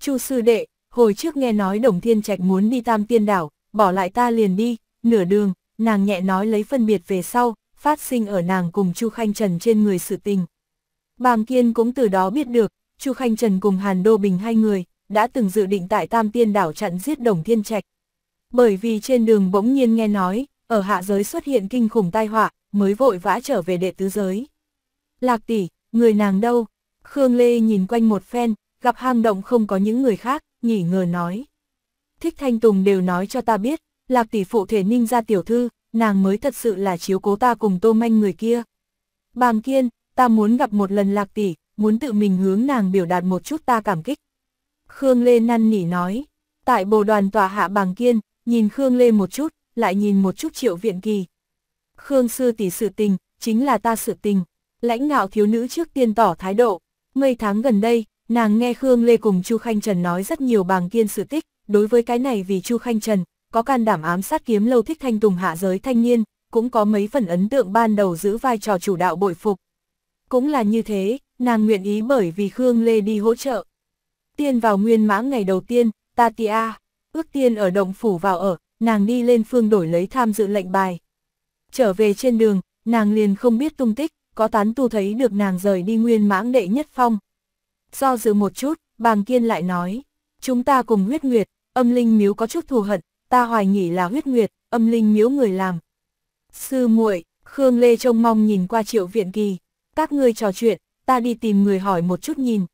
Chu sư đệ, hồi trước nghe nói Đồng Thiên Trạch muốn đi Tam Tiên đảo, bỏ lại ta liền đi, nửa đường, nàng nhẹ nói lấy phân biệt về sau, phát sinh ở nàng cùng Chu Khanh Trần trên người sự tình. Bàng Kiên cũng từ đó biết được, Chu Khanh Trần cùng Hàn Đô Bình hai người, đã từng dự định tại Tam Tiên đảo chặn giết Đồng Thiên Trạch. Bởi vì trên đường bỗng nhiên nghe nói, ở hạ giới xuất hiện kinh khủng tai họa, mới vội vã trở về đệ tứ giới. Lạc tỷ, người nàng đâu? Khương Lê nhìn quanh một phen, gặp hang động không có những người khác, nhỉ ngờ nói. Thích Thanh Tùng đều nói cho ta biết, Lạc tỷ phụ thể ninh ra tiểu thư, nàng mới thật sự là chiếu cố ta cùng tô manh người kia. Bàng kiên, ta muốn gặp một lần lạc tỷ, muốn tự mình hướng nàng biểu đạt một chút ta cảm kích. Khương Lê năn nỉ nói, tại bồ đoàn tòa hạ bàng kiên, nhìn Khương Lê một chút, lại nhìn một chút triệu viện kỳ. Khương sư tỷ sự tình, chính là ta sự tình. Lãnh ngạo thiếu nữ trước tiên tỏ thái độ. Mấy tháng gần đây, nàng nghe Khương Lê cùng Chu Khanh Trần nói rất nhiều bàng kiên sự tích, đối với cái này vì Chu Khanh Trần, có can đảm ám sát kiếm lâu thích thanh tùng hạ giới thanh niên, cũng có mấy phần ấn tượng ban đầu giữ vai trò chủ đạo bội phục. Cũng là như thế, nàng nguyện ý bởi vì Khương Lê đi hỗ trợ. Tiên vào nguyên mãng ngày đầu tiên, tatia ước tiên ở động phủ vào ở, nàng đi lên phương đổi lấy tham dự lệnh bài. Trở về trên đường, nàng liền không biết tung tích, có tán tu thấy được nàng rời đi nguyên mãng đệ nhất phong. Do dự một chút, bàng kiên lại nói, chúng ta cùng huyết nguyệt, âm linh miếu có chút thù hận, ta hoài nghỉ là huyết nguyệt, âm linh miếu người làm. Sư muội Khương Lê trông mong nhìn qua triệu viện kỳ, các ngươi trò chuyện, ta đi tìm người hỏi một chút nhìn.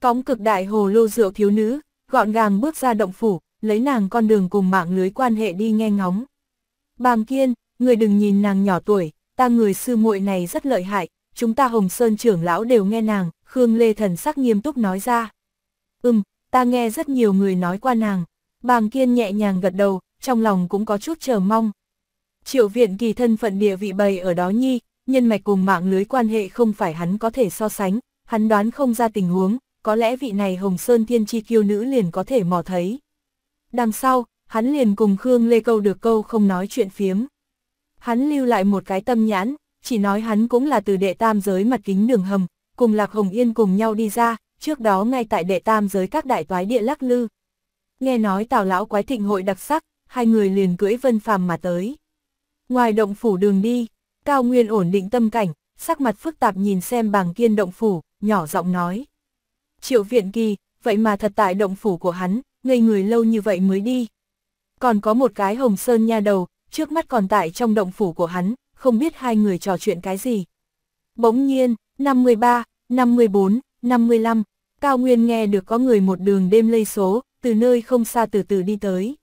Cóng cực đại hồ lô rượu thiếu nữ, gọn gàng bước ra động phủ, lấy nàng con đường cùng mạng lưới quan hệ đi nghe ngóng. Bàng kiên, người đừng nhìn nàng nhỏ tuổi, ta người sư muội này rất lợi hại, chúng ta Hồng Sơn trưởng lão đều nghe nàng, Khương Lê thần sắc nghiêm túc nói ra. Ừm, ta nghe rất nhiều người nói qua nàng, Bàng Kiên nhẹ nhàng gật đầu, trong lòng cũng có chút chờ mong. Triệu viện kỳ thân phận địa vị bày ở đó nhi, nhân mạch cùng mạng lưới quan hệ không phải hắn có thể so sánh, hắn đoán không ra tình huống, có lẽ vị này Hồng Sơn Thiên Chi kiêu nữ liền có thể mò thấy. Đằng sau, hắn liền cùng Khương Lê Câu được câu không nói chuyện phiếm. Hắn lưu lại một cái tâm nhãn, chỉ nói hắn cũng là từ đệ tam giới mặt kính đường hầm, cùng Lạc Hồng Yên cùng nhau đi ra, trước đó ngay tại đệ tam giới các đại toái địa lắc lư, nghe nói tào lão quái thịnh hội đặc sắc, hai người liền cưỡi vân phàm mà tới. Ngoài động phủ đường đi, Cao Nguyên ổn định tâm cảnh, sắc mặt phức tạp nhìn xem bàng kiên động phủ, nhỏ giọng nói. Triệu viện kỳ, vậy mà thật tại động phủ của hắn, ngây người lâu như vậy mới đi. Còn có một cái hồng sơn nha đầu, trước mắt còn tại trong động phủ của hắn, không biết hai người trò chuyện cái gì. Bỗng nhiên, năm năm 54, 55, Cao Nguyên nghe được có người một đường đêm lây số, từ nơi không xa từ từ đi tới.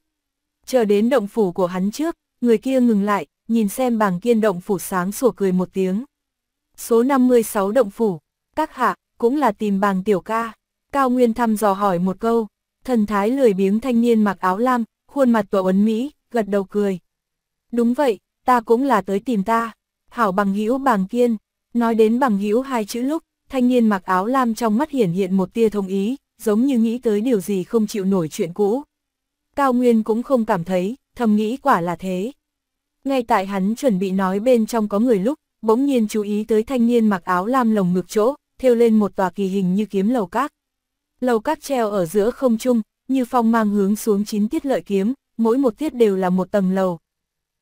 Chờ đến động phủ của hắn trước, người kia ngừng lại, nhìn xem bảng kiên động phủ sáng sủa cười một tiếng. Số 56 động phủ, các hạ, cũng là tìm bàng tiểu ca. Cao Nguyên thăm dò hỏi một câu, thần thái lười biếng thanh niên mặc áo lam, khuôn mặt tỏa ấn Mỹ, gật đầu cười. Đúng vậy, ta cũng là tới tìm ta. Hảo bằng hữu bàng kiên, nói đến bằng hữu hai chữ lúc, thanh niên mặc áo lam trong mắt hiển hiện một tia thông ý, giống như nghĩ tới điều gì không chịu nổi chuyện cũ. Cao Nguyên cũng không cảm thấy, thầm nghĩ quả là thế. Ngay tại hắn chuẩn bị nói bên trong có người lúc, bỗng nhiên chú ý tới thanh niên mặc áo lam lồng ngực chỗ, thêu lên một tòa kỳ hình như kiếm lầu cát. Lầu cát treo ở giữa không trung, như phong mang hướng xuống chín tiết lợi kiếm, mỗi một tiết đều là một tầng lầu.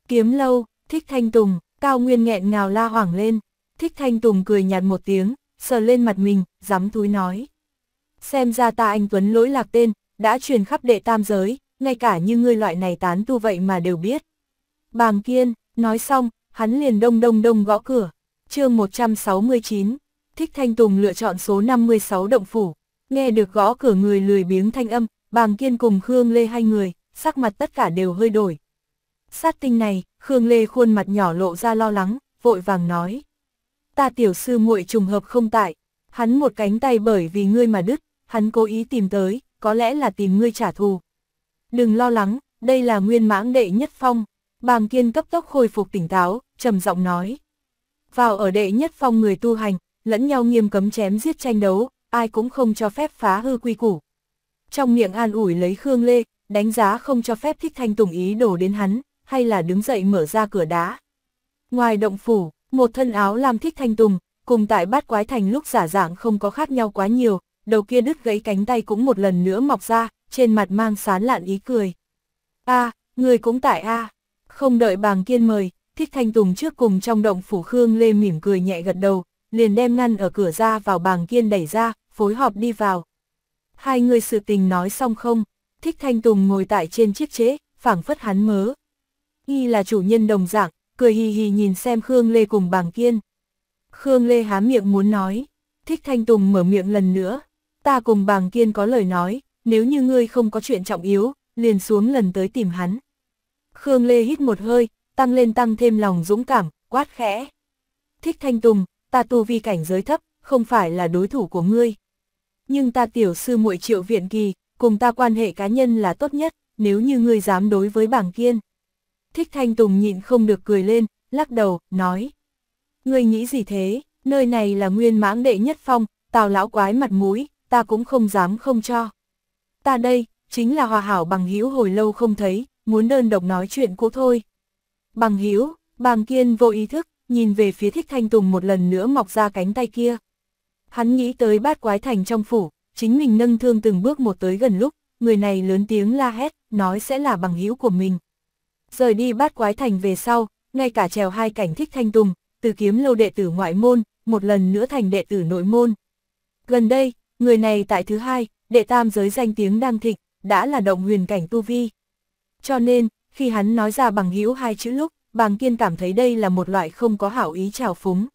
Kiếm lâu, thích thanh tùng, cao nguyên nghẹn ngào la hoảng lên. Thích thanh tùng cười nhạt một tiếng, sờ lên mặt mình, dám túi nói xem ra ta anh Tuấn lỗi lạc tên, đã truyền khắp đệ tam giới, ngay cả như ngươi loại này tán tu vậy mà đều biết. Bàng Kiên, nói xong, hắn liền đông đông đông gõ cửa. chương 169, Thích Thanh Tùng lựa chọn số 56 động phủ, nghe được gõ cửa người lười biếng thanh âm, Bàng Kiên cùng Khương Lê hai người, sắc mặt tất cả đều hơi đổi. Sát tinh này, Khương Lê khuôn mặt nhỏ lộ ra lo lắng, vội vàng nói. Ta tiểu sư muội trùng hợp không tại, hắn một cánh tay bởi vì ngươi mà đứt, hắn cố ý tìm tới, có lẽ là tìm ngươi trả thù. Đừng lo lắng, đây là nguyên mãng đệ nhất phong. Bàng kiên cấp tốc khôi phục tỉnh táo, trầm giọng nói. Vào ở đệ nhất phong người tu hành, lẫn nhau nghiêm cấm chém giết tranh đấu, ai cũng không cho phép phá hư quy củ. Trong miệng an ủi lấy Khương Lê, đánh giá không cho phép thích thanh tùng ý đổ đến hắn, hay là đứng dậy mở ra cửa đá. Ngoài động phủ, một thân áo làm thích thanh tùng, cùng tại bát quái thành lúc giả dạng không có khác nhau quá nhiều, đầu kia đứt gãy cánh tay cũng một lần nữa mọc ra, trên mặt mang sán lạn ý cười. a à, người cũng tại a à. Không đợi bàng kiên mời, thích thanh tùng trước cùng trong động phủ Khương Lê mỉm cười nhẹ gật đầu, liền đem ngăn ở cửa ra vào bàng kiên đẩy ra, phối họp đi vào. Hai người sự tình nói xong không, thích thanh tùng ngồi tại trên chiếc chế, phảng phất hắn mớ. Y là chủ nhân đồng dạng, cười hì hì nhìn xem Khương Lê cùng bàng kiên. Khương Lê há miệng muốn nói, thích thanh tùng mở miệng lần nữa, ta cùng bàng kiên có lời nói, nếu như ngươi không có chuyện trọng yếu, liền xuống lần tới tìm hắn. Khương Lê hít một hơi, tăng lên tăng thêm lòng dũng cảm, quát khẽ. Thích Thanh Tùng, ta tu vi cảnh giới thấp, không phải là đối thủ của ngươi. Nhưng ta tiểu sư muội triệu viện kỳ, cùng ta quan hệ cá nhân là tốt nhất, nếu như ngươi dám đối với bảng kiên. Thích Thanh Tùng nhịn không được cười lên, lắc đầu, nói. Ngươi nghĩ gì thế, nơi này là nguyên mãng đệ nhất phong, tào lão quái mặt mũi, ta cũng không dám không cho. Ta đây, chính là hòa hảo bằng hữu hồi lâu không thấy, muốn đơn độc nói chuyện cũ thôi. Bằng hữu bàng kiên vô ý thức, nhìn về phía thích thanh tùng một lần nữa mọc ra cánh tay kia. Hắn nghĩ tới bát quái thành trong phủ, chính mình nâng thương từng bước một tới gần lúc, người này lớn tiếng la hét, nói sẽ là bằng hữu của mình. Rời đi bát quái thành về sau, ngay cả trèo hai cảnh thích thanh tùng, từ kiếm lâu đệ tử ngoại môn, một lần nữa thành đệ tử nội môn. Gần đây, người này tại thứ hai, đệ tam giới danh tiếng đang thịnh, đã là động huyền cảnh tu vi. Cho nên, khi hắn nói ra bằng hữu hai chữ lúc, bàng kiên cảm thấy đây là một loại không có hảo ý trào phúng.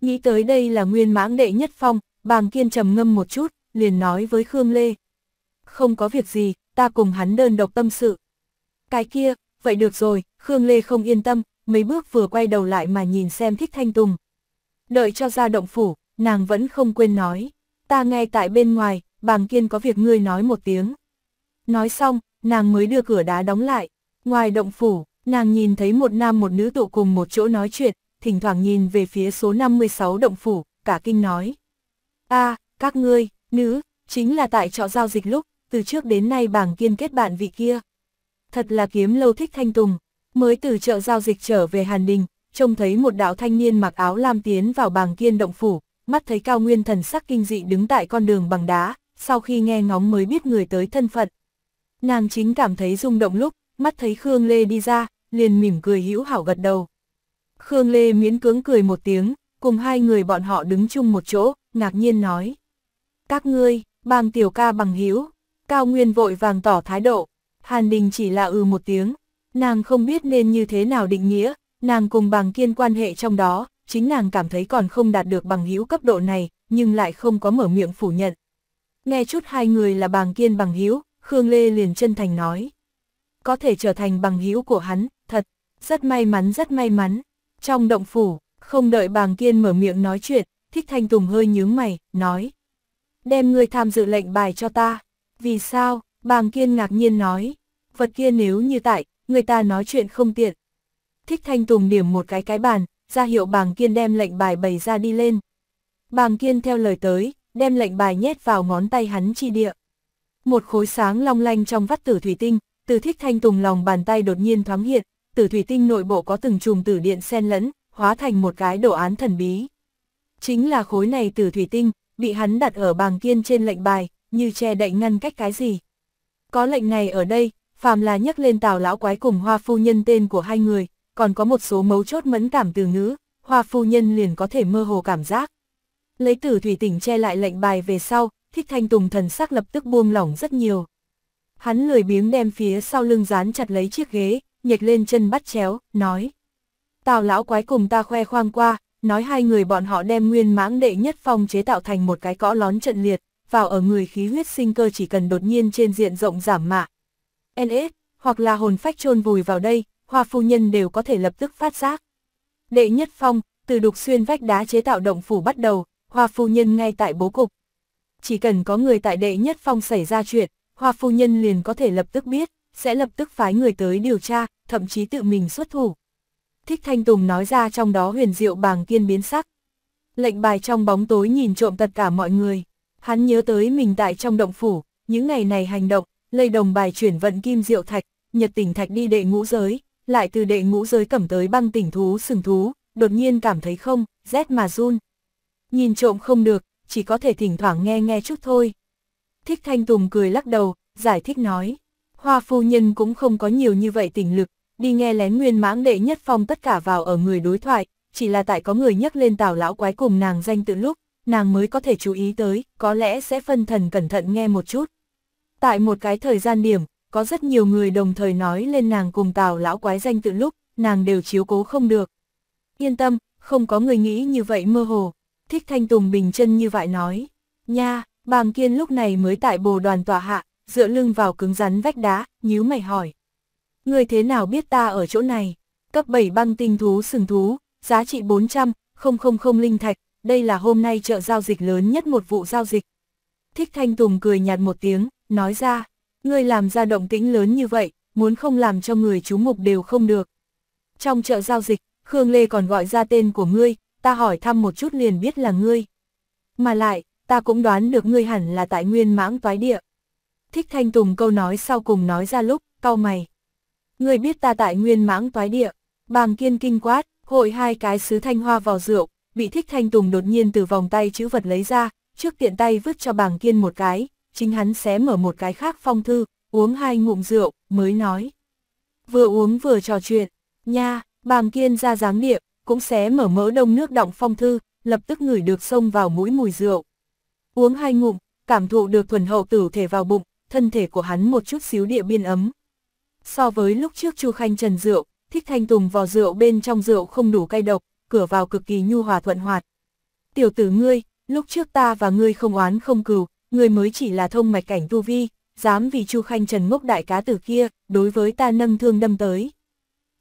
Nghĩ tới đây là nguyên mãng đệ nhất phong, bàng kiên trầm ngâm một chút, liền nói với Khương Lê. Không có việc gì, ta cùng hắn đơn độc tâm sự. Cái kia, vậy được rồi, Khương Lê không yên tâm, mấy bước vừa quay đầu lại mà nhìn xem thích thanh tùng. Đợi cho ra động phủ, nàng vẫn không quên nói ta ngay tại bên ngoài, bàng kiên có việc ngươi nói một tiếng. Nói xong, nàng mới đưa cửa đá đóng lại. Ngoài động phủ, nàng nhìn thấy một nam một nữ tụ cùng một chỗ nói chuyện, thỉnh thoảng nhìn về phía số 56 động phủ, cả kinh nói. a các ngươi, nữ, chính là tại trọ giao dịch lúc, từ trước đến nay bảng kiên kết bạn vị kia. Thật là kiếm lâu thích thanh tùng, mới từ chợ giao dịch trở về Hàn Đình, trông thấy một đạo thanh niên mặc áo lam tiến vào bảng kiên động phủ, mắt thấy cao nguyên thần sắc kinh dị đứng tại con đường bằng đá, sau khi nghe ngóng mới biết người tới thân phận. Nàng chính cảm thấy rung động lúc, mắt thấy Khương Lê đi ra, liền mỉm cười hữu hảo gật đầu. Khương Lê miễn cưỡng cười một tiếng, cùng hai người bọn họ đứng chung một chỗ, ngạc nhiên nói. Các ngươi, bang tiểu ca bằng hữu Cao Nguyên vội vàng tỏ thái độ, Hàn Đình chỉ là ừ một tiếng, nàng không biết nên như thế nào định nghĩa, nàng cùng bàng kiên quan hệ trong đó, chính nàng cảm thấy còn không đạt được bằng hữu cấp độ này, nhưng lại không có mở miệng phủ nhận. Nghe chút hai người là bàng kiên bằng hữu Khương Lê liền chân thành nói. Có thể trở thành bằng hữu của hắn, thật, rất may mắn rất may mắn. Trong động phủ, không đợi bàng kiên mở miệng nói chuyện, thích thanh tùng hơi nhướng mày, nói. Đem ngươi tham dự lệnh bài cho ta. Vì sao, bàng kiên ngạc nhiên nói. Vật kia nếu như tại, người ta nói chuyện không tiện. Thích thanh tùng điểm một cái cái bàn, ra hiệu bàng kiên đem lệnh bài bày ra đi lên. Bàng kiên theo lời tới, đem lệnh bài nhét vào ngón tay hắn chi địa. Một khối sáng long lanh trong vắt tử thủy tinh, từ thích thanh tùng lòng bàn tay đột nhiên thoáng hiện, tử thủy tinh nội bộ có từng chùm tử điện xen lẫn, hóa thành một cái đồ án thần bí. Chính là khối này tử thủy tinh, bị hắn đặt ở bàng kiên trên lệnh bài, như che đậy ngăn cách cái gì. Có lệnh này ở đây, phàm là nhắc lên tào lão quái cùng hoa phu nhân tên của hai người, còn có một số mấu chốt mẫn cảm từ ngữ, hoa phu nhân liền có thể mơ hồ cảm giác. Lấy tử thủy tỉnh che lại lệnh bài về sau, thích thanh tùng thần sắc lập tức buông lỏng rất nhiều. Hắn lười biếng đem phía sau lưng dán chặt lấy chiếc ghế, nhệch lên chân bắt chéo, nói. Tào lão quái cùng ta khoe khoang qua, nói hai người bọn họ đem nguyên mãng đệ nhất phong chế tạo thành một cái cõ lón trận liệt, vào ở người khí huyết sinh cơ chỉ cần đột nhiên trên diện rộng giảm mạ. NS, hoặc là hồn phách chôn vùi vào đây, hoa phu nhân đều có thể lập tức phát giác. Đệ nhất phong, từ đục xuyên vách đá chế tạo động phủ bắt đầu, hoa phu nhân ngay tại bố cục. Chỉ cần có người tại đệ nhất phong xảy ra chuyện, hoa phu nhân liền có thể lập tức biết, sẽ lập tức phái người tới điều tra, thậm chí tự mình xuất thủ. Thích Thanh Tùng nói ra trong đó huyền diệu bàng kiên biến sắc. Lệnh bài trong bóng tối nhìn trộm tất cả mọi người. Hắn nhớ tới mình tại trong động phủ, những ngày này hành động, lây đồng bài chuyển vận kim diệu thạch, nhật tỉnh thạch đi đệ ngũ giới, lại từ đệ ngũ giới cẩm tới băng tỉnh thú sừng thú, đột nhiên cảm thấy không, rét mà run. Nhìn trộm không được, chỉ có thể thỉnh thoảng nghe nghe chút thôi. Thích Thanh Tùng cười lắc đầu, giải thích nói, hoa phu nhân cũng không có nhiều như vậy tình lực, đi nghe lén nguyên mãng đệ nhất phong tất cả vào ở người đối thoại, chỉ là tại có người nhắc lên tào lão quái cùng nàng danh tự lúc, nàng mới có thể chú ý tới, có lẽ sẽ phân thần cẩn thận nghe một chút. Tại một cái thời gian điểm, có rất nhiều người đồng thời nói lên nàng cùng tào lão quái danh tự lúc, nàng đều chiếu cố không được. Yên tâm, không có người nghĩ như vậy mơ hồ, thích thanh tùng bình chân như vậy nói. Nha, bàng kiên lúc này mới tại bồ đoàn tòa hạ, dựa lưng vào cứng rắn vách đá, nhíu mày hỏi. Người thế nào biết ta ở chỗ này? Cấp 7 băng tinh thú sừng thú, giá trị 400, không linh thạch, đây là hôm nay chợ giao dịch lớn nhất một vụ giao dịch. Thích Thanh Tùng cười nhạt một tiếng, nói ra ngươi làm ra động tĩnh lớn như vậy, muốn không làm cho người chú mục đều không được. Trong chợ giao dịch, Khương Lê còn gọi ra tên của ngươi, ta hỏi thăm một chút liền biết là ngươi. Mà lại, ta cũng đoán được ngươi hẳn là tại nguyên mãng toái địa. Thích Thanh Tùng câu nói sau cùng nói ra lúc, cau mày. Ngươi biết ta tại nguyên mãng toái địa, bàng kiên kinh quát, hội hai cái sứ thanh hoa vào rượu, bị Thích Thanh Tùng đột nhiên từ vòng tay chữ vật lấy ra, trước tiện tay vứt cho bàng kiên một cái, chính hắn xé mở một cái khác phong thư, uống hai ngụm rượu, mới nói. Vừa uống vừa trò chuyện, nha, bàng kiên ra dáng niệm cũng xé mở mỡ đông nước đọng phong thư, lập tức ngửi được xông vào mũi mùi rượu. Uống hai ngụm, cảm thụ được thuần hậu tử thể vào bụng, thân thể của hắn một chút xíu địa biên ấm. So với lúc trước Chu Khanh trần rượu, thích thanh tùng vò rượu bên trong rượu không đủ cay độc, cửa vào cực kỳ nhu hòa thuận hoạt. Tiểu tử ngươi, lúc trước ta và ngươi không oán không cừu, người mới chỉ là thông mạch cảnh tu vi, dám vì Chu Khanh Trần ngốc đại cá tử kia, đối với ta nâng thương đâm tới.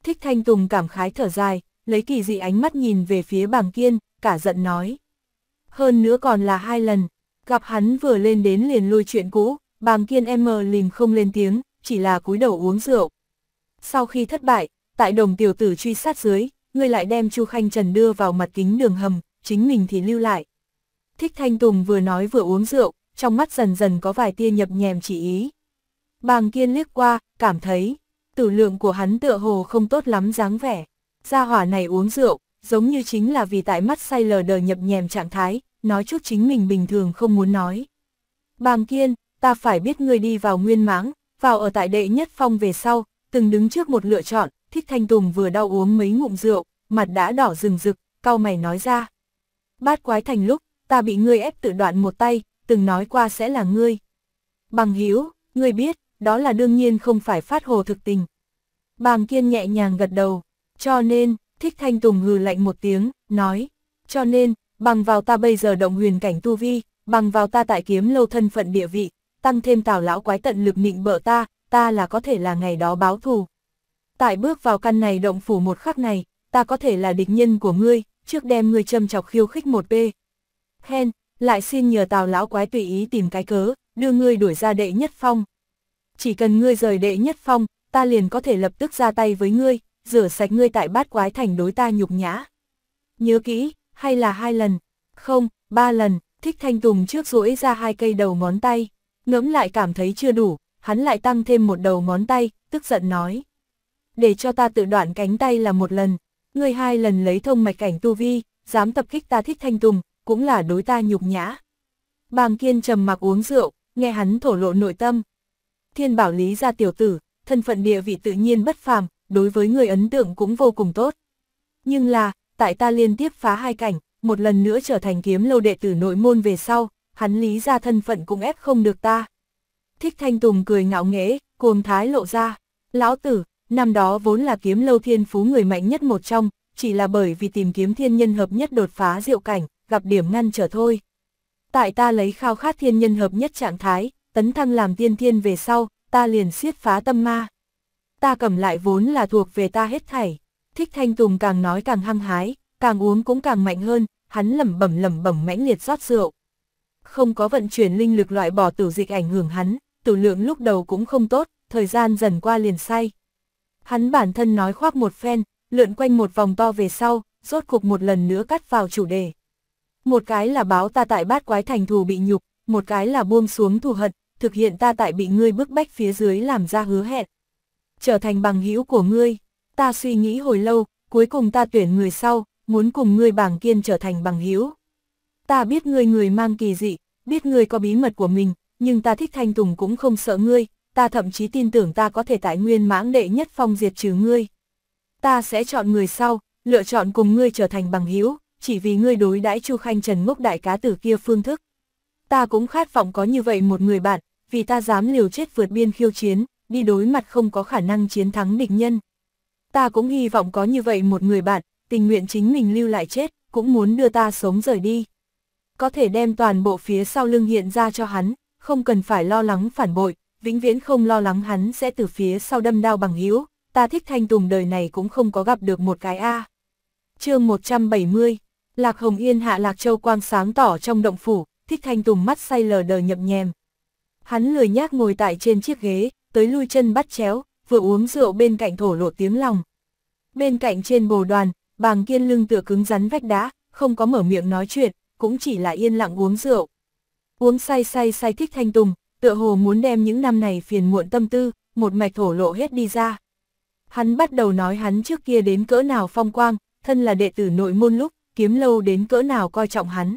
Thích Thanh Tùng cảm khái thở dài, lấy kỳ dị ánh mắt nhìn về phía bảng kiên, cả giận nói. Hơn nữa còn là hai lần, gặp hắn vừa lên đến liền lôi chuyện cũ, bàng kiên em mờ lìm không lên tiếng, chỉ là cúi đầu uống rượu. Sau khi thất bại, tại đồng tiểu tử truy sát dưới, người lại đem Chu Khanh Trần đưa vào mặt kính đường hầm, chính mình thì lưu lại. Thích Thanh Tùng vừa nói vừa uống rượu, trong mắt dần dần có vài tia nhập nhèm chỉ ý. Bàng kiên liếc qua, cảm thấy, tử lượng của hắn tựa hồ không tốt lắm dáng vẻ. Gia hỏa này uống rượu, giống như chính là vì tại mắt say lờ đờ nhập nhèm trạng thái, nói chút chính mình bình thường không muốn nói. Bàng kiên, ta phải biết ngươi đi vào nguyên máng, vào ở tại đệ nhất phong về sau, từng đứng trước một lựa chọn, thích thanh tùng vừa đau uống mấy ngụm rượu, mặt đã đỏ rừng rực, cau mày nói ra. Bát quái thành lúc, ta bị ngươi ép tự đoạn một tay, từng nói qua sẽ là ngươi. Bằng hữu ngươi biết, đó là đương nhiên không phải phát hồ thực tình. Bàng kiên nhẹ nhàng gật đầu, cho nên, thích thanh tùng hừ lạnh một tiếng, nói, cho nên, bằng vào ta bây giờ động huyền cảnh tu vi, bằng vào ta tại kiếm lâu thân phận địa vị, tăng thêm tào lão quái tận lực nịnh bợ ta, ta là có thể là ngày đó báo thù. Tại bước vào căn này động phủ một khắc này, ta có thể là địch nhân của ngươi, trước đem ngươi châm chọc khiêu khích một bê, Hen, lại xin nhờ tào lão quái tùy ý tìm cái cớ, đưa ngươi đuổi ra đệ nhất phong. Chỉ cần ngươi rời đệ nhất phong, ta liền có thể lập tức ra tay với ngươi, rửa sạch ngươi tại bát quái thành đối ta nhục nhã. Nhớ kỹ, hay là hai lần, không, ba lần, thích thanh tùng trước rũi ra hai cây đầu ngón tay, ngẫm lại cảm thấy chưa đủ, hắn lại tăng thêm một đầu ngón tay, tức giận nói. Để cho ta tự đoạn cánh tay là một lần, ngươi hai lần lấy thông mạch cảnh tu vi, dám tập kích ta thích thanh tùng, cũng là đối ta nhục nhã. Bàng kiên trầm mặc uống rượu, nghe hắn thổ lộ nội tâm. Thiên bảo lý ra tiểu tử, thân phận địa vị tự nhiên bất phàm, đối với người ấn tượng cũng vô cùng tốt. Nhưng là, tại ta liên tiếp phá hai cảnh, một lần nữa trở thành kiếm lâu đệ tử nội môn về sau, hắn lý ra thân phận cũng ép không được ta. Thích Thanh Tùng cười ngạo nghễ, cuồng thái lộ ra. Lão tử, năm đó vốn là kiếm lâu thiên phú người mạnh nhất một trong, chỉ là bởi vì tìm kiếm thiên nhân hợp nhất đột phá diệu cảnh, gặp điểm ngăn trở thôi. Tại ta lấy khao khát thiên nhân hợp nhất trạng thái, tấn thăng làm tiên thiên về sau, ta liền siết phá tâm ma. Ta cầm lại vốn là thuộc về ta hết thảy. Thích Thanh Tùng càng nói càng hăng hái, càng uống cũng càng mạnh hơn, hắn lẩm bẩm lẩm bẩm mãnh liệt rót rượu. Không có vận chuyển linh lực loại bỏ tử dịch ảnh hưởng hắn, tử lượng lúc đầu cũng không tốt, thời gian dần qua liền say. Hắn bản thân nói khoác một phen, lượn quanh một vòng to về sau, rốt cuộc một lần nữa cắt vào chủ đề một cái là báo ta tại bát quái thành thù bị nhục, một cái là buông xuống thù hận, thực hiện ta tại bị ngươi bức bách phía dưới làm ra hứa hẹn. Trở thành bằng hữu của ngươi, ta suy nghĩ hồi lâu, cuối cùng ta tuyển người sau, muốn cùng ngươi bảng kiên trở thành bằng hữu. Ta biết ngươi người mang kỳ dị, biết ngươi có bí mật của mình, nhưng ta thích thanh tùng cũng không sợ ngươi, ta thậm chí tin tưởng ta có thể tại nguyên mãng đệ nhất phong diệt trừ ngươi. Ta sẽ chọn người sau, lựa chọn cùng ngươi trở thành bằng hữu, chỉ vì ngươi đối đãi Chu Khanh Trần ngốc đại cá tử kia phương thức. Ta cũng khát vọng có như vậy một người bạn, vì ta dám liều chết vượt biên khiêu chiến, đi đối mặt không có khả năng chiến thắng địch nhân. Ta cũng hy vọng có như vậy một người bạn, tình nguyện chính mình lưu lại chết, cũng muốn đưa ta sống rời đi. Có thể đem toàn bộ phía sau lưng hiện ra cho hắn, không cần phải lo lắng phản bội, vĩnh viễn không lo lắng hắn sẽ từ phía sau đâm đao bằng hữu, ta thích thanh tùng đời này cũng không có gặp được một cái A. chương 170 Lạc Hồng Yên hạ Lạc Châu quang sáng tỏ trong động phủ, thích thanh tùng mắt say lờ đờ nhậm nhèm. Hắn lười nhác ngồi tại trên chiếc ghế, tới lui chân bắt chéo, vừa uống rượu bên cạnh thổ lộ tiếng lòng. Bên cạnh trên bồ đoàn, bàng kiên lưng tựa cứng rắn vách đá, không có mở miệng nói chuyện, cũng chỉ là yên lặng uống rượu. Uống say say say thích thanh tùng, tựa hồ muốn đem những năm này phiền muộn tâm tư, một mạch thổ lộ hết đi ra. Hắn bắt đầu nói hắn trước kia đến cỡ nào phong quang, thân là đệ tử nội môn lúc, kiếm lâu đến cỡ nào coi trọng hắn.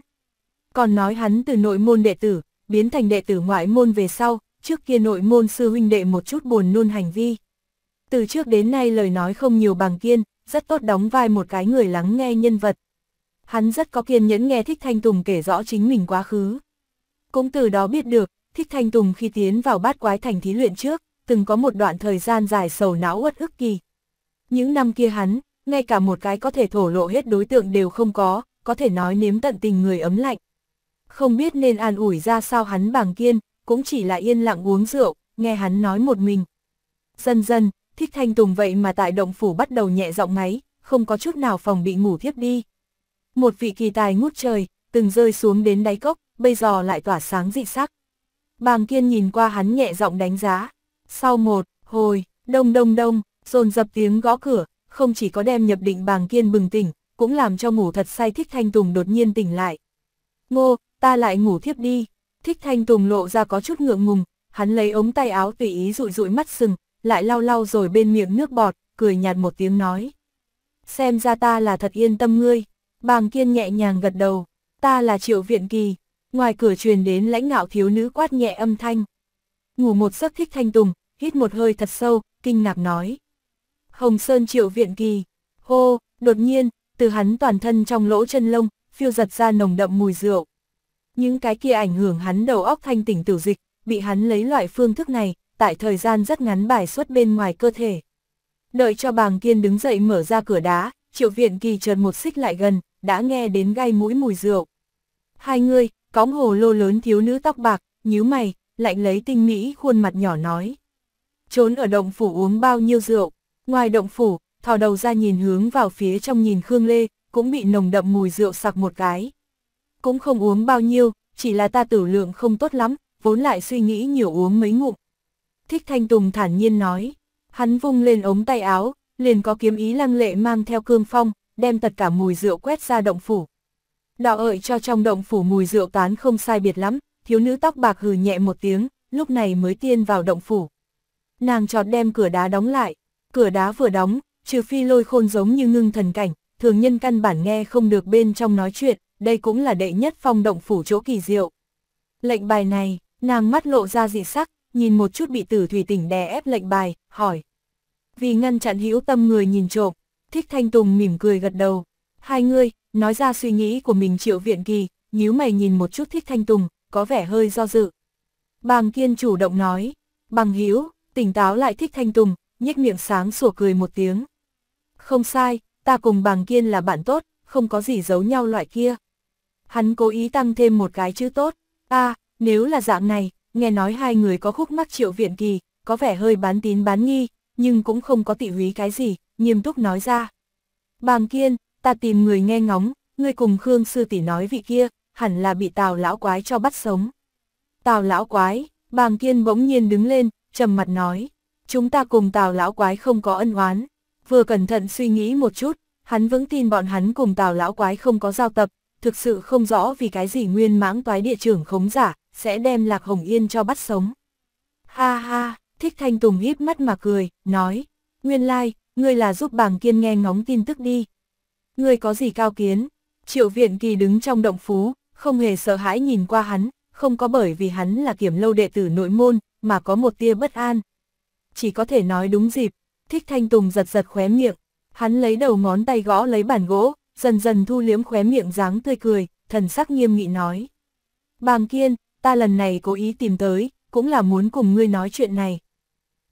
Còn nói hắn từ nội môn đệ tử, biến thành đệ tử ngoại môn về sau, trước kia nội môn sư huynh đệ một chút buồn nôn hành vi. Từ trước đến nay lời nói không nhiều bằng kiên, rất tốt đóng vai một cái người lắng nghe nhân vật. Hắn rất có kiên nhẫn nghe Thích Thanh Tùng kể rõ chính mình quá khứ. Cũng từ đó biết được, Thích Thanh Tùng khi tiến vào bát quái thành thí luyện trước, từng có một đoạn thời gian dài sầu não uất ức kỳ. Những năm kia hắn, ngay cả một cái có thể thổ lộ hết đối tượng đều không có, có thể nói nếm tận tình người ấm lạnh. Không biết nên an ủi ra sao hắn bàng kiên, cũng chỉ là yên lặng uống rượu, nghe hắn nói một mình. Dần dần, thích thanh tùng vậy mà tại động phủ bắt đầu nhẹ giọng máy, không có chút nào phòng bị ngủ thiếp đi. Một vị kỳ tài ngút trời, từng rơi xuống đến đáy cốc, bây giờ lại tỏa sáng dị sắc. Bàng kiên nhìn qua hắn nhẹ giọng đánh giá. Sau một, hồi, đông đông đông, dồn dập tiếng gõ cửa, không chỉ có đem nhập định bàng kiên bừng tỉnh, cũng làm cho ngủ thật say Thích Thanh Tùng đột nhiên tỉnh lại. Ngô, ta lại ngủ thiếp đi. Thích Thanh Tùng lộ ra có chút ngượng ngùng, hắn lấy ống tay áo tùy ý rụi rụi mắt sừng, lại lau lau rồi bên miệng nước bọt, cười nhạt một tiếng nói. Xem ra ta là thật yên tâm ngươi. Bàng kiên nhẹ nhàng gật đầu, ta là triệu viện kỳ. Ngoài cửa truyền đến lãnh ngạo thiếu nữ quát nhẹ âm thanh. Ngủ một giấc thích thanh tùng, hít một hơi thật sâu, kinh ngạc nói. Hồng Sơn Triệu Viện Kỳ. Hô, đột nhiên, từ hắn toàn thân trong lỗ chân lông, phiêu giật ra nồng đậm mùi rượu. Những cái kia ảnh hưởng hắn đầu óc thanh tỉnh tử dịch, bị hắn lấy loại phương thức này, tại thời gian rất ngắn bài xuất bên ngoài cơ thể. Đợi cho bàng kiên đứng dậy mở ra cửa đá, triệu viện kỳ chợt một xích lại gần, đã nghe đến gai mũi mùi rượu. Hai người, cóng hồ lô lớn thiếu nữ tóc bạc, nhíu mày, lạnh lấy tinh mỹ khuôn mặt nhỏ nói. Trốn ở động phủ uống bao nhiêu rượu, Ngoài động phủ, thò đầu ra nhìn hướng vào phía trong nhìn Khương Lê, cũng bị nồng đậm mùi rượu sặc một cái. Cũng không uống bao nhiêu, chỉ là ta tử lượng không tốt lắm, vốn lại suy nghĩ nhiều uống mấy ngụm. Thích Thanh Tùng thản nhiên nói, hắn vung lên ống tay áo, liền có kiếm ý lăng lệ mang theo cương phong, đem tất cả mùi rượu quét ra động phủ. Đỏ ợi cho trong động phủ mùi rượu tán không sai biệt lắm, thiếu nữ tóc bạc hừ nhẹ một tiếng, lúc này mới tiên vào động phủ. Nàng trọt đem cửa đá đóng lại cửa đá vừa đóng, trừ phi lôi khôn giống như ngưng thần cảnh, thường nhân căn bản nghe không được bên trong nói chuyện, đây cũng là đệ nhất phong động phủ chỗ kỳ diệu. Lệnh bài này, nàng mắt lộ ra dị sắc, nhìn một chút bị tử thủy tỉnh đè ép lệnh bài, hỏi. Vì ngăn chặn hữu tâm người nhìn trộm, thích thanh tùng mỉm cười gật đầu. Hai người, nói ra suy nghĩ của mình triệu viện kỳ, nhíu mày nhìn một chút thích thanh tùng, có vẻ hơi do dự. Bàng kiên chủ động nói, bằng hữu tỉnh táo lại thích thanh tùng, nhếch miệng sáng sủa cười một tiếng. Không sai, ta cùng bàng kiên là bạn tốt, không có gì giấu nhau loại kia. Hắn cố ý tăng thêm một cái chữ tốt. à, nếu là dạng này, nghe nói hai người có khúc mắc triệu viện kỳ, có vẻ hơi bán tín bán nghi, nhưng cũng không có tị húy cái gì, nghiêm túc nói ra. Bàng kiên, ta tìm người nghe ngóng, người cùng Khương Sư Tỷ nói vị kia, hẳn là bị tào lão quái cho bắt sống. Tào lão quái, bàng kiên bỗng nhiên đứng lên, trầm mặt nói chúng ta cùng tào lão quái không có ân oán. Vừa cẩn thận suy nghĩ một chút, hắn vững tin bọn hắn cùng tào lão quái không có giao tập, thực sự không rõ vì cái gì nguyên mãng toái địa trưởng khống giả, sẽ đem Lạc Hồng Yên cho bắt sống. Ha ha, thích thanh tùng híp mắt mà cười, nói, nguyên lai, like, ngươi là giúp bàng kiên nghe ngóng tin tức đi. Ngươi có gì cao kiến? Triệu viện kỳ đứng trong động phú, không hề sợ hãi nhìn qua hắn, không có bởi vì hắn là kiểm lâu đệ tử nội môn, mà có một tia bất an, chỉ có thể nói đúng dịp. Thích Thanh Tùng giật giật khóe miệng, hắn lấy đầu ngón tay gõ lấy bản gỗ, dần dần thu liếm khóe miệng dáng tươi cười, thần sắc nghiêm nghị nói. Bàng Kiên, ta lần này cố ý tìm tới, cũng là muốn cùng ngươi nói chuyện này.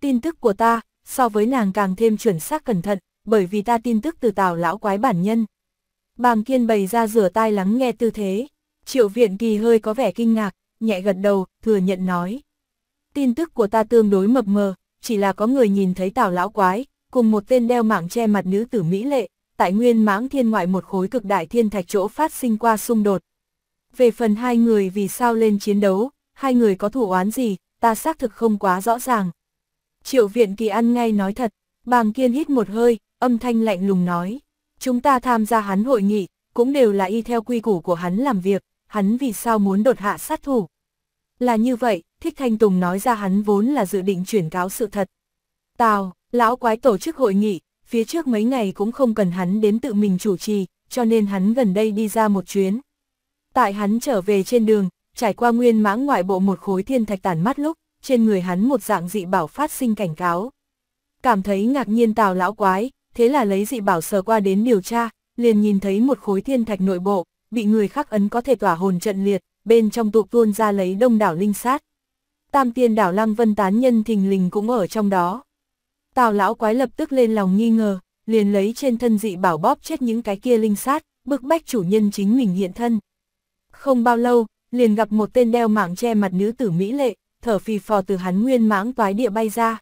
Tin tức của ta, so với nàng càng thêm chuẩn xác cẩn thận, bởi vì ta tin tức từ tào lão quái bản nhân. Bàng Kiên bày ra rửa tai lắng nghe tư thế, triệu viện kỳ hơi có vẻ kinh ngạc, nhẹ gật đầu, thừa nhận nói. Tin tức của ta tương đối mập mờ, chỉ là có người nhìn thấy tào lão quái, cùng một tên đeo mảng che mặt nữ tử Mỹ lệ, tại nguyên mãng thiên ngoại một khối cực đại thiên thạch chỗ phát sinh qua xung đột. Về phần hai người vì sao lên chiến đấu, hai người có thủ oán gì, ta xác thực không quá rõ ràng. Triệu viện kỳ ăn ngay nói thật, bàng kiên hít một hơi, âm thanh lạnh lùng nói. Chúng ta tham gia hắn hội nghị, cũng đều là y theo quy củ của hắn làm việc, hắn vì sao muốn đột hạ sát thủ. Là như vậy, Thích Thanh Tùng nói ra hắn vốn là dự định chuyển cáo sự thật. Tào, lão quái tổ chức hội nghị, phía trước mấy ngày cũng không cần hắn đến tự mình chủ trì, cho nên hắn gần đây đi ra một chuyến. Tại hắn trở về trên đường, trải qua nguyên mãng ngoại bộ một khối thiên thạch tản mắt lúc, trên người hắn một dạng dị bảo phát sinh cảnh cáo. Cảm thấy ngạc nhiên tào lão quái, thế là lấy dị bảo sờ qua đến điều tra, liền nhìn thấy một khối thiên thạch nội bộ, bị người khắc ấn có thể tỏa hồn trận liệt, bên trong tụ tuôn ra lấy đông đảo linh sát. Tam tiên đảo Lăng Vân tán nhân thình lình cũng ở trong đó. Tào lão quái lập tức lên lòng nghi ngờ, liền lấy trên thân dị bảo bóp chết những cái kia linh sát, bức bách chủ nhân chính mình hiện thân. Không bao lâu, liền gặp một tên đeo mạng che mặt nữ tử Mỹ lệ, thở phì phò từ hắn nguyên mãng toái địa bay ra.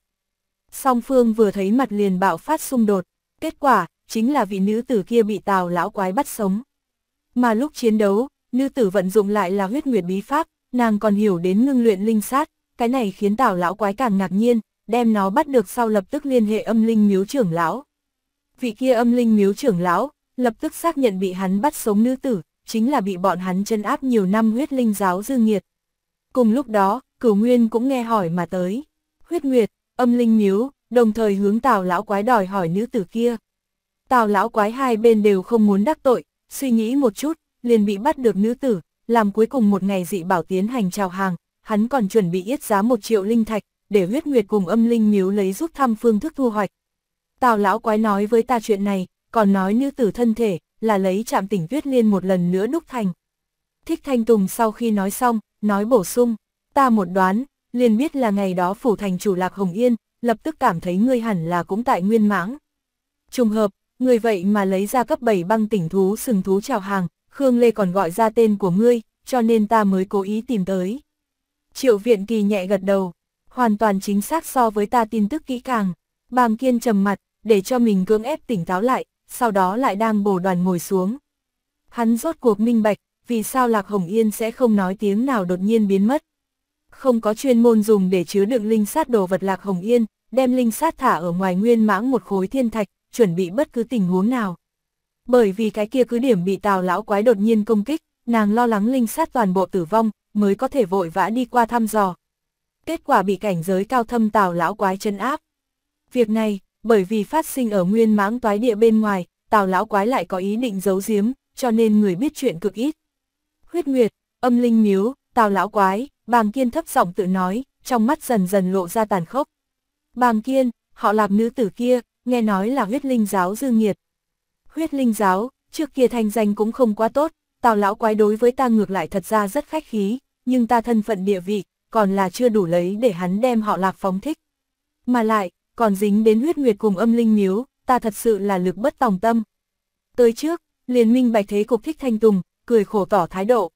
Song phương vừa thấy mặt liền bạo phát xung đột, kết quả, chính là vị nữ tử kia bị tào lão quái bắt sống. Mà lúc chiến đấu, nữ tử vận dụng lại là huyết nguyệt bí pháp, nàng còn hiểu đến ngưng luyện linh sát, cái này khiến tảo lão quái càng ngạc nhiên, đem nó bắt được sau lập tức liên hệ âm linh miếu trưởng lão. Vị kia âm linh miếu trưởng lão, lập tức xác nhận bị hắn bắt sống nữ tử, chính là bị bọn hắn chân áp nhiều năm huyết linh giáo dư nghiệt. Cùng lúc đó, cửu nguyên cũng nghe hỏi mà tới, huyết nguyệt, âm linh miếu, đồng thời hướng tào lão quái đòi hỏi nữ tử kia. Tào lão quái hai bên đều không muốn đắc tội, suy nghĩ một chút, liền bị bắt được nữ tử, làm cuối cùng một ngày dị bảo tiến hành chào hàng, hắn còn chuẩn bị yết giá một triệu linh thạch, để huyết nguyệt cùng âm linh miếu lấy giúp thăm phương thức thu hoạch. Tào lão quái nói với ta chuyện này, còn nói nữ tử thân thể, là lấy chạm tỉnh tuyết liên một lần nữa đúc thành. Thích Thanh Tùng sau khi nói xong, nói bổ sung, ta một đoán, liền biết là ngày đó phủ thành chủ lạc Hồng Yên, lập tức cảm thấy ngươi hẳn là cũng tại nguyên mãng. Trùng hợp, người vậy mà lấy ra cấp 7 băng tỉnh thú sừng thú chào hàng, Khương Lê còn gọi ra tên của ngươi, cho nên ta mới cố ý tìm tới. Triệu viện kỳ nhẹ gật đầu, hoàn toàn chính xác so với ta tin tức kỹ càng. Bàng kiên trầm mặt, để cho mình cưỡng ép tỉnh táo lại, sau đó lại đang bổ đoàn ngồi xuống. Hắn rốt cuộc minh bạch, vì sao Lạc Hồng Yên sẽ không nói tiếng nào đột nhiên biến mất. Không có chuyên môn dùng để chứa đựng linh sát đồ vật Lạc Hồng Yên, đem linh sát thả ở ngoài nguyên mãng một khối thiên thạch, chuẩn bị bất cứ tình huống nào bởi vì cái kia cứ điểm bị tào lão quái đột nhiên công kích, nàng lo lắng linh sát toàn bộ tử vong, mới có thể vội vã đi qua thăm dò. Kết quả bị cảnh giới cao thâm tào lão quái chân áp. Việc này, bởi vì phát sinh ở nguyên mãng toái địa bên ngoài, tào lão quái lại có ý định giấu giếm, cho nên người biết chuyện cực ít. Huyết Nguyệt, âm linh miếu, tào lão quái, bàng kiên thấp giọng tự nói, trong mắt dần dần lộ ra tàn khốc. Bàng kiên, họ làm nữ tử kia, nghe nói là huyết linh giáo dư nghiệt, huyết linh giáo, trước kia thanh danh cũng không quá tốt, tào lão quái đối với ta ngược lại thật ra rất khách khí, nhưng ta thân phận địa vị, còn là chưa đủ lấy để hắn đem họ lạc phóng thích. Mà lại, còn dính đến huyết nguyệt cùng âm linh miếu, ta thật sự là lực bất tòng tâm. Tới trước, liền minh bạch thế cục thích thanh tùng, cười khổ tỏ thái độ.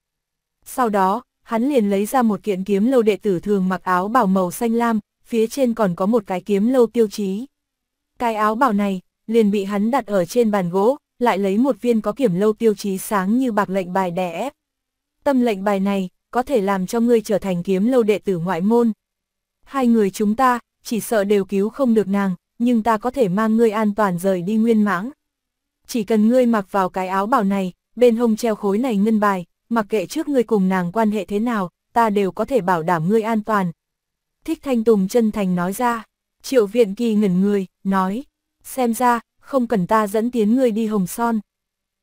Sau đó, hắn liền lấy ra một kiện kiếm lâu đệ tử thường mặc áo bảo màu xanh lam, phía trên còn có một cái kiếm lâu tiêu chí. Cái áo bảo này, liền bị hắn đặt ở trên bàn gỗ, lại lấy một viên có kiểm lâu tiêu chí sáng như bạc lệnh bài đẻ ép. Tâm lệnh bài này, có thể làm cho ngươi trở thành kiếm lâu đệ tử ngoại môn. Hai người chúng ta, chỉ sợ đều cứu không được nàng, nhưng ta có thể mang ngươi an toàn rời đi nguyên mãng. Chỉ cần ngươi mặc vào cái áo bảo này, bên hông treo khối này ngân bài, mặc kệ trước ngươi cùng nàng quan hệ thế nào, ta đều có thể bảo đảm ngươi an toàn. Thích Thanh Tùng chân thành nói ra, triệu viện kỳ ngẩn người, nói, xem ra, không cần ta dẫn tiến người đi hồng son.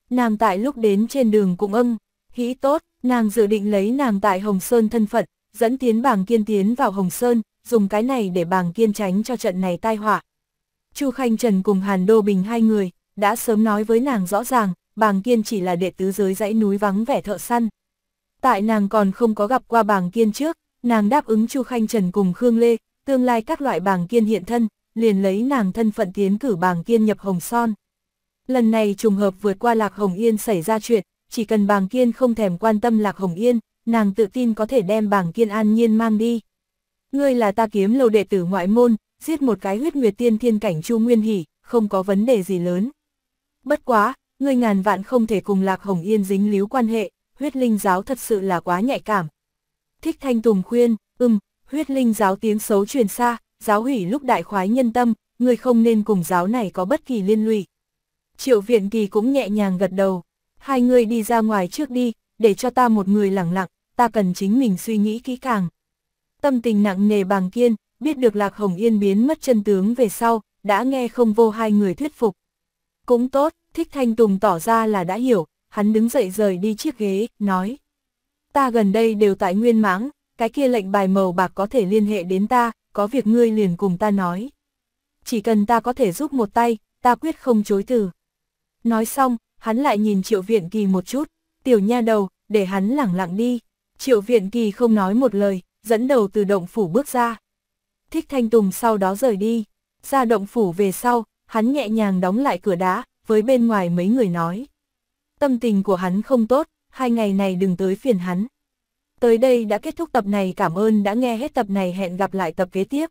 Nàng tại lúc đến trên đường cũng ưng, hĩ tốt, nàng dự định lấy nàng tại Hồng Sơn thân phận, dẫn tiến bàng kiên tiến vào Hồng Sơn, dùng cái này để bàng kiên tránh cho trận này tai họa. Chu Khanh Trần cùng Hàn Đô Bình hai người, đã sớm nói với nàng rõ ràng, bàng kiên chỉ là đệ tứ giới dãy núi vắng vẻ thợ săn. Tại nàng còn không có gặp qua bàng kiên trước, nàng đáp ứng Chu Khanh Trần cùng Khương Lê, tương lai các loại bàng kiên hiện thân, liền lấy nàng thân phận tiến cử bàng kiên nhập hồng son. Lần này trùng hợp vượt qua Lạc Hồng Yên xảy ra chuyện, chỉ cần bàng kiên không thèm quan tâm Lạc Hồng Yên, nàng tự tin có thể đem bàng kiên an nhiên mang đi. Ngươi là ta kiếm lầu đệ tử ngoại môn, giết một cái huyết nguyệt tiên thiên cảnh chu nguyên hỉ, không có vấn đề gì lớn. Bất quá, ngươi ngàn vạn không thể cùng Lạc Hồng Yên dính líu quan hệ, huyết linh giáo thật sự là quá nhạy cảm. Thích Thanh Tùng khuyên, ừm, huyết linh giáo tiếng xấu truyền xa, giáo hủy lúc đại khoái nhân tâm, người không nên cùng giáo này có bất kỳ liên lụy. Triệu viện kỳ cũng nhẹ nhàng gật đầu, hai người đi ra ngoài trước đi, để cho ta một người lặng lặng, ta cần chính mình suy nghĩ kỹ càng. Tâm tình nặng nề bàng kiên, biết được Lạc Hồng Yên biến mất chân tướng về sau, đã nghe không vô hai người thuyết phục. Cũng tốt, Thích Thanh Tùng tỏ ra là đã hiểu, hắn đứng dậy rời đi chiếc ghế, nói. Ta gần đây đều tại nguyên mãng, cái kia lệnh bài màu bạc có thể liên hệ đến ta, có việc ngươi liền cùng ta nói. Chỉ cần ta có thể giúp một tay, ta quyết không chối từ. Nói xong, hắn lại nhìn triệu viện kỳ một chút, tiểu nha đầu, để hắn lẳng lặng đi. Triệu viện kỳ không nói một lời, dẫn đầu từ động phủ bước ra. Thích thanh tùng sau đó rời đi, ra động phủ về sau, hắn nhẹ nhàng đóng lại cửa đá, với bên ngoài mấy người nói. Tâm tình của hắn không tốt, hai ngày này đừng tới phiền hắn. Tới đây đã kết thúc tập này cảm ơn đã nghe hết tập này hẹn gặp lại tập kế tiếp.